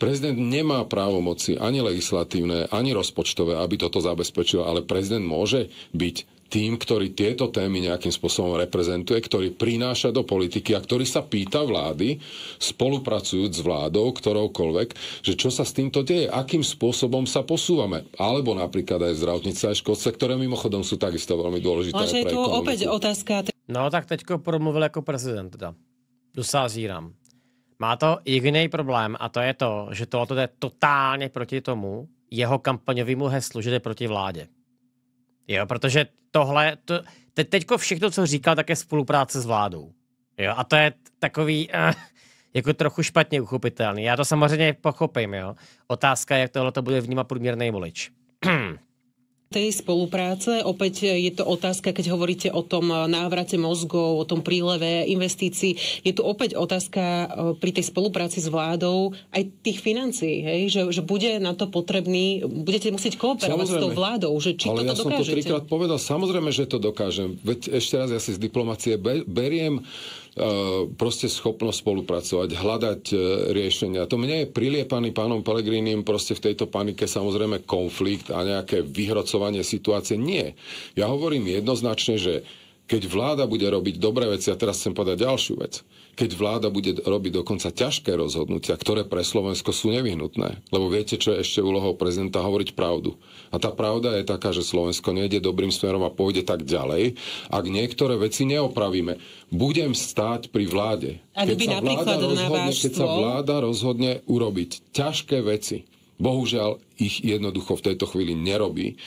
S4: Prezident nemá právomoci ani legislatívne, ani rozpočtové, aby toto zabezpečil, ale prezident môže byť tým, ktorý tieto témy nejakým spôsobom reprezentuje, ktorý prináša do politiky a ktorý sa pýta vlády, spolupracujúc s vládou, ktoroukoľvek, že čo sa s týmto deje, akým spôsobom sa posúvame. Alebo napríklad aj zdravotnice a školce, ktoré mimochodom sú takisto veľmi dôležité. Ale je tu ekonomiku. opäť
S1: otázka. No tak teďko promluvil ako prezident teda. Dosázírám. Má to jediný problém a to je to, že tohoto jde totálně proti tomu jeho kampaňovému heslu, že jde proti vládě. Jo, protože tohle, to, te, teďko všechno, co říkal, tak je spolupráce s vládou. Jo, a to je takový eh, jako trochu špatně uchopitelný. Já to samozřejmě pochopím, jo. Otázka je, jak tohle to bude vnímat průměrný volič.
S5: tej spolupráce. Opäť e, je to otázka, keď hovoríte o tom e, návrate mozgov, o tom príleve investícií. Je tu opäť otázka e, pri tej spolupráci s vládou aj tých financií, hej? Že, že bude na to potrebný, budete musieť kooperovať samozrejme, s tou vládou, že či ale toto ja som dokážete? to trikrát povedal,
S4: samozrejme, že to dokážem. Veď ešte raz, ja si z diplomácie beriem Eh, proste schopnosť spolupracovať, hľadať eh, riešenia. To mne je priliepaný pánom Pelegrínim proste v tejto panike samozrejme konflikt a nejaké vyhrocovanie situácie. Nie. Ja hovorím jednoznačne, že keď vláda bude robiť dobré veci, a teraz chcem povedať ďalšiu vec, keď vláda bude robiť dokonca ťažké rozhodnutia, ktoré pre Slovensko sú nevyhnutné. Lebo viete, čo je ešte úlohou prezidenta hovoriť pravdu. A tá pravda je taká, že Slovensko nejde dobrým smerom a pôjde tak ďalej, ak niektoré veci neopravíme. Budem stáť pri vláde. Keď sa, vláda rozhodne, keď sa vláda rozhodne urobiť ťažké veci, bohužiaľ ich jednoducho v tejto chvíli nerobí,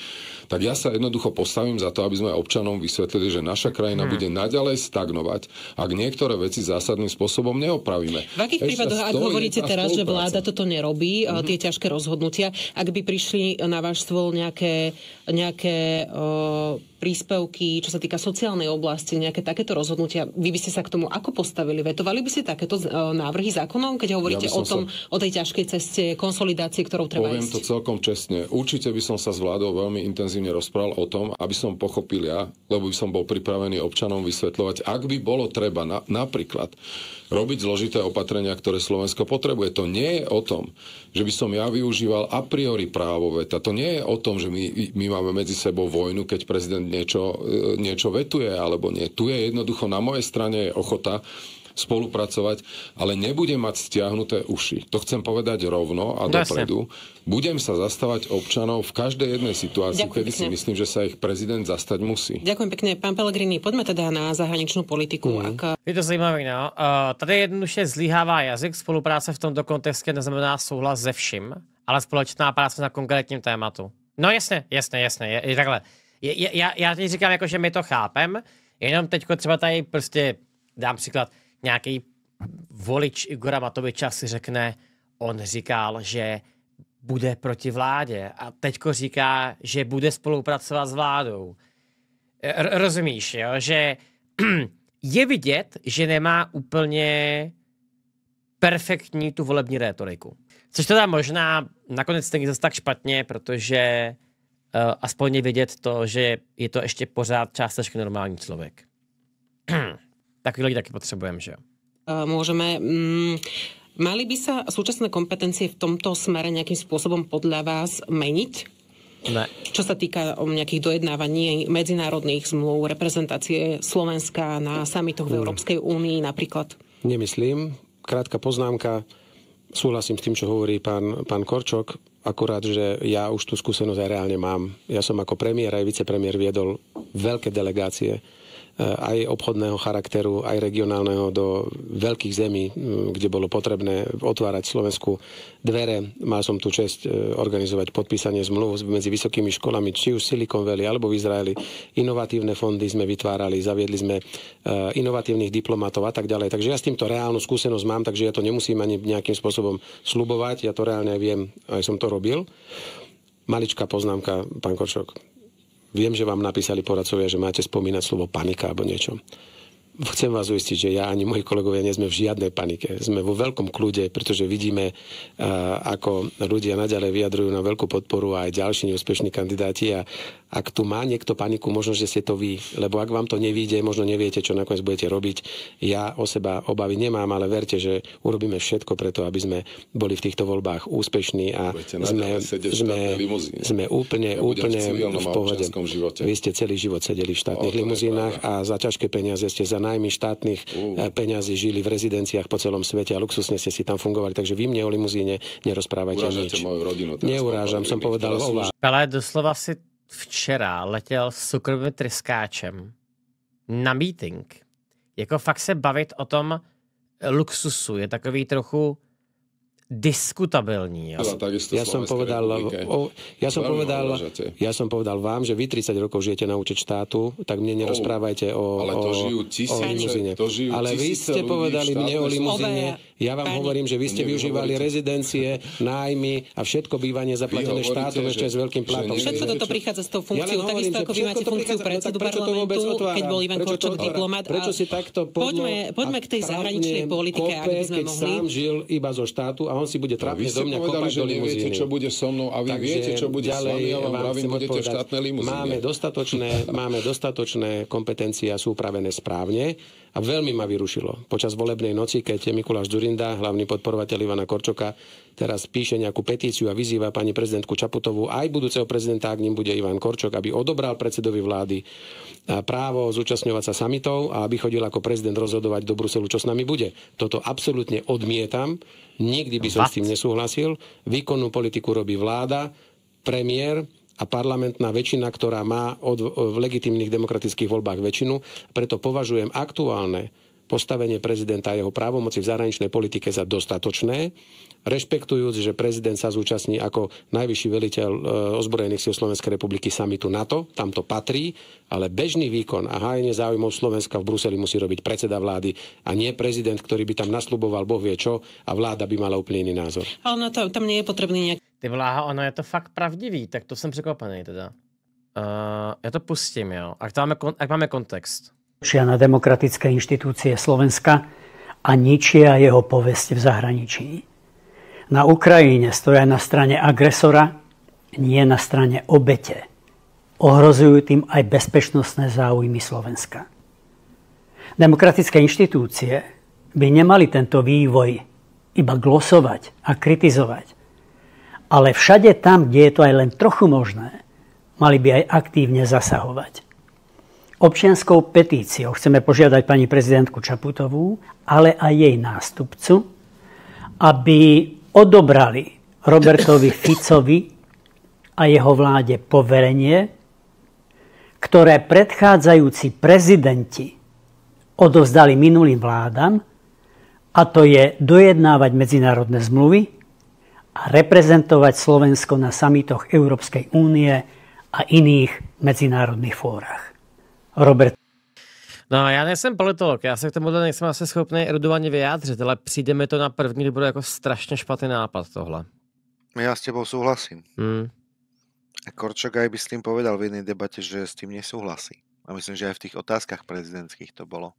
S4: tak ja sa jednoducho postavím za to, aby sme občanom vysvetlili, že naša krajina hmm. bude naďalej stagnovať, ak niektoré veci zásadným spôsobom neopravíme. V akých prípadoch, ak hovoríte teraz, že vláda
S5: toto nerobí, hmm tie ťažké rozhodnutia, ak by prišli na váš stôl nejaké, nejaké o, príspevky, čo sa týka sociálnej oblasti, nejaké takéto rozhodnutia, vy by ste sa k tomu ako postavili? Vetovali by ste takéto návrhy zákonov, keď hovoríte ja o tom, sa... o tej ťažkej ceste konsolidácie, ktorou treba Poviem ísť?
S4: to celkom čestne. Určite by som sa s vládou veľmi intenzívne rozprával o tom, aby som pochopil ja, lebo by som bol pripravený občanom vysvetľovať, ak by bolo treba na, napríklad robiť zložité opatrenia, ktoré Slovensko potrebuje. To nie je o tom, že by som ja využíval a priori právo veta. To nie je o tom, že my, my máme medzi sebou vojnu, keď prezident niečo, e, niečo vetuje alebo nie. Tu je jednoducho na mojej strane je ochota spolupracovať, ale nebudem mať stiahnuté uši. To chcem povedať rovno a Jasne. dopredu. Budem sa zastávať občanov v každej jednej situácii, Ďakujem kedy pekne. si myslím, že sa ich prezident zastať musí.
S1: Ďakujem pekne. Pán Pellegrini, poďme teda na zahraničnú politiku. Mm. Ak... Je to zajímavé, no. Uh, tady jednoduše zlyhává jazyk. Spolupráce v tomto kontexte neznamená souhlas ze vším, ale společná práce na konkrétním tématu. No jasně, jasně, jasně, je, je takhle. Je, je, já, já teď říkám, jako, že my to chápem, jenom teď třeba tady prostě dám příklad nějaký volič Igora Matoviča si řekne, on říkal, že bude proti vládě a teďko říká, že bude spolupracovat s vládou. R rozumíš, jo? že je vidět, že nemá úplně perfektní tu volební rétoriku. Což teda možná nakonec není zase tak špatně, protože uh, aspoň je vidět to, že je to ještě pořád částečně normální člověk. Takých ľudí taky potrebujem, že
S5: Môžeme... Mm, mali by sa súčasné kompetencie v tomto smere nejakým spôsobom podľa vás meniť? Ne. Čo sa týka nejakých dojednávaní medzinárodných zmluv, reprezentácie Slovenska na samitoch v Európskej únii napríklad?
S2: Nemyslím. Krátka poznámka. Súhlasím s tým, čo hovorí pán, pán Korčok. Akurát, že ja už tú skúsenosť aj reálne mám. Ja som ako premiér aj vicepremiér viedol veľké delegácie E, aj obchodného charakteru, aj regionálneho do veľkých zemí, kde bolo potrebné otvárať Slovensku dvere. Mal som tu čest e, organizovať podpísanie zmluv medzi vysokými školami, či už Silicon Valley alebo v Izraeli. Inovatívne fondy sme vytvárali, zaviedli sme e, inovatívnych diplomatov a tak ďalej. Takže ja s týmto reálnu skúsenosť mám, takže ja to nemusím ani nejakým spôsobom slubovať. Ja to reálne viem, aj som to robil. Maličká poznámka, pán Korčok Viem, že vám napísali poradcovia, že máte spomínať slovo panika alebo niečo chcem vás uistiť, že ja ani moji kolegovia nie sme v žiadnej panike. Sme vo veľkom kľude, pretože vidíme, eh, ako ľudia naďalej vyjadrujú na veľkú podporu aj ďalší neúspešní kandidáti a ak tu má niekto paniku, možno, že ste to vy. Lebo ak vám to nevíde, možno neviete, čo nakoniec budete robiť. Ja o seba obavy nemám, ale verte, že urobíme všetko preto, aby sme boli v týchto voľbách úspešní a sme, sme,
S4: sme úplne, ja úplne v pohode.
S2: Živote. Vy ste celý život sedeli v štátnych o, limuzínach a za ťažké peniaze ste za najmi štátnych uh. E, peniazy žili v rezidenciách po celom svete a luxusne ste si tam fungovali. Takže vy mne o limuzíne nerozprávajte Urážate nič. Moju
S4: rodinu, Neurážam, som povedal
S1: Ale doslova si včera letěl s cukrovým tryskáčem na meeting. Jako fakt se bavit o tom luxusu je takový trochu diskutabilní. Ja,
S2: Ja som povedal, o, ja, som povedal, ja som povedal vám, že vy 30 rokov žijete na účet štátu, tak mne nerozprávajte o, ale to o limuzíne. To ale vy ste povedali mne o limuzíne. Ja vám Pani. hovorím, že vy ste využívali hovoríte. rezidencie, nájmy a všetko bývanie zaplatené štátom ešte s veľkým platom. Všetko toto
S5: prichádza s tou funkciou, ja takisto ako vy máte funkciu predsedu parlamentu, keď bol Ivan Korčok diplomat. Prečo si takto poďme, poďme k tej zahraničnej
S2: politike, aby sme keď mohli. sám žil iba zo štátu a on si bude trápne do mňa kopať do limuzíny. čo bude
S4: so mnou a vy Takže viete, čo bude s vami, ja vám pravím, budete v štátnej limuzíne. Máme
S2: dostatočné, máme dostatočné kompetencie a sú upravené správne. A veľmi ma vyrušilo. Počas volebnej noci, keď Mikuláš Zurinda, hlavný podporovateľ Ivana Korčoka, teraz píše nejakú petíciu a vyzýva pani prezidentku Čaputovú, aj budúceho prezidenta, ak ním bude Ivan Korčok, aby odobral predsedovi vlády eh, právo zúčastňovať sa samitov a aby chodil ako prezident rozhodovať do Bruselu, čo s nami bude. Toto absolútne odmietam. Nikdy by som s tým nesúhlasil. Výkonnú politiku robí vláda, premiér, a parlamentná väčšina, ktorá má od, v legitimných demokratických voľbách väčšinu. Preto považujem aktuálne postavenie prezidenta a jeho právomoci v zahraničnej politike za dostatočné rešpektujúc, že prezident sa zúčastní ako najvyšší veliteľ e, ozbrojených síl Slovenskej republiky samitu NATO, tam to patrí, ale bežný výkon a hájenie záujmov Slovenska v Bruseli musí robiť predseda vlády a nie prezident, ktorý by tam nasľuboval boh vie čo a vláda by mala úplne iný názor.
S1: Ale no to, tam nie je potrebný nejaký... Ty vláha, ono je to fakt pravdivý, tak to som překvapený teda. Uh, ja to pustím, jo. Ak, dáme, ak máme kontext.
S6: na demokratické inštitúcie Slovenska a ničia jeho povesť v zahraničí na Ukrajine stoja na strane agresora, nie na strane obete. Ohrozujú tým aj bezpečnostné záujmy Slovenska. Demokratické inštitúcie by nemali tento vývoj iba glosovať a kritizovať, ale všade tam, kde je to aj len trochu možné, mali by aj aktívne zasahovať. Občianskou petíciou chceme požiadať pani prezidentku Čaputovú, ale aj jej nástupcu, aby odobrali Robertovi Ficovi a jeho vláde poverenie, ktoré predchádzajúci prezidenti odovzdali minulým vládam, a to je dojednávať medzinárodné zmluvy a reprezentovať Slovensko na samitoch Európskej únie a iných medzinárodných fórach. Robert
S1: No já nejsem politolog, já se k tomu teda nejsem asi schopný erudovaně vyjádřit, ale přijde mi to na první dobrou jako strašně špatný nápad tohle.
S6: No
S3: já s tebou souhlasím. Hmm. Korčok aj by s tým povedal v jednej debate, že s tým nesúhlasí. A myslím, že aj v tých otázkach prezidentských to bolo.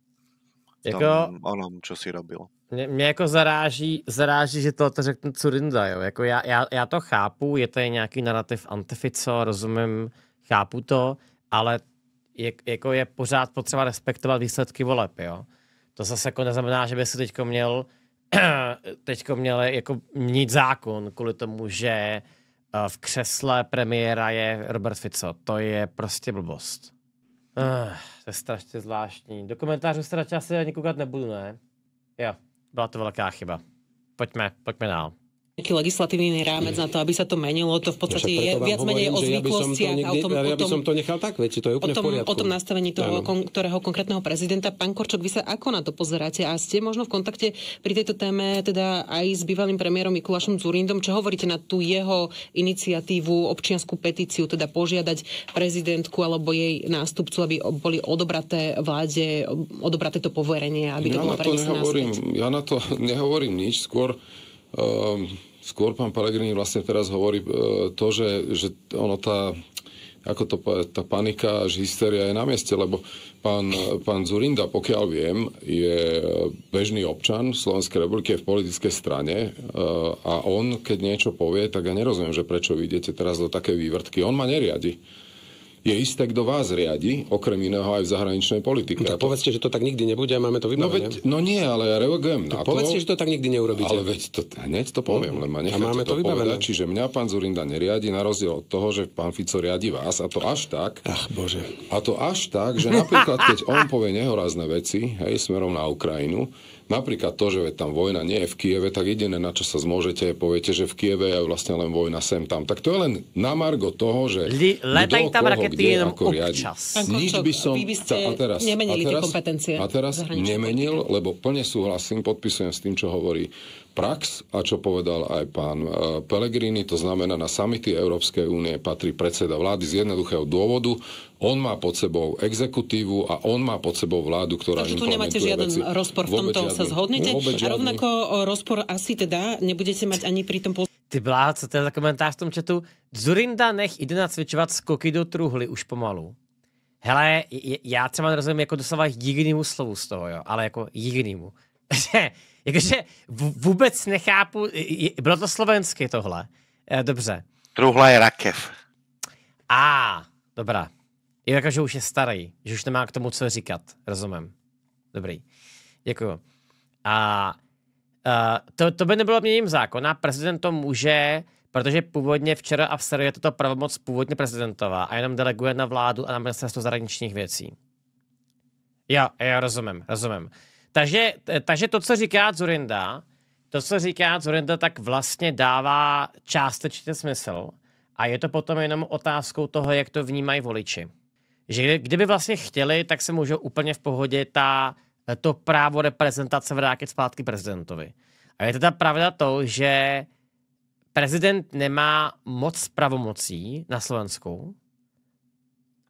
S3: V tom, jako, onom, čo si robil.
S1: Mě, mě jako zaráží, zaráží, že to řekne Curinda, jo. Jako já, já, já to chápu, je to nějaký narrativ antifico, rozumím, chápu to, ale je, jako je pořád potřeba respektovat výsledky voleb, jo. To zase jako neznamená, že by se teďko měl teďko měl jako mít zákon kvůli tomu, že eh, v křesle premiéra je Robert Fico. To je prostě blbost. Uh, to je strašně zvláštní. Do komentářů se radši asi ani koukat nebudu, ne? Jo, byla to velká chyba. Pojďme, pojďme dál nejaký legislatívny rámec na to, aby sa
S5: to menilo. To v podstate ja je viac menej o zvyklostiach. Ja by, som to ja by som to
S2: nechal tak, väčšie, to je úplne o tom, v poriadku. O tom nastavení toho,
S5: kon, ktorého konkrétneho prezidenta. Pán Korčok, vy sa ako na to pozeráte a ste možno v kontakte pri tejto téme teda aj s bývalým premiérom Mikulášom Zurindom. Čo hovoríte na tú jeho iniciatívu, občianskú petíciu, teda požiadať prezidentku alebo jej nástupcu, aby boli odobraté vláde, odobraté to poverenie, aby ja to bolo
S4: Ja na to nehovorím nič, skôr um, skôr pán Pellegrini vlastne teraz hovorí e, to, že, že ono tá ako to, tá panika až hysteria je na mieste, lebo pán, pán Zurinda, pokiaľ viem, je bežný občan Slovenskej republiky, je v politickej strane e, a on, keď niečo povie, tak ja nerozumiem, že prečo vy idete teraz do také vývrtky. On ma neriadi je isté, kto vás riadi, okrem iného aj v zahraničnej politike. No, tak povedzte, že to tak nikdy nebude a máme to no vybavené. No, veď, no nie, ale ja reagujem na to. Povedzte, že to tak nikdy neurobíte. Ale veď to, hneď to poviem, len ma mhm. a máme to, to vybavené. Povedať, čiže mňa pán Zurinda neriadi, na rozdiel od toho, že pán Fico riadi vás a to až tak. Ach, bože. A to až tak, že napríklad, keď on povie nehorázne veci, hej, smerom na Ukrajinu, Napríklad to, že tam vojna nie je v Kieve, tak jediné, na čo sa zmôžete, poviete, že v Kieve je vlastne len vojna sem tam. Tak to je len na margo toho, že Li, tam koho, kde, ako riadi. Nič by som... Vy by ste a teraz, nemenili a teraz, tie kompetencie. A teraz nemenil, lebo plne súhlasím, podpisujem s tým, čo hovorí prax a čo povedal aj pán e, Pellegrini, to znamená na samity Európskej únie patrí predseda vlády z jednoduchého dôvodu. On má pod sebou exekutívu a on má pod sebou vládu, ktorá Takže tu nemáte žiaden veci. rozpor v tomto, žiadny, sa zhodnete? A rovnako
S5: e, rozpor asi teda nebudete mať ani pri tom... Ty
S1: blá, co to komentář v tom chatu? Zurinda nech na nacvičovat skoky do truhly už pomalu. Hele, já třeba rozumiem jako doslova jedinému slovu z toho, jo, ale jako jedinému. Jakože vůbec nechápu, bylo to slovenské tohle. Eh, dobře.
S3: Truhla je rakev.
S6: A,
S1: dobrá. Je jako, že už je starý, že už nemá k tomu co říkat, rozumím. Dobrý, děkuju. A a eh, to, to by nebylo měním zákona. Prezident to může, protože původně včera a v je toto pravomoc původně prezidentová a jenom deleguje na vládu a na ministerstvo zahraničních věcí. Jo, já rozumím, rozumím. Takže, takže to, co říká Zurinda, to, co říká Zurinda, tak vlastně dává částečně smysl a je to potom jenom otázkou toho, jak to vnímají voliči. Že kdyby vlastně chtěli, tak se můžou úplně v pohodě ta, to právo reprezentace vrátit zpátky prezidentovi. A je teda pravda to, že prezident nemá moc pravomocí na Slovensku,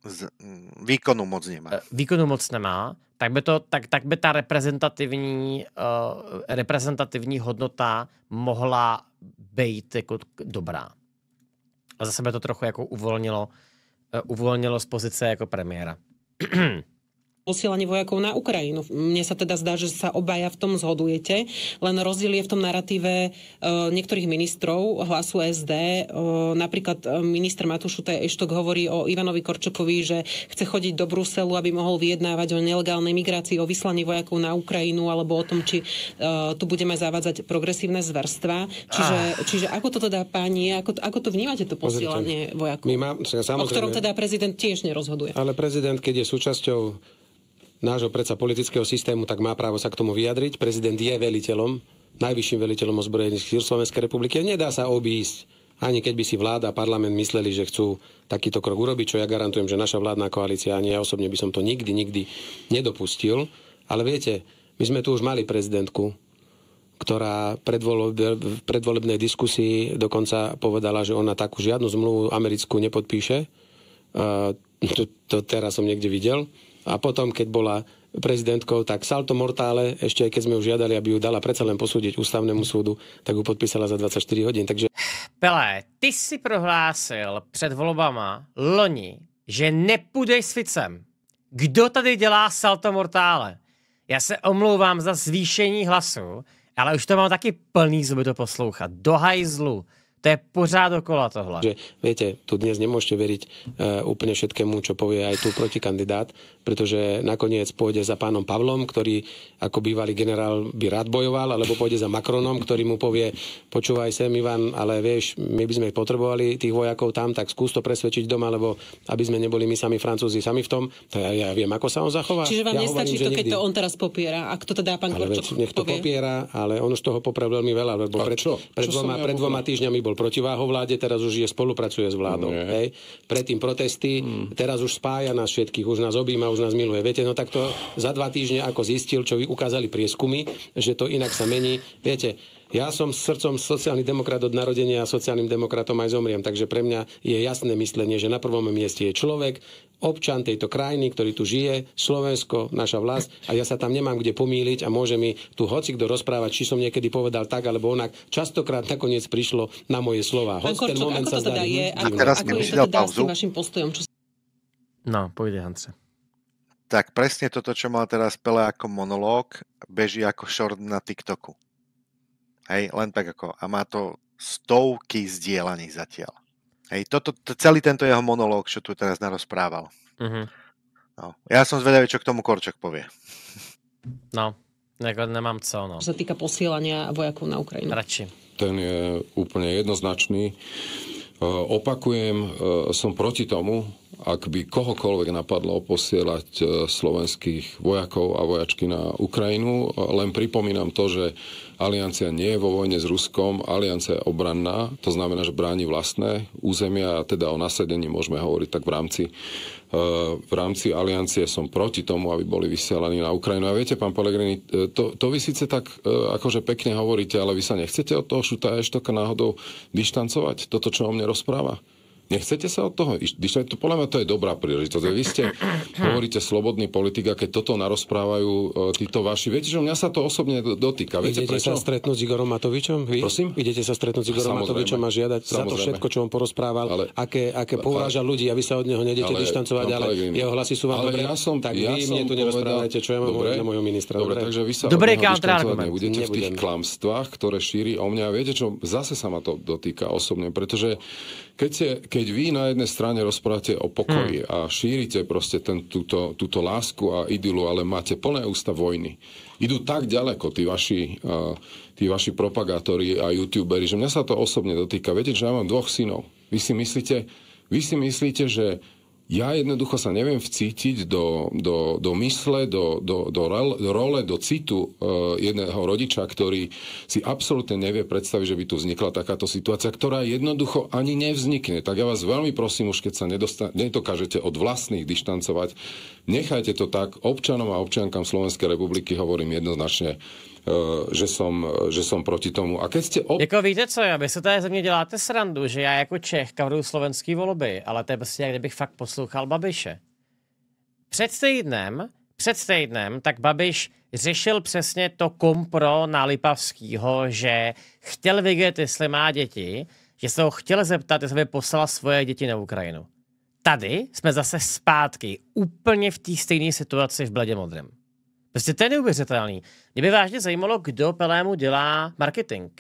S1: z, mm, výkonu moc nemá. E, výkonu moc nemá. Tak by, to, tak, tak by ta reprezentativní, uh, reprezentativní hodnota mohla být jako dobrá. A zase by to trochu jako uvolnilo, uh, uvolnilo z pozice jako premiéra.
S5: posielanie vojakov na Ukrajinu. Mne sa teda zdá, že sa obaja v tom zhodujete, len rozdiel je v tom narratíve e, niektorých ministrov hlasu SD. E, napríklad e, minister Matušutaj Eštok hovorí o Ivanovi Korčokovi, že chce chodiť do Bruselu, aby mohol vyjednávať o nelegálnej migrácii, o vyslaní vojakov na Ukrajinu alebo o tom, či tu budeme zavádzať progresívne zverstva. Čiže, ah. čiže ako to teda páni, ako, ako to vnímate to posielanie
S2: vojakov? My samozrejme, o ktorom teda
S5: prezident tiež nerozhoduje.
S2: Ale prezident, keď je súčasťou nášho predsa politického systému, tak má právo sa k tomu vyjadriť. Prezident je veliteľom, najvyšším veliteľom ozbrojených síl Slovenskej republiky nedá sa obísť ani keď by si vláda a parlament mysleli, že chcú takýto krok urobiť, čo ja garantujem, že naša vládna koalícia, ani ja osobne by som to nikdy, nikdy nedopustil. Ale viete, my sme tu už mali prezidentku, ktorá v predvolebnej diskusii dokonca povedala, že ona takú žiadnu zmluvu americkú nepodpíše. Uh, to, to teraz som niekde videl a potom, keď bola prezidentkou, tak Salto Mortále, ešte aj keď sme ju žiadali, aby ju dala predsa len posúdiť ústavnému súdu, tak ju podpísala za 24 hodín. Takže... Pelé, ty
S1: si prohlásil před volbama loni, že nepůjdeš s Ficem. Kdo tady dělá Salto Mortále? Já se omlouvám za zvýšení hlasu, ale už to mám taky plný zuby to poslouchat. Do hajzlu. To je pořád okola tohle. Že,
S2: viete, tu dnes nemôžete veriť uh, úplne všetkému, čo povie aj tu protikandidát, pretože nakoniec pôjde za pánom Pavlom, ktorý ako bývalý generál by rád bojoval, alebo pôjde za Macronom, ktorý mu povie, počúvaj sem Ivan, ale vieš, my by sme potrebovali tých vojakov tam, tak skús to presvedčiť doma, lebo aby sme neboli my sami Francúzi sami v tom, to ja, ja viem, ako sa on zachová. Čiže vám ja nestačí hovorím, to, keď nikdy. to on
S5: teraz popiera, A to teda pán
S2: ale Korčok nech to popiera, ale on už toho poprel veľmi veľa, lebo pred, pred, pred, dvoma, pred dvoma týždňami bol bol protiváho vláde, teraz už je spolupracuje s vládou. Nie. Hej. Predtým protesty, mm. teraz už spája nás všetkých, už nás objíma, už nás miluje. Viete, no tak to za dva týždne, ako zistil, čo vy ukázali prieskumy, že to inak sa mení. Viete, ja som srdcom sociálny demokrat od narodenia a sociálnym demokratom aj zomriem, takže pre mňa je jasné myslenie, že na prvom mieste je človek, občan tejto krajiny, ktorý tu žije, Slovensko, naša vlast a ja sa tam nemám kde pomýliť a môže mi tu hoci kto rozprávať, či som niekedy povedal tak alebo onak. Častokrát nakoniec prišlo na moje slova. Hoď ten moment
S5: ako sa teda zdá. Je, ako, teraz ako je to teda s tým postojom? Čo...
S3: No, povede Hance. Tak presne toto, čo mal teraz Pele ako monológ, beží ako short na TikToku. Hej, len tak ako. A má to stovky zdieľaní zatiaľ. Hej, toto, to, celý tento jeho monológ, čo tu teraz narozprával. Uh-huh. No, ja som zvedavý, čo k tomu Korčok povie.
S1: No, Neko, nemám co, no. Čo
S5: sa týka posielania vojakov na Ukrajinu.
S4: Radši. Ten je úplne jednoznačný. E, opakujem, e, som proti tomu, ak by kohokoľvek napadlo posielať e, slovenských vojakov a vojačky na Ukrajinu. Len pripomínam to, že Aliancia nie je vo vojne s Ruskom, aliancia je obranná, to znamená, že bráni vlastné územia a teda o nasadení môžeme hovoriť tak v rámci eh, v rámci aliancie som proti tomu, aby boli vysielaní na Ukrajinu. A viete, pán Pelegrini, eh, to, to vy síce tak eh, akože pekne hovoríte, ale vy sa nechcete od toho Šuta ešte náhodou vyštancovať Toto, čo o mne rozpráva? Nechcete sa od toho išť. to, podľa mňa to je dobrá príležitosť. Vy ste, hovoríte, slobodný politik a keď toto narozprávajú e, títo vaši, viete, že mňa sa to osobne dotýka. Viete, Idete prečo? sa
S2: stretnúť s Igorom Matovičom? Vy? Prosím? Idete sa stretnúť s Igorom Samozrejme. Matovičom a žiadať Samozrejme. za to všetko, čo on porozprával, ale, aké, aké pouráža ale, ľudí a vy sa od neho nedete distancovať, dištancovať, ale, ale jeho hlasy sú vám ale dobré, ja som, tak ja vy mne tu nerozprávajte, čo ja mám dobre, na môjho ministra. Dobre, dobre, takže vy sa dobre, od neho nebudete v tých
S4: klamstvách, ktoré šíri o mňa. Viete čo, zase sa ma to dotýka osobne, pretože keď, se, keď vy na jednej strane rozprávate o pokoji hmm. a šírite proste ten, túto, túto lásku a idylu, ale máte plné ústa vojny, idú tak ďaleko tí vaši, uh, tí vaši propagátori a youtuberi, že mňa sa to osobne dotýka. Viete, že ja mám dvoch synov. Vy si myslíte, vy si myslíte že ja jednoducho sa neviem vcítiť do, do, do mysle, do, do, do role, do citu e, jedného rodiča, ktorý si absolútne nevie predstaviť, že by tu vznikla takáto situácia, ktorá jednoducho ani nevznikne. Tak ja vás veľmi prosím, už keď sa nedostan- nedokážete od vlastných dištancovať, nechajte to tak. Občanom a občiankam Slovenskej republiky hovorím jednoznačne, E, že som, e, že som proti tomu. A keď ste... Ob... Jako
S1: víte co, vy se tady ze mě děláte srandu, že já jako Čech kavruju slovenský volby, ale to je prostě, kde kdybych fakt poslouchal Babiše. Před týdnem, před týdnem, tak Babiš řešil přesně to kompro na Lipavskýho, že chtěl vědět, jestli má děti, že se ho chtěl zeptat, jestli by poslala svoje děti na Ukrajinu. Tady jsme zase zpátky, úplně v té stejné situaci v Bledě Modrem. Prostě to je neuvěřitelný. Mě by vážně zajímalo, kdo Pelému dělá marketing.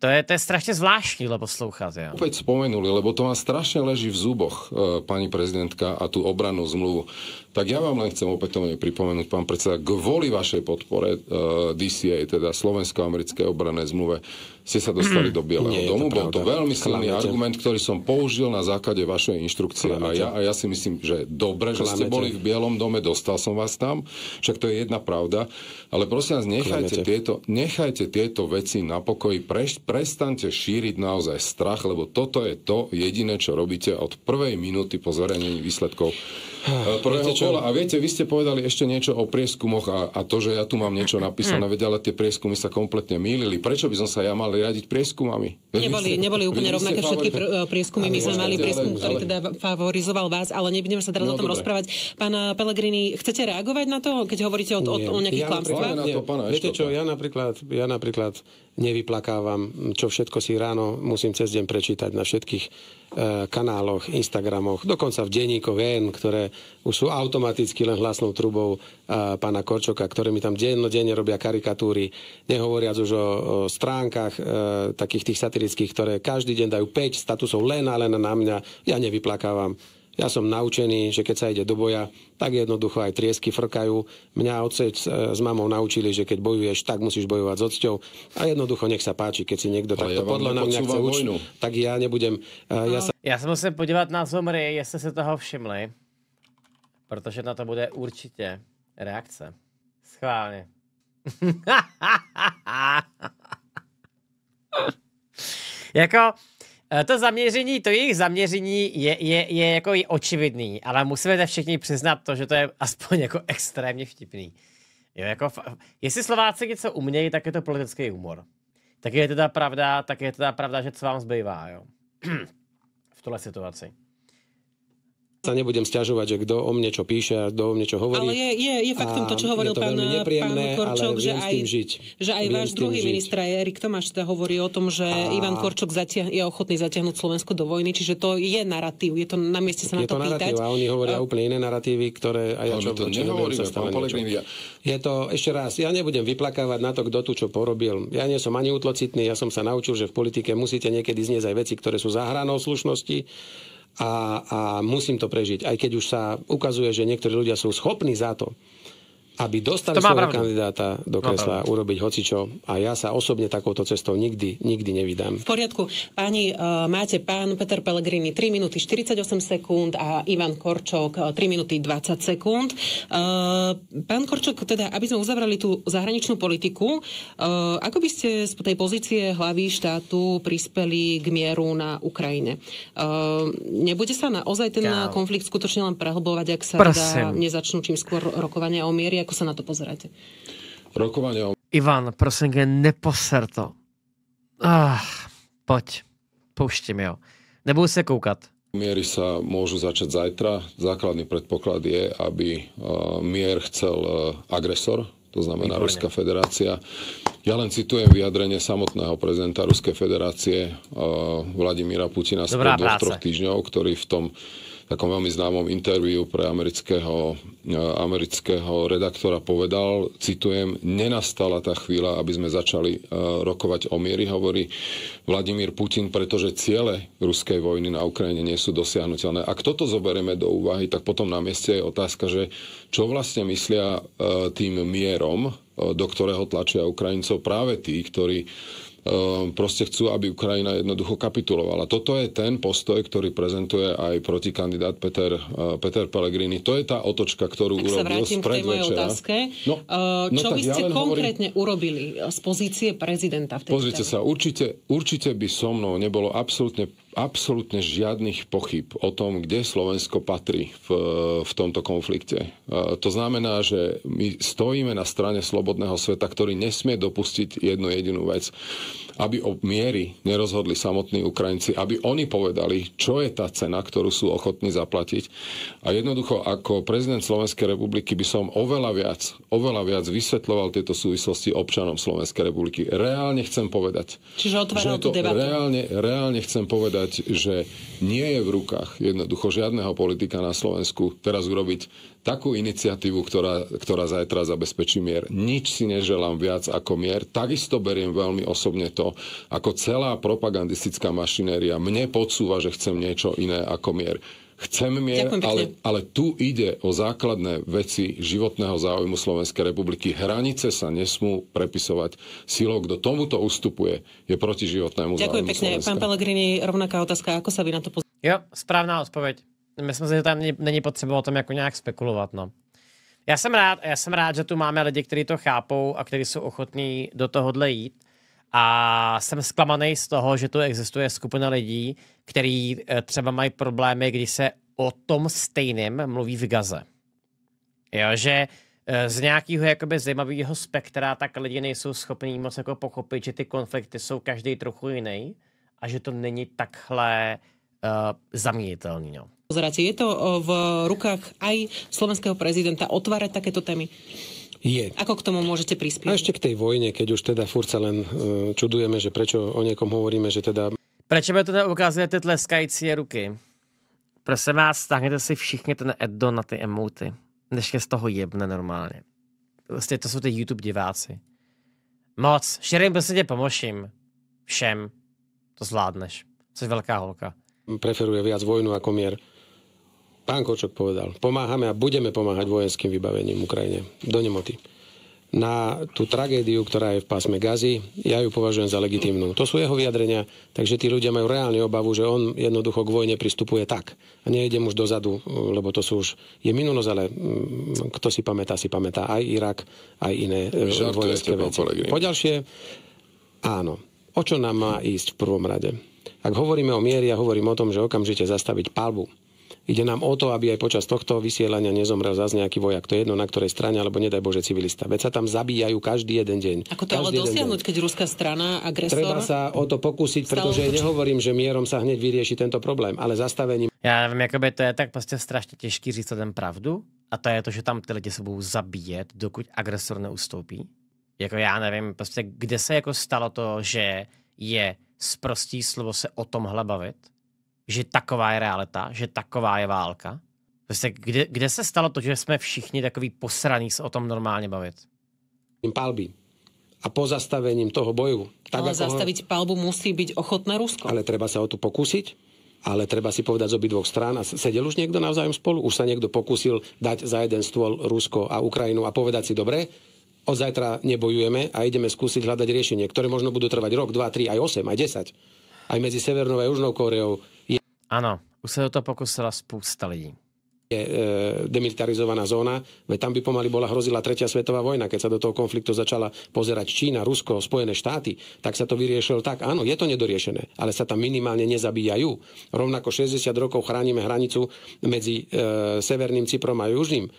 S1: To je, to je strašne zvláštne, lebo poslúchať. Ja.
S4: Opäť spomenuli, lebo to má strašne leží v zuboch, e, eh, pani prezidentka, a tú obrannú zmluvu. Tak ja vám len chcem opätovne pripomenúť, pán predseda, kvôli vašej podpore e, eh, DCA, teda Slovensko-americké obranné zmluve, ste sa dostali mm. do Bieleho Nie, domu. To Bol to veľmi silný Klamete. argument, ktorý som použil na základe vašej inštrukcie. A ja, a ja si myslím, že dobre, Klamete. že ste boli v Bielom dome, dostal som vás tam. Však to je jedna pravda. Ale prosím vás, nechajte, tieto, nechajte tieto veci na pokoji. Preš, prestante šíriť naozaj strach, lebo toto je to jediné, čo robíte od prvej minúty po zverejnení výsledkov
S6: eh,
S4: Viete, čo? A viete, vy ste povedali ešte niečo o prieskumoch a, a to, že ja tu mám niečo napísané, mm. ale tie prieskumy sa kompletne mýlili. Prečo by som sa ja mal riadiť prieskumami. Neboli, neboli úplne rovnaké všetky pr-
S5: prieskumy. My sme mali prieskum, ktorý teda favorizoval vás, ale nebudeme sa teraz no, o tom dobre. rozprávať. Pán eh, Pellegrini, chcete reagovať na to, keď hovoríte o, o, o nejakých ja
S2: klamstvách? Viete čo, ja napríklad, ja napríklad nevyplakávam, čo všetko si ráno musím cez deň prečítať na všetkých E, kanáloch, Instagramoch, dokonca v denníkoch VN, ktoré už sú automaticky len hlasnou trubou e, pána Korčoka, ktoré mi tam dennodenne robia karikatúry, nehovoriac už o, o stránkach e, takých tých satirických, ktoré každý deň dajú 5 statusov len a len na mňa. Ja nevyplakávam ja som naučený, že keď sa ide do boja, tak jednoducho aj triesky frkajú. Mňa otec s mamou naučili, že keď bojuješ, tak musíš bojovať s odsťou. A jednoducho nech sa páči, keď si niekto Ale no, takto ja podľa nám chce učiť, tak ja nebudem... Eh, ja, sa...
S1: ja som musel podívat na zomry, jestli si toho všimli. Protože na to bude určitě reakce. Schválně. jako, Eh, to zaměření, to jejich zaměření je, je, je jako i očividný, ale musíme všichni přiznat to, že to je aspoň jako extrémně vtipný. Jo, jako, jestli Slováci něco umějí, tak je to politický humor. Tak je teda pravda, tak je teda pravda, že co vám zbývá, jo. v tohle situaci
S2: sa nebudem sťažovať, že kto o mne čo píše a kto o mne čo hovorí. Ale je, je, je faktom to, čo hovoril pán, pán Korčok, že aj, žiť. že aj váš druhý žiť. ministra
S5: Erik Tomáš teda hovorí o tom, že a... Ivan Korčok zatia- je ochotný zatiahnuť Slovensko do vojny, čiže to je narratív, je to na mieste sa na je to, to narratív, A
S2: oni hovoria a... úplne iné narratívy, ktoré aj ja čo, to čo sa pán čo. Je to, ešte raz, ja nebudem vyplakávať na to, kto tu čo porobil. Ja nie som ani utlocitný, ja som sa naučil, že v politike musíte niekedy znieť aj veci, ktoré sú za hranou slušnosti a, a musím to prežiť. Aj keď už sa ukazuje, že niektorí ľudia sú schopní za to, aby dostali svojho pravdu. kandidáta do kresla, no, urobiť hocičo. A ja sa osobne takouto cestou nikdy, nikdy nevydám. V
S5: poriadku. Páni, eh, máte pán Peter Pellegrini 3 minúty 48 sekúnd a Ivan Korčok 3 eh, minúty 20 sekúnd. Eh, pán Korčok, teda, aby sme uzavrali tú zahraničnú politiku, ako by ste z tej pozície hlavy štátu prispeli k mieru na Ukrajine? Nebude sa naozaj ten Kau. konflikt skutočne len prehlbovať, ak sa teda nezačnú čím skôr rokovania o mieri, ako sa na to pozeráte?
S1: Rokovanie o... Ivan, prosím, neposer to. Ah, poď, púšte mi ho. Nebudú
S4: sa kúkať. Miery sa môžu začať zajtra. Základný predpoklad je, aby e, mier chcel e, agresor, to znamená Výborné. Ruská federácia. Ja len citujem vyjadrenie samotného prezidenta Ruskej federácie e, Vladimíra Putina z troch týždňov, ktorý v tom takom veľmi známom interviu pre amerického, e, amerického redaktora povedal, citujem, nenastala tá chvíľa, aby sme začali e, rokovať o miery, hovorí Vladimír Putin, pretože ciele ruskej vojny na Ukrajine nie sú dosiahnuteľné. Ak toto zoberieme do úvahy, tak potom na mieste je otázka, že čo vlastne myslia e, tým mierom, do ktorého tlačia Ukrajincov práve tí, ktorí Ehm, proste chcú, aby Ukrajina jednoducho kapitulovala. Toto je ten postoj, ktorý prezentuje aj protikandidát Peter, eh, Peter Pellegrini. To je tá otočka, ktorú tak urobil z otázke. No, eh, no Čo no, by ste ja konkrétne
S5: hovorím... urobili z pozície prezidenta v tej Pozrite
S4: téme? sa, určite, určite by so mnou nebolo absolútne absolútne žiadnych pochyb o tom, kde Slovensko patrí v, v tomto konflikte. E, to znamená, že my stojíme na strane slobodného sveta, ktorý nesmie dopustiť jednu jedinú vec aby o miery nerozhodli samotní Ukrajinci, aby oni povedali, čo je tá cena, ktorú sú ochotní zaplatiť. A jednoducho, ako prezident Slovenskej republiky by som oveľa viac, oveľa viac vysvetloval tieto súvislosti občanom Slovenskej republiky. Reálne chcem povedať.
S5: Čiže to tú
S4: Reálne, reálne chcem povedať, že nie je v rukách jednoducho žiadneho politika na Slovensku teraz urobiť takú iniciatívu, ktorá, ktorá zajtra zabezpečí mier. Nič si neželám viac ako mier. Takisto beriem veľmi osobne to, ako celá propagandistická mašinéria mne podsúva, že chcem niečo iné ako mier. Chcem mier, ale, ale tu ide o základné veci životného záujmu Slovenskej republiky. Hranice sa nesmú prepisovať silou. Kto tomuto ustupuje, je proti životnému Ďakujem záujmu pekne. Slovenska. Pán
S1: Pellegrini, rovnaká otázka. Ako sa vy na to pozrite? Jo, správna odpoveď myslím si, že tam není potřeba o tom jako nějak spekulovat, no. Já jsem rád, já jsem rád, že tu máme lidi, kteří to chápou a kteří jsou ochotní do tohohle jít. A jsem zklamaný z toho, že tu existuje skupina lidí, kteří eh, třeba mají problémy, když se o tom stejném mluví v Gaze. Jo, že eh, z nějakého jakoby zajímavého spektra tak lidi nejsou schopní moc jako pochopit, že ty konflikty jsou každý trochu jiný a že to není takhle uh, zaměnitelný. No.
S5: Pozerať. Je to v rukách aj slovenského prezidenta
S1: otvárať takéto témy?
S2: Je. Ako k tomu môžete prispieť? A ešte k tej vojne, keď už teda furca len e, čudujeme, že prečo o niekom hovoríme, že teda...
S1: Prečo mi teda ukazujete tleskající ruky? Prosím vás, stáhnete si všichni ten Eddo na ty emoty. Než je z toho jebne normálně. Vlastne to sú tie YouTube diváci. Moc. Širým prostě tě pomoším. Všem. To zvládneš. Jsi velká holka.
S2: Preferuje viac vojnu ako mier. Pán Kočok povedal, pomáhame a budeme pomáhať vojenským vybavením Ukrajine do nemoty. Na tú tragédiu, ktorá je v pásme Gazy, ja ju považujem za legitimnú. To sú jeho vyjadrenia, takže tí ľudia majú reálne obavu, že on jednoducho k vojne pristupuje tak. A nejde už dozadu, lebo to sú už... Je minulosť, ale mm, kto si pamätá, si pamätá aj Irak, aj iné e, Žartujete vojenské veci. Po ďalšie, áno. O čo nám má ísť v prvom rade? Ak hovoríme o miery, ja hovorím o tom, že okamžite zastaviť palbu Ide nám o to, aby aj počas tohto vysielania nezomrel zase nejaký vojak. To je jedno, na ktorej strane, alebo nedaj Bože civilista. Veď sa tam zabíjajú každý jeden deň. Ako to každý ale dosiahnuť,
S5: keď ruská strana, agresor... Treba sa o to pokúsiť, pretože poču...
S2: nehovorím, že mierom sa hneď vyrieši tento
S1: problém, ale zastavením... Ja neviem, akoby to je tak prostě strašně těžký říct ten pravdu a to je to, že tam ty lidi se budou zabíjet, dokud agresor neustoupí. Jako já nevím, proste, kde se jako stalo to, že je sprostý slovo se o tomhle bavit že taková je realita, že taková je válka? Prostě kde, kde se stalo to, že jsme všichni
S2: takový posraní se o tom normálně bavit? Palby a pozastavením toho boju. Tak ale ako zastaviť
S5: ho... palbu musí byť ochotné Rusko. Ale
S2: treba sa o to pokúsiť ale treba si povedať z obidvoch strán a sedel už niekto navzájom spolu, už sa niekto pokúsil dať za jeden stôl Rusko a Ukrajinu a povedať si dobre, od zajtra nebojujeme a ideme skúsiť hľadať riešenie, ktoré možno budú trvať rok, dva, tri, aj osem, aj desať. Aj medzi Severnou a Južnou Kóreou,
S1: Áno, už sa do toho pokusila spústa ľudí.
S2: je e, demilitarizovaná zóna, veď tam by pomaly bola hrozila tretia svetová vojna, keď sa do toho konfliktu začala pozerať Čína, Rusko, Spojené štáty, tak sa to vyriešilo tak, áno, je to nedoriešené, ale sa tam minimálne nezabíjajú. Rovnako 60 rokov chránime hranicu medzi e, Severným Cyprom a Južným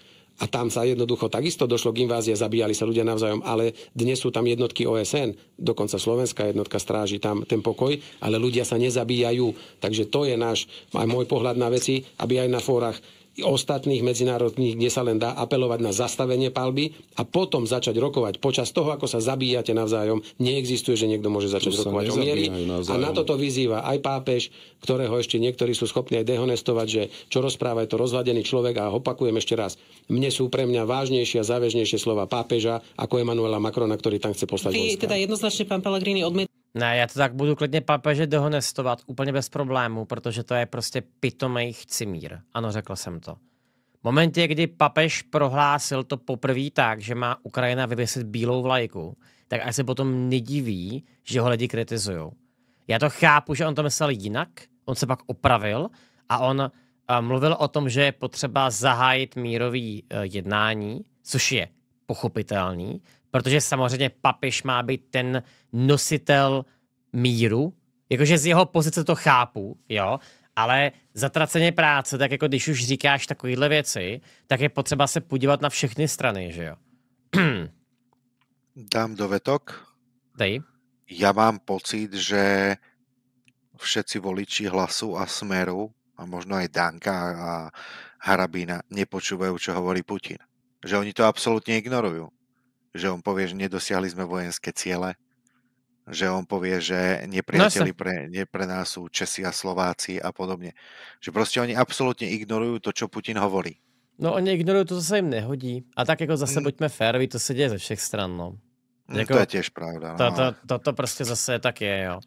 S2: a tam sa jednoducho takisto došlo k invázie, zabíjali sa ľudia navzájom, ale dnes sú tam jednotky OSN, dokonca slovenská jednotka stráži tam ten pokoj, ale ľudia sa nezabíjajú. Takže to je náš, aj môj pohľad na veci, aby aj na fórach ostatných medzinárodných, kde sa len dá apelovať na zastavenie palby a potom začať rokovať. Počas toho, ako sa zabíjate navzájom, neexistuje, že niekto môže začať tu rokovať o miery. A na toto vyzýva aj pápež, ktorého ešte niektorí sú schopní aj dehonestovať, že čo rozpráva je to rozvadený človek a opakujem ešte raz. Mne sú pre mňa vážnejšie a záväžnejšie slova pápeža ako Emanuela Macrona, ktorý tam chce poslať. Vy,
S5: teda jednoznačne pán Pellegrini odmieta
S1: Ne, já to tak budu klidně papeže dohonestovat úplně bez problémů, protože to je prostě pitomej chcimír. Ano, řekl jsem to. V momentě, kdy papež prohlásil to poprvé tak, že má Ukrajina vyvěsit bílou vlajku, tak až se potom nediví, že ho lidi kritizují. Já to chápu, že on to myslel jinak, on se pak opravil a on a eh, mluvil o tom, že je potřeba zahájit mírový e, jednání, což je pochopitelný, protože samozřejmě papiš má být ten nositel míru, jakože z jeho pozice to chápu, jo, ale zatraceně práce, tak jako když už říkáš takovéhle věci, tak je potřeba se podívat na všechny strany, že jo.
S3: Dám dovetok. Dej. Ja mám pocit, že všetci voliči hlasu a smeru a možno aj Danka a Harabína nepočúvajú, čo hovorí Putin. Že oni to absolútne ignorujú že on povie, že nedosiahli sme vojenské ciele, že on povie, že no nepriateľi pre, nie pre nás sú Česi a Slováci a podobne. Že proste oni absolútne ignorujú to, čo Putin hovorí.
S1: No oni ignorují to, co sa jim nehodí. A tak jako zase mm. buďme férvi, to se děje ze všech stran, no.
S3: Mm, jako, no to je těž pravda. No. To, to,
S1: to, to prostě zase tak je, jo.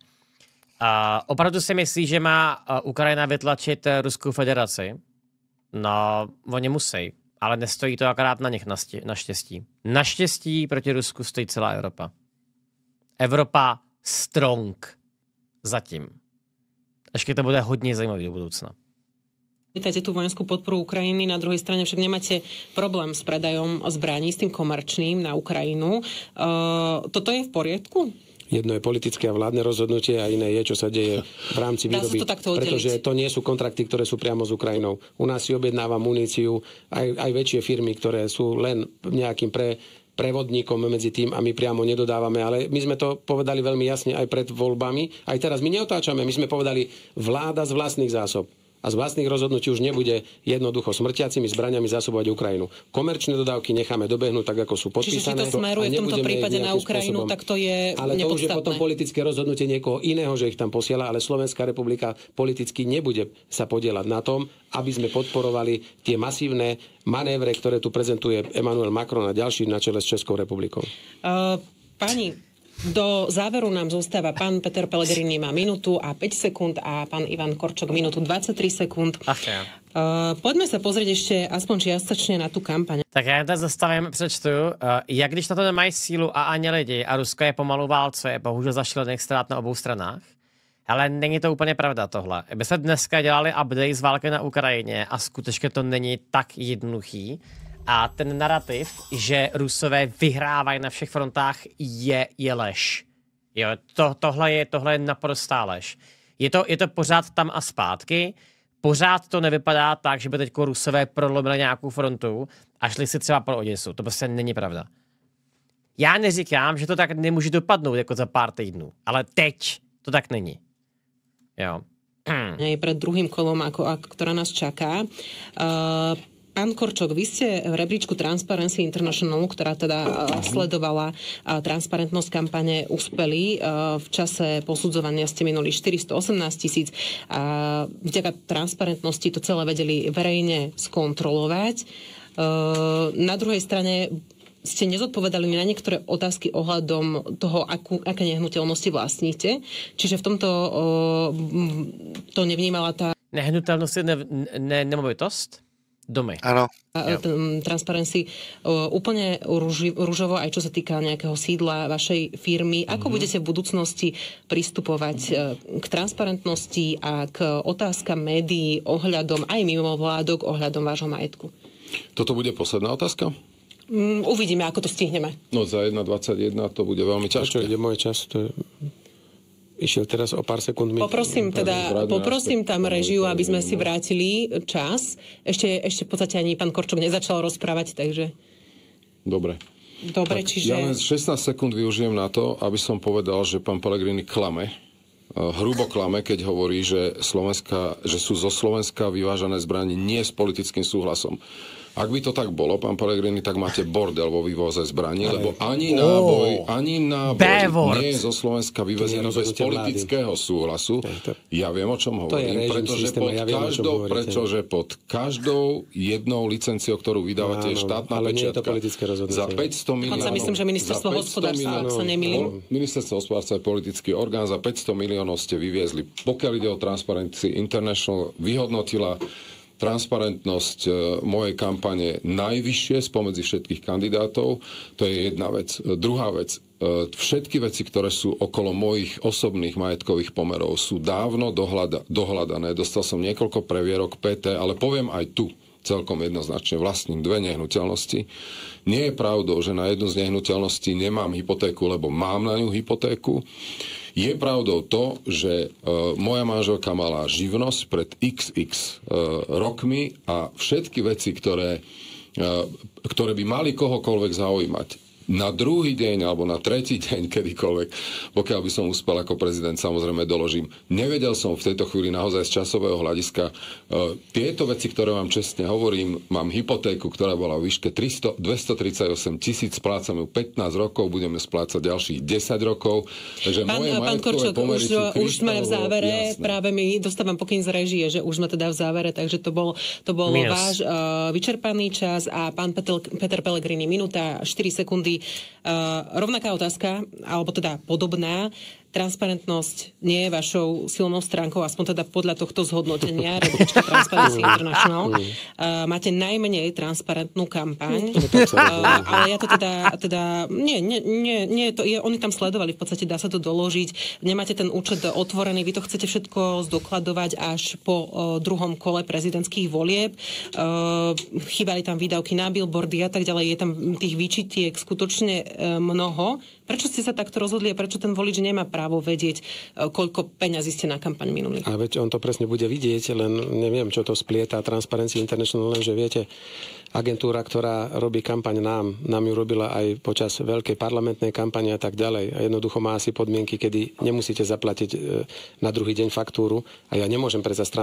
S1: A opravdu si myslí, že má eh, Ukrajina vytlačit eh, Ruskou federaci? No, oni musí ale nestojí to akorát na nich naštěstí. Naštěstí proti Rusku stojí celá Evropa. Evropa strong zatím. Ešte to bude hodně zajímavý do budoucna.
S5: Vítajte tú vojenskú podporu Ukrajiny, na druhej strane však nemáte problém s predajom zbraní, s tým komerčným na Ukrajinu. E, toto je v poriadku?
S2: Jedno je politické a vládne rozhodnutie a iné je, čo sa deje v rámci výroby. To pretože to nie sú kontrakty, ktoré sú priamo s Ukrajinou. U nás si objednáva muníciu aj, aj väčšie firmy, ktoré sú len nejakým pre, prevodníkom medzi tým a my priamo nedodávame. Ale my sme to povedali veľmi jasne aj pred voľbami. Aj teraz my neotáčame. My sme povedali vláda z vlastných zásob a z vlastných rozhodnutí už nebude jednoducho smrtiacimi zbraniami zásobovať Ukrajinu. Komerčné dodávky necháme dobehnúť tak, ako sú podpísané. Čiže to smeruje v tomto prípade na Ukrajinu, spôsobom. tak
S5: to je Ale to už
S2: je potom politické rozhodnutie niekoho iného, že ich tam posiela, ale Slovenská republika politicky nebude sa podielať na tom, aby sme podporovali tie masívne manévre, ktoré tu prezentuje Emmanuel Macron a ďalší na čele s Českou republikou.
S5: Uh, pani do záveru nám zostáva pán Peter Pellegrini má minútu a 5 sekúnd a pán Ivan Korčok minútu
S1: 23 sekúnd. Ach, ja. Uh, eh, pojďme se pozrieť ešte aspoň čiastočne na tu kampaň. Tak já teraz zastavím, prečtu. Uh, eh, jak když na to nemají sílu a ani lidi a Rusko je pomalu válce, je bohužel nech strát na obou stranách, ale není to úplně pravda tohle. My jsme dneska dělali update z války na Ukrajině a skutečně to není tak jednoduchý a ten narrativ, že Rusové vyhrávají na všech frontách, je, je lež. Jo, to, tohle, je, tohle je naprostá lež. Je to, je to pořád tam a zpátky, pořád to nevypadá tak, že by teď Rusové prolomili nějakou frontu a šli si třeba pro Oděsu. To prostě není pravda. Já neříkám, že to tak nemůže dopadnout jako za pár týdnů, ale teď to tak není. Jo. je pred druhým
S5: kolom, ako, ktorá nás čaká. Uh, Ann Korčok, vy ste v rebríčku Transparency International, ktorá teda eh, mhm. sledovala eh, transparentnosť kampane, uspeli. Eh, v čase posudzovania ste minuli 418 tisíc. Vďaka transparentnosti to celé vedeli verejne skontrolovať. Na druhej strane ste nezodpovedali na niektoré otázky ohľadom toho, akú, aké nehnuteľnosti vlastníte. Čiže v tomto uh, to nevnímala tá...
S1: Nehnuteľnosť je ne, ne, nemovitosť? dome. Áno.
S5: Transparency úplne rúžovo, aj čo sa týka nejakého sídla vašej firmy. Ako mm-hmm. budete v budúcnosti pristupovať e, k transparentnosti a k otázkam médií ohľadom aj mimo vládok, ohľadom vášho majetku?
S4: Toto bude posledná otázka?
S5: Mm, uvidíme, ako to stihneme.
S4: No za 1.21 to bude veľmi ťažké. Čo ide môj čas?
S2: To je... Išiel teraz o pár sekúnd. Mi poprosím teda, poprosím tam
S5: režiu, aby sme si vrátili čas. Ešte, ešte v podstate ani pán Korčok nezačal rozprávať, takže... Dobre. Dobre, tak čiže... Ja len
S4: 16 sekúnd využijem na to, aby som povedal, že pán Pellegrini klame. E, hrubo klame, keď hovorí, že, Slovenska, že sú zo Slovenska vyvážané zbranie nie s politickým súhlasom. Ak by to tak bolo, pán Pellegrini, tak máte bordel vo vývoze zbraní, lebo ani náboj, ani náboj nie je zo Slovenska vyvezený bez politického vlády. súhlasu. To, ja viem, o čom hovorím, pretože, systému, pod ja viem, každou, pretože pod každou jednou licenciou, ktorú vydávate, je štátna ale pečiatka. Nie je to politické rozhodnutie. Za 500 miliónov... Dokonca myslím, že ministerstvo hospodárstva, ak sa nemýlim. Ministerstvo hospodárstva je politický orgán, za 500 miliónov ste vyviezli. Pokiaľ ide o Transparency International, vyhodnotila transparentnosť e, mojej kampane najvyššie spomedzi všetkých kandidátov. To je jedna vec. E, druhá vec, e, všetky veci, ktoré sú okolo mojich osobných majetkových pomerov, sú dávno dohľada, dohľadané. Dostal som niekoľko previerok PT, ale poviem aj tu celkom jednoznačne vlastním dve nehnuteľnosti. Nie je pravdou, že na jednu z nehnuteľností nemám hypotéku, lebo mám na ňu hypotéku. Je pravdou to, že e, moja manželka mala živnosť pred xx e, rokmi a všetky veci, ktoré, e, ktoré by mali kohokoľvek zaujímať, na druhý deň alebo na tretí deň kedykoľvek, pokiaľ by som uspel ako prezident, samozrejme doložím. Nevedel som v tejto chvíli naozaj z časového hľadiska e, tieto veci, ktoré vám čestne hovorím. Mám hypotéku, ktorá bola v výške 300, 238 tisíc, splácam ju 15 rokov, budeme splácať ďalších 10 rokov. Takže pán, moje pán Korčok, už, už sme v závere, jasné.
S5: práve mi dostávam pokyn z režie, že už sme teda v závere, takže to bol, to bol váš uh, vyčerpaný čas a pán Petr, Peter Pellegrini minúta 4 sekundy Uh, rovnaká otázka, alebo teda podobná, transparentnosť nie je vašou silnou stránkou, aspoň teda podľa tohto zhodnotenia rebríčka Transparency mm. International. Uh, máte najmenej transparentnú kampaň, uh, ale ja to teda, teda nie, nie, nie, nie to, je, oni tam sledovali, v podstate dá sa to doložiť, nemáte ten účet otvorený, vy to chcete všetko zdokladovať až po uh, druhom kole prezidentských volieb, uh, chýbali tam výdavky na billboardy a tak ďalej, je tam tých výčitiek skutočne uh, mnoho, Prečo ste sa takto rozhodli a prečo ten volič nemá právo vedieť, e, koľko peňazí ste na kampaň minuli?
S2: A veď on to presne bude vidieť, len neviem, čo to splieta Transparency International, lenže že viete, agentúra, ktorá robí kampaň nám, nám ju robila aj počas veľkej parlamentnej kampane a tak ďalej. A jednoducho má asi podmienky, kedy nemusíte zaplatiť na druhý deň faktúru a ja nemôžem predsa z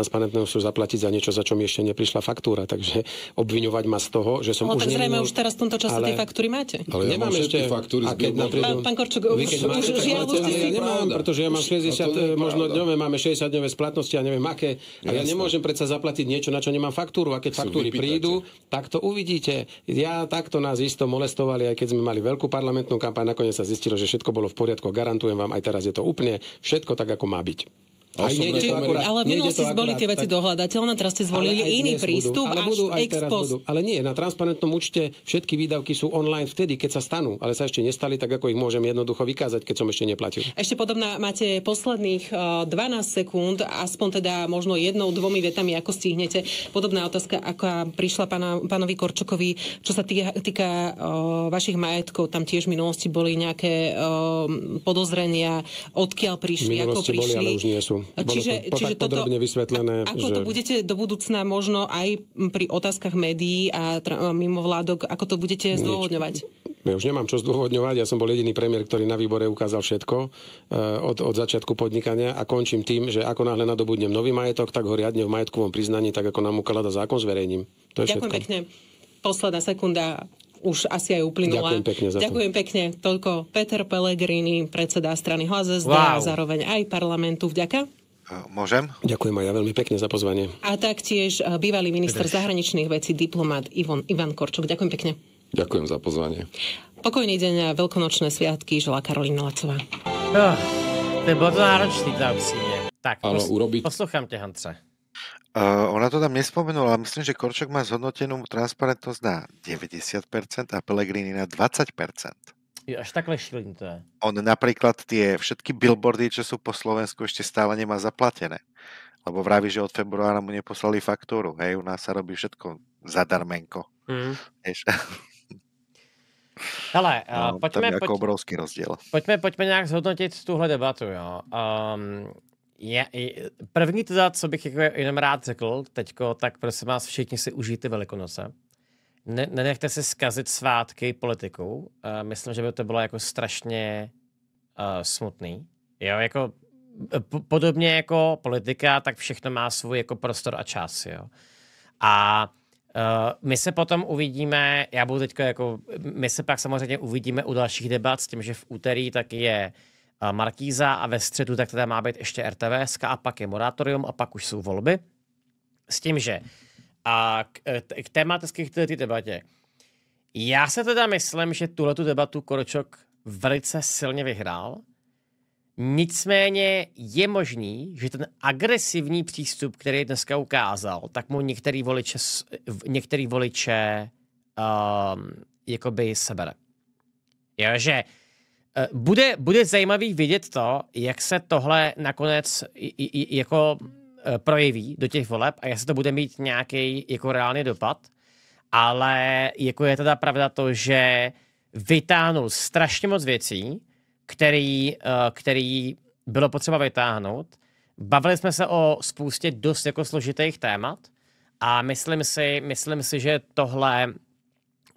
S2: sú zaplatiť za niečo, za čo mi ešte neprišla faktúra. Takže obviňovať ma z toho, že som no, už... Tak zrejme už teraz v tomto čase ale... tie
S5: faktúry máte. Ale ja Nemám mám ešte faktúry a keď napríklad... Pán, pán Korčok, už, už, máte, už, ja
S2: ja nemám, pretože ja mám 60, možno dňové, máme 60 dňové splatnosti a neviem aké. A ja nemôžem predsa zaplatiť niečo, na čo nemám faktúru. A keď faktúry prídu, tak to uvidíte. Ja takto nás isto molestovali, aj keď sme mali veľkú parlamentnú kampaň, nakoniec sa zistilo, že všetko bolo v poriadku. Garantujem vám, aj teraz je to úplne všetko tak, ako má byť. Osobné Či, ale v minulosti boli tie veci tak... dohľadateľné, teraz ste zvolili iný prístup budú, ale budú, až ex post. Ale nie, na transparentnom účte všetky výdavky sú online vtedy, keď sa stanú, ale sa ešte nestali, tak ako ich môžem jednoducho vykázať, keď som ešte neplatil.
S5: Ešte podobná máte posledných 12 e, sekúnd, aspoň teda možno jednou, dvomi vetami, ako stihnete. Podobná otázka, ako prišla pána, pánovi Korčokovi, čo sa týka, týka e, vašich majetkov, tam tiež v minulosti boli nejaké e, podozrenia, odkiaľ prišli, ako prišli. Boli, ale už nie sú bolo čiže, to, čiže tak toto, podrobne
S2: vysvetlené. A, ako že... to budete
S5: do budúcna možno aj pri otázkach médií a, mimo vládok, ako to budete Nič. zdôvodňovať?
S2: Ja už nemám čo zdôvodňovať, ja som bol jediný premiér, ktorý na výbore ukázal všetko eh, od, od začiatku podnikania a končím tým, že ako náhle nadobudnem nový majetok, tak ho riadne v majetkovom priznaní, tak ako nám ukladá zákon verejním. To je Ďakujem všetko. pekne.
S5: Posledná sekunda už asi aj uplynula. Ďakujem pekne za to. pekne. Toľko Peter Pellegrini, predseda strany HZSD wow. a zároveň aj parlamentu. Vďaka.
S2: Môžem? Ďakujem aj ja veľmi pekne za pozvanie.
S5: A taktiež e, bývalý minister Vydeš. zahraničných vecí, diplomat Ivon, Ivan Korčok. Ďakujem pekne.
S4: Ďakujem za pozvanie.
S5: Pokojný deň a veľkonočné sviatky žela Karolina Lacová.
S1: Oh, to je bol náročný tam si Tak,
S4: pos- urobiť...
S1: poslúcham ťa, Hance.
S3: Uh, ona to tam nespomenula, ale myslím, že Korčok má zhodnotenú transparentnosť na 90% a Pelegrini na 20%.
S1: Je až takhle šilný to je.
S3: On napríklad tie všetky billboardy, čo sú po Slovensku, ešte stále nemá zaplatené. Lebo vraví, že od februára mu neposlali faktúru. Hej, u nás sa robí všetko zadarmenko. Mm. Vieš?
S1: Hele, eh, no, pojďme, je pojď, obrovský rozdíl. Pojďme, pojďme nějak zhodnotit tuhle debatu. Jo. Um, je, první teda, co bych jako jenom rád řekl teďko, tak prosím vás, všichni si užijte Velikonoce. Ne, nenechte si skazit svátky politikou. Eh, myslím, že by to bylo jako strašně uh, smutný. Jo, jako eh, podobně jako politika, tak všechno má svůj jako prostor a čas, jo. A uh, my se potom uvidíme, já budu teďko jako, my se pak samozřejmě uvidíme u dalších debat s tím, že v úterý tak je Markíza a ve středu tak teda má být ještě RTVS a pak je moratorium a pak už jsou volby. S tím, že a k, e, k tématicky k té debatě. Já se teda myslím, že tuhle debatu koročok velice silně vyhrál. Nicméně je možný, že ten agresivní přístup, který dneska ukázal, tak mu některý voliče, některý voliče um, jakoby sebere. Jo, že Eh, bude, bude zajímavý vidět to, jak se tohle nakonec i, i, jako eh, projeví do těch voleb a jestli to bude mít nějaký jako reálný dopad. Ale jako je teda pravda to, že vytáhnul strašně moc věcí, který, eh, který bylo potřeba vytáhnout. Bavili jsme se o spoustě dost jako složitých témat a myslím si, myslím si že tohle,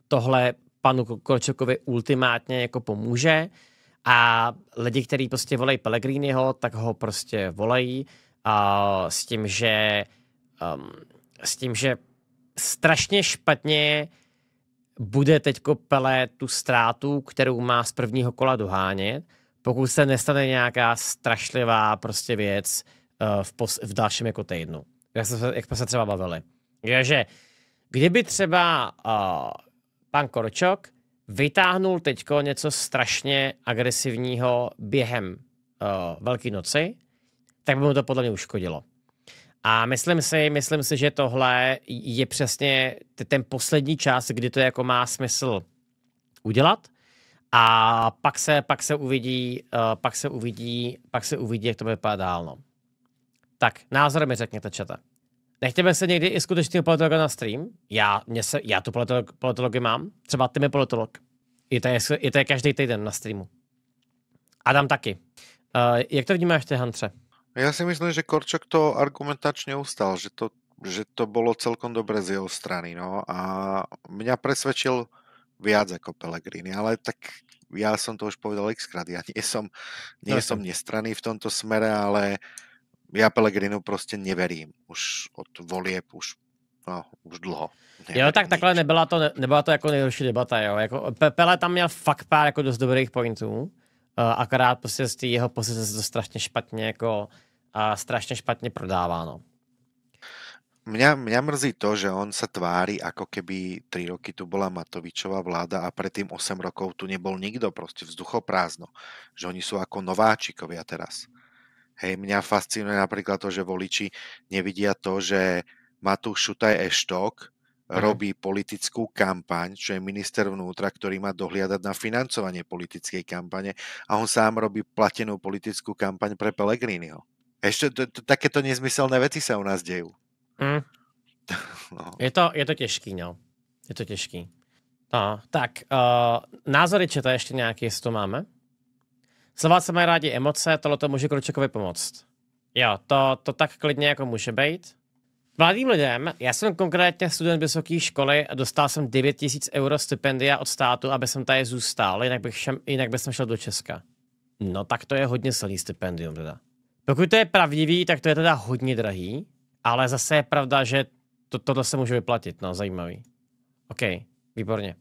S1: tohle panu Korčokovi ultimátně jako pomůže a lidi, kteří prostě volají Pellegriniho, tak ho prostě volají uh, s tím, že um, s tím, že strašně špatně bude teď Pele tu ztrátu, kterou má z prvního kola dohánět, pokud se nestane nějaká strašlivá prostě věc uh, v, pos- v dalším jako týdnu. Jak jsme, jak jsme se třeba bavili. Takže kdyby třeba uh, pan Korčok vytáhnul teďko něco strašně agresivního během uh, Velké noci, tak by mu to podle mě uškodilo. A myslím si, myslím si, že tohle je přesně ten poslední čas, kdy to jako má smysl udělat. A pak se, pak se uvidí, uh, pak se uvidí, pak se uvidí, jak to vypadá dál. No. Tak, názor mi řekněte, čata. Nechtěme se někdy i skutečného politologa na stream? Já, mě se, já tu politolog, politologi mám. Třeba ty mi politolog. I to, je, I to je každý týden na streamu. Adam taky. Uh, jak to vnímáš ty, Hantře?
S3: Já si myslím, že Korčok to argumentačně ustal, že to, že to bylo celkom dobré z jeho strany. No. A mě presvedčil viac ako Pelegrini, ale tak ja som to už povedal xkrát, ja nie som, nie som nestraný v tomto smere, ale uh, ja Pelegrinu proste neverím už od volieb, už No, už dlho.
S1: Jo, tak takhle nebyla to, nebyla to jako nejhorší debata, jo. Jako, Pele tam měl fakt pár jako dost dobrých pointů, uh, akorát prostě z té jeho pozice se to strašně špatně jako a strašně špatně prodáváno.
S3: Mňa, mňa mrzí to, že on sa tvári, ako keby 3 roky tu bola Matovičová vláda a predtým 8 rokov tu nebol nikto, proste vzduchoprázdno. Že oni sú ako nováčikovia teraz. Hej, mňa fascinuje napríklad to, že voliči nevidia to, že Matúš Šutaj Eštok mhm. robí politickú kampaň, čo je minister vnútra, ktorý má dohliadať na financovanie politickej kampane a on sám robí platenú politickú kampaň pre Pellegriniho. Ešte to, to, takéto nezmyselné veci sa u nás dejú.
S1: Mm. No. Je, to, je to no. Je to těžký. No, tak, uh, názory to ešte nejaké, jestli to máme? Slova se mají rádi emoce, tohle to může Kručekovi pomoct. Jo, to, to tak klidně jako může být. Mladým lidem, já jsem konkrétně student vysoké školy a dostal jsem 9000 euro stipendia od státu, aby jsem tady zůstal, jinak bych, šem, jinak bych šel do Česka. No tak to je hodně silný stipendium teda. Pokud to je pravdivý, tak to je teda hodně drahý, ale zase je pravda, že to, tohle se může vyplatit, no zajímavý. OK, výborně.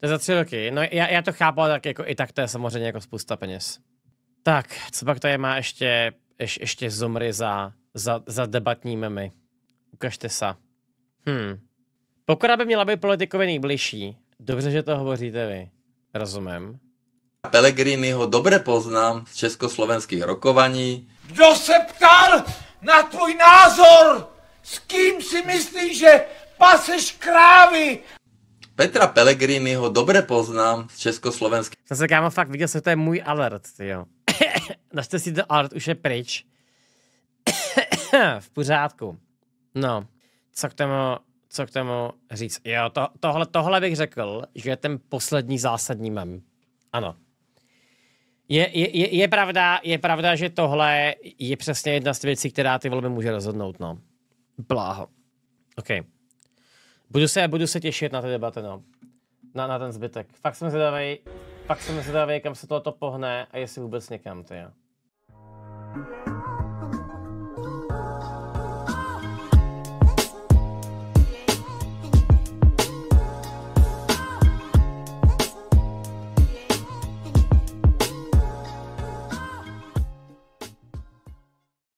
S1: To je za tři roky. No já, já to chápu, ale tak jako i tak to je samozřejmě jako spousta peněz. Tak, co pak tady má ještě, ješ, ještě zomry za, za, za debatní memy? Ukažte se. Hm. Pokora by měla být politikově nejbližší. Dobře, že to hovoříte vy. Rozumím.
S6: Pelegrini ho dobre poznám
S1: z
S4: československých rokovaní. Kdo se ptal na tvůj názor?
S2: S kým si myslíš, že paseš krávy? Petra Pellegrini
S1: ho dobre poznám z Československy. Jsem sa kámo fakt viděl, že to je můj alert, jo. si to alert už je pryč. v pořádku. No, co k tomu, co k tomu říct? Jo, to, tohle, tohle bych řekl, že je ten poslední zásadní mem. Ano. Je, je, je, je, pravda, je pravda, že tohle je přesně jedna z věcí, která ty volby může rozhodnout, no. Bláho. Okay. Budu se, budu se těšit na ty debaty, no. Na, na ten zbytek. Fakt jsem zvědavej, fakt jsem zvědavej, kam se tohoto pohne a jestli vůbec někam, ty jo. thank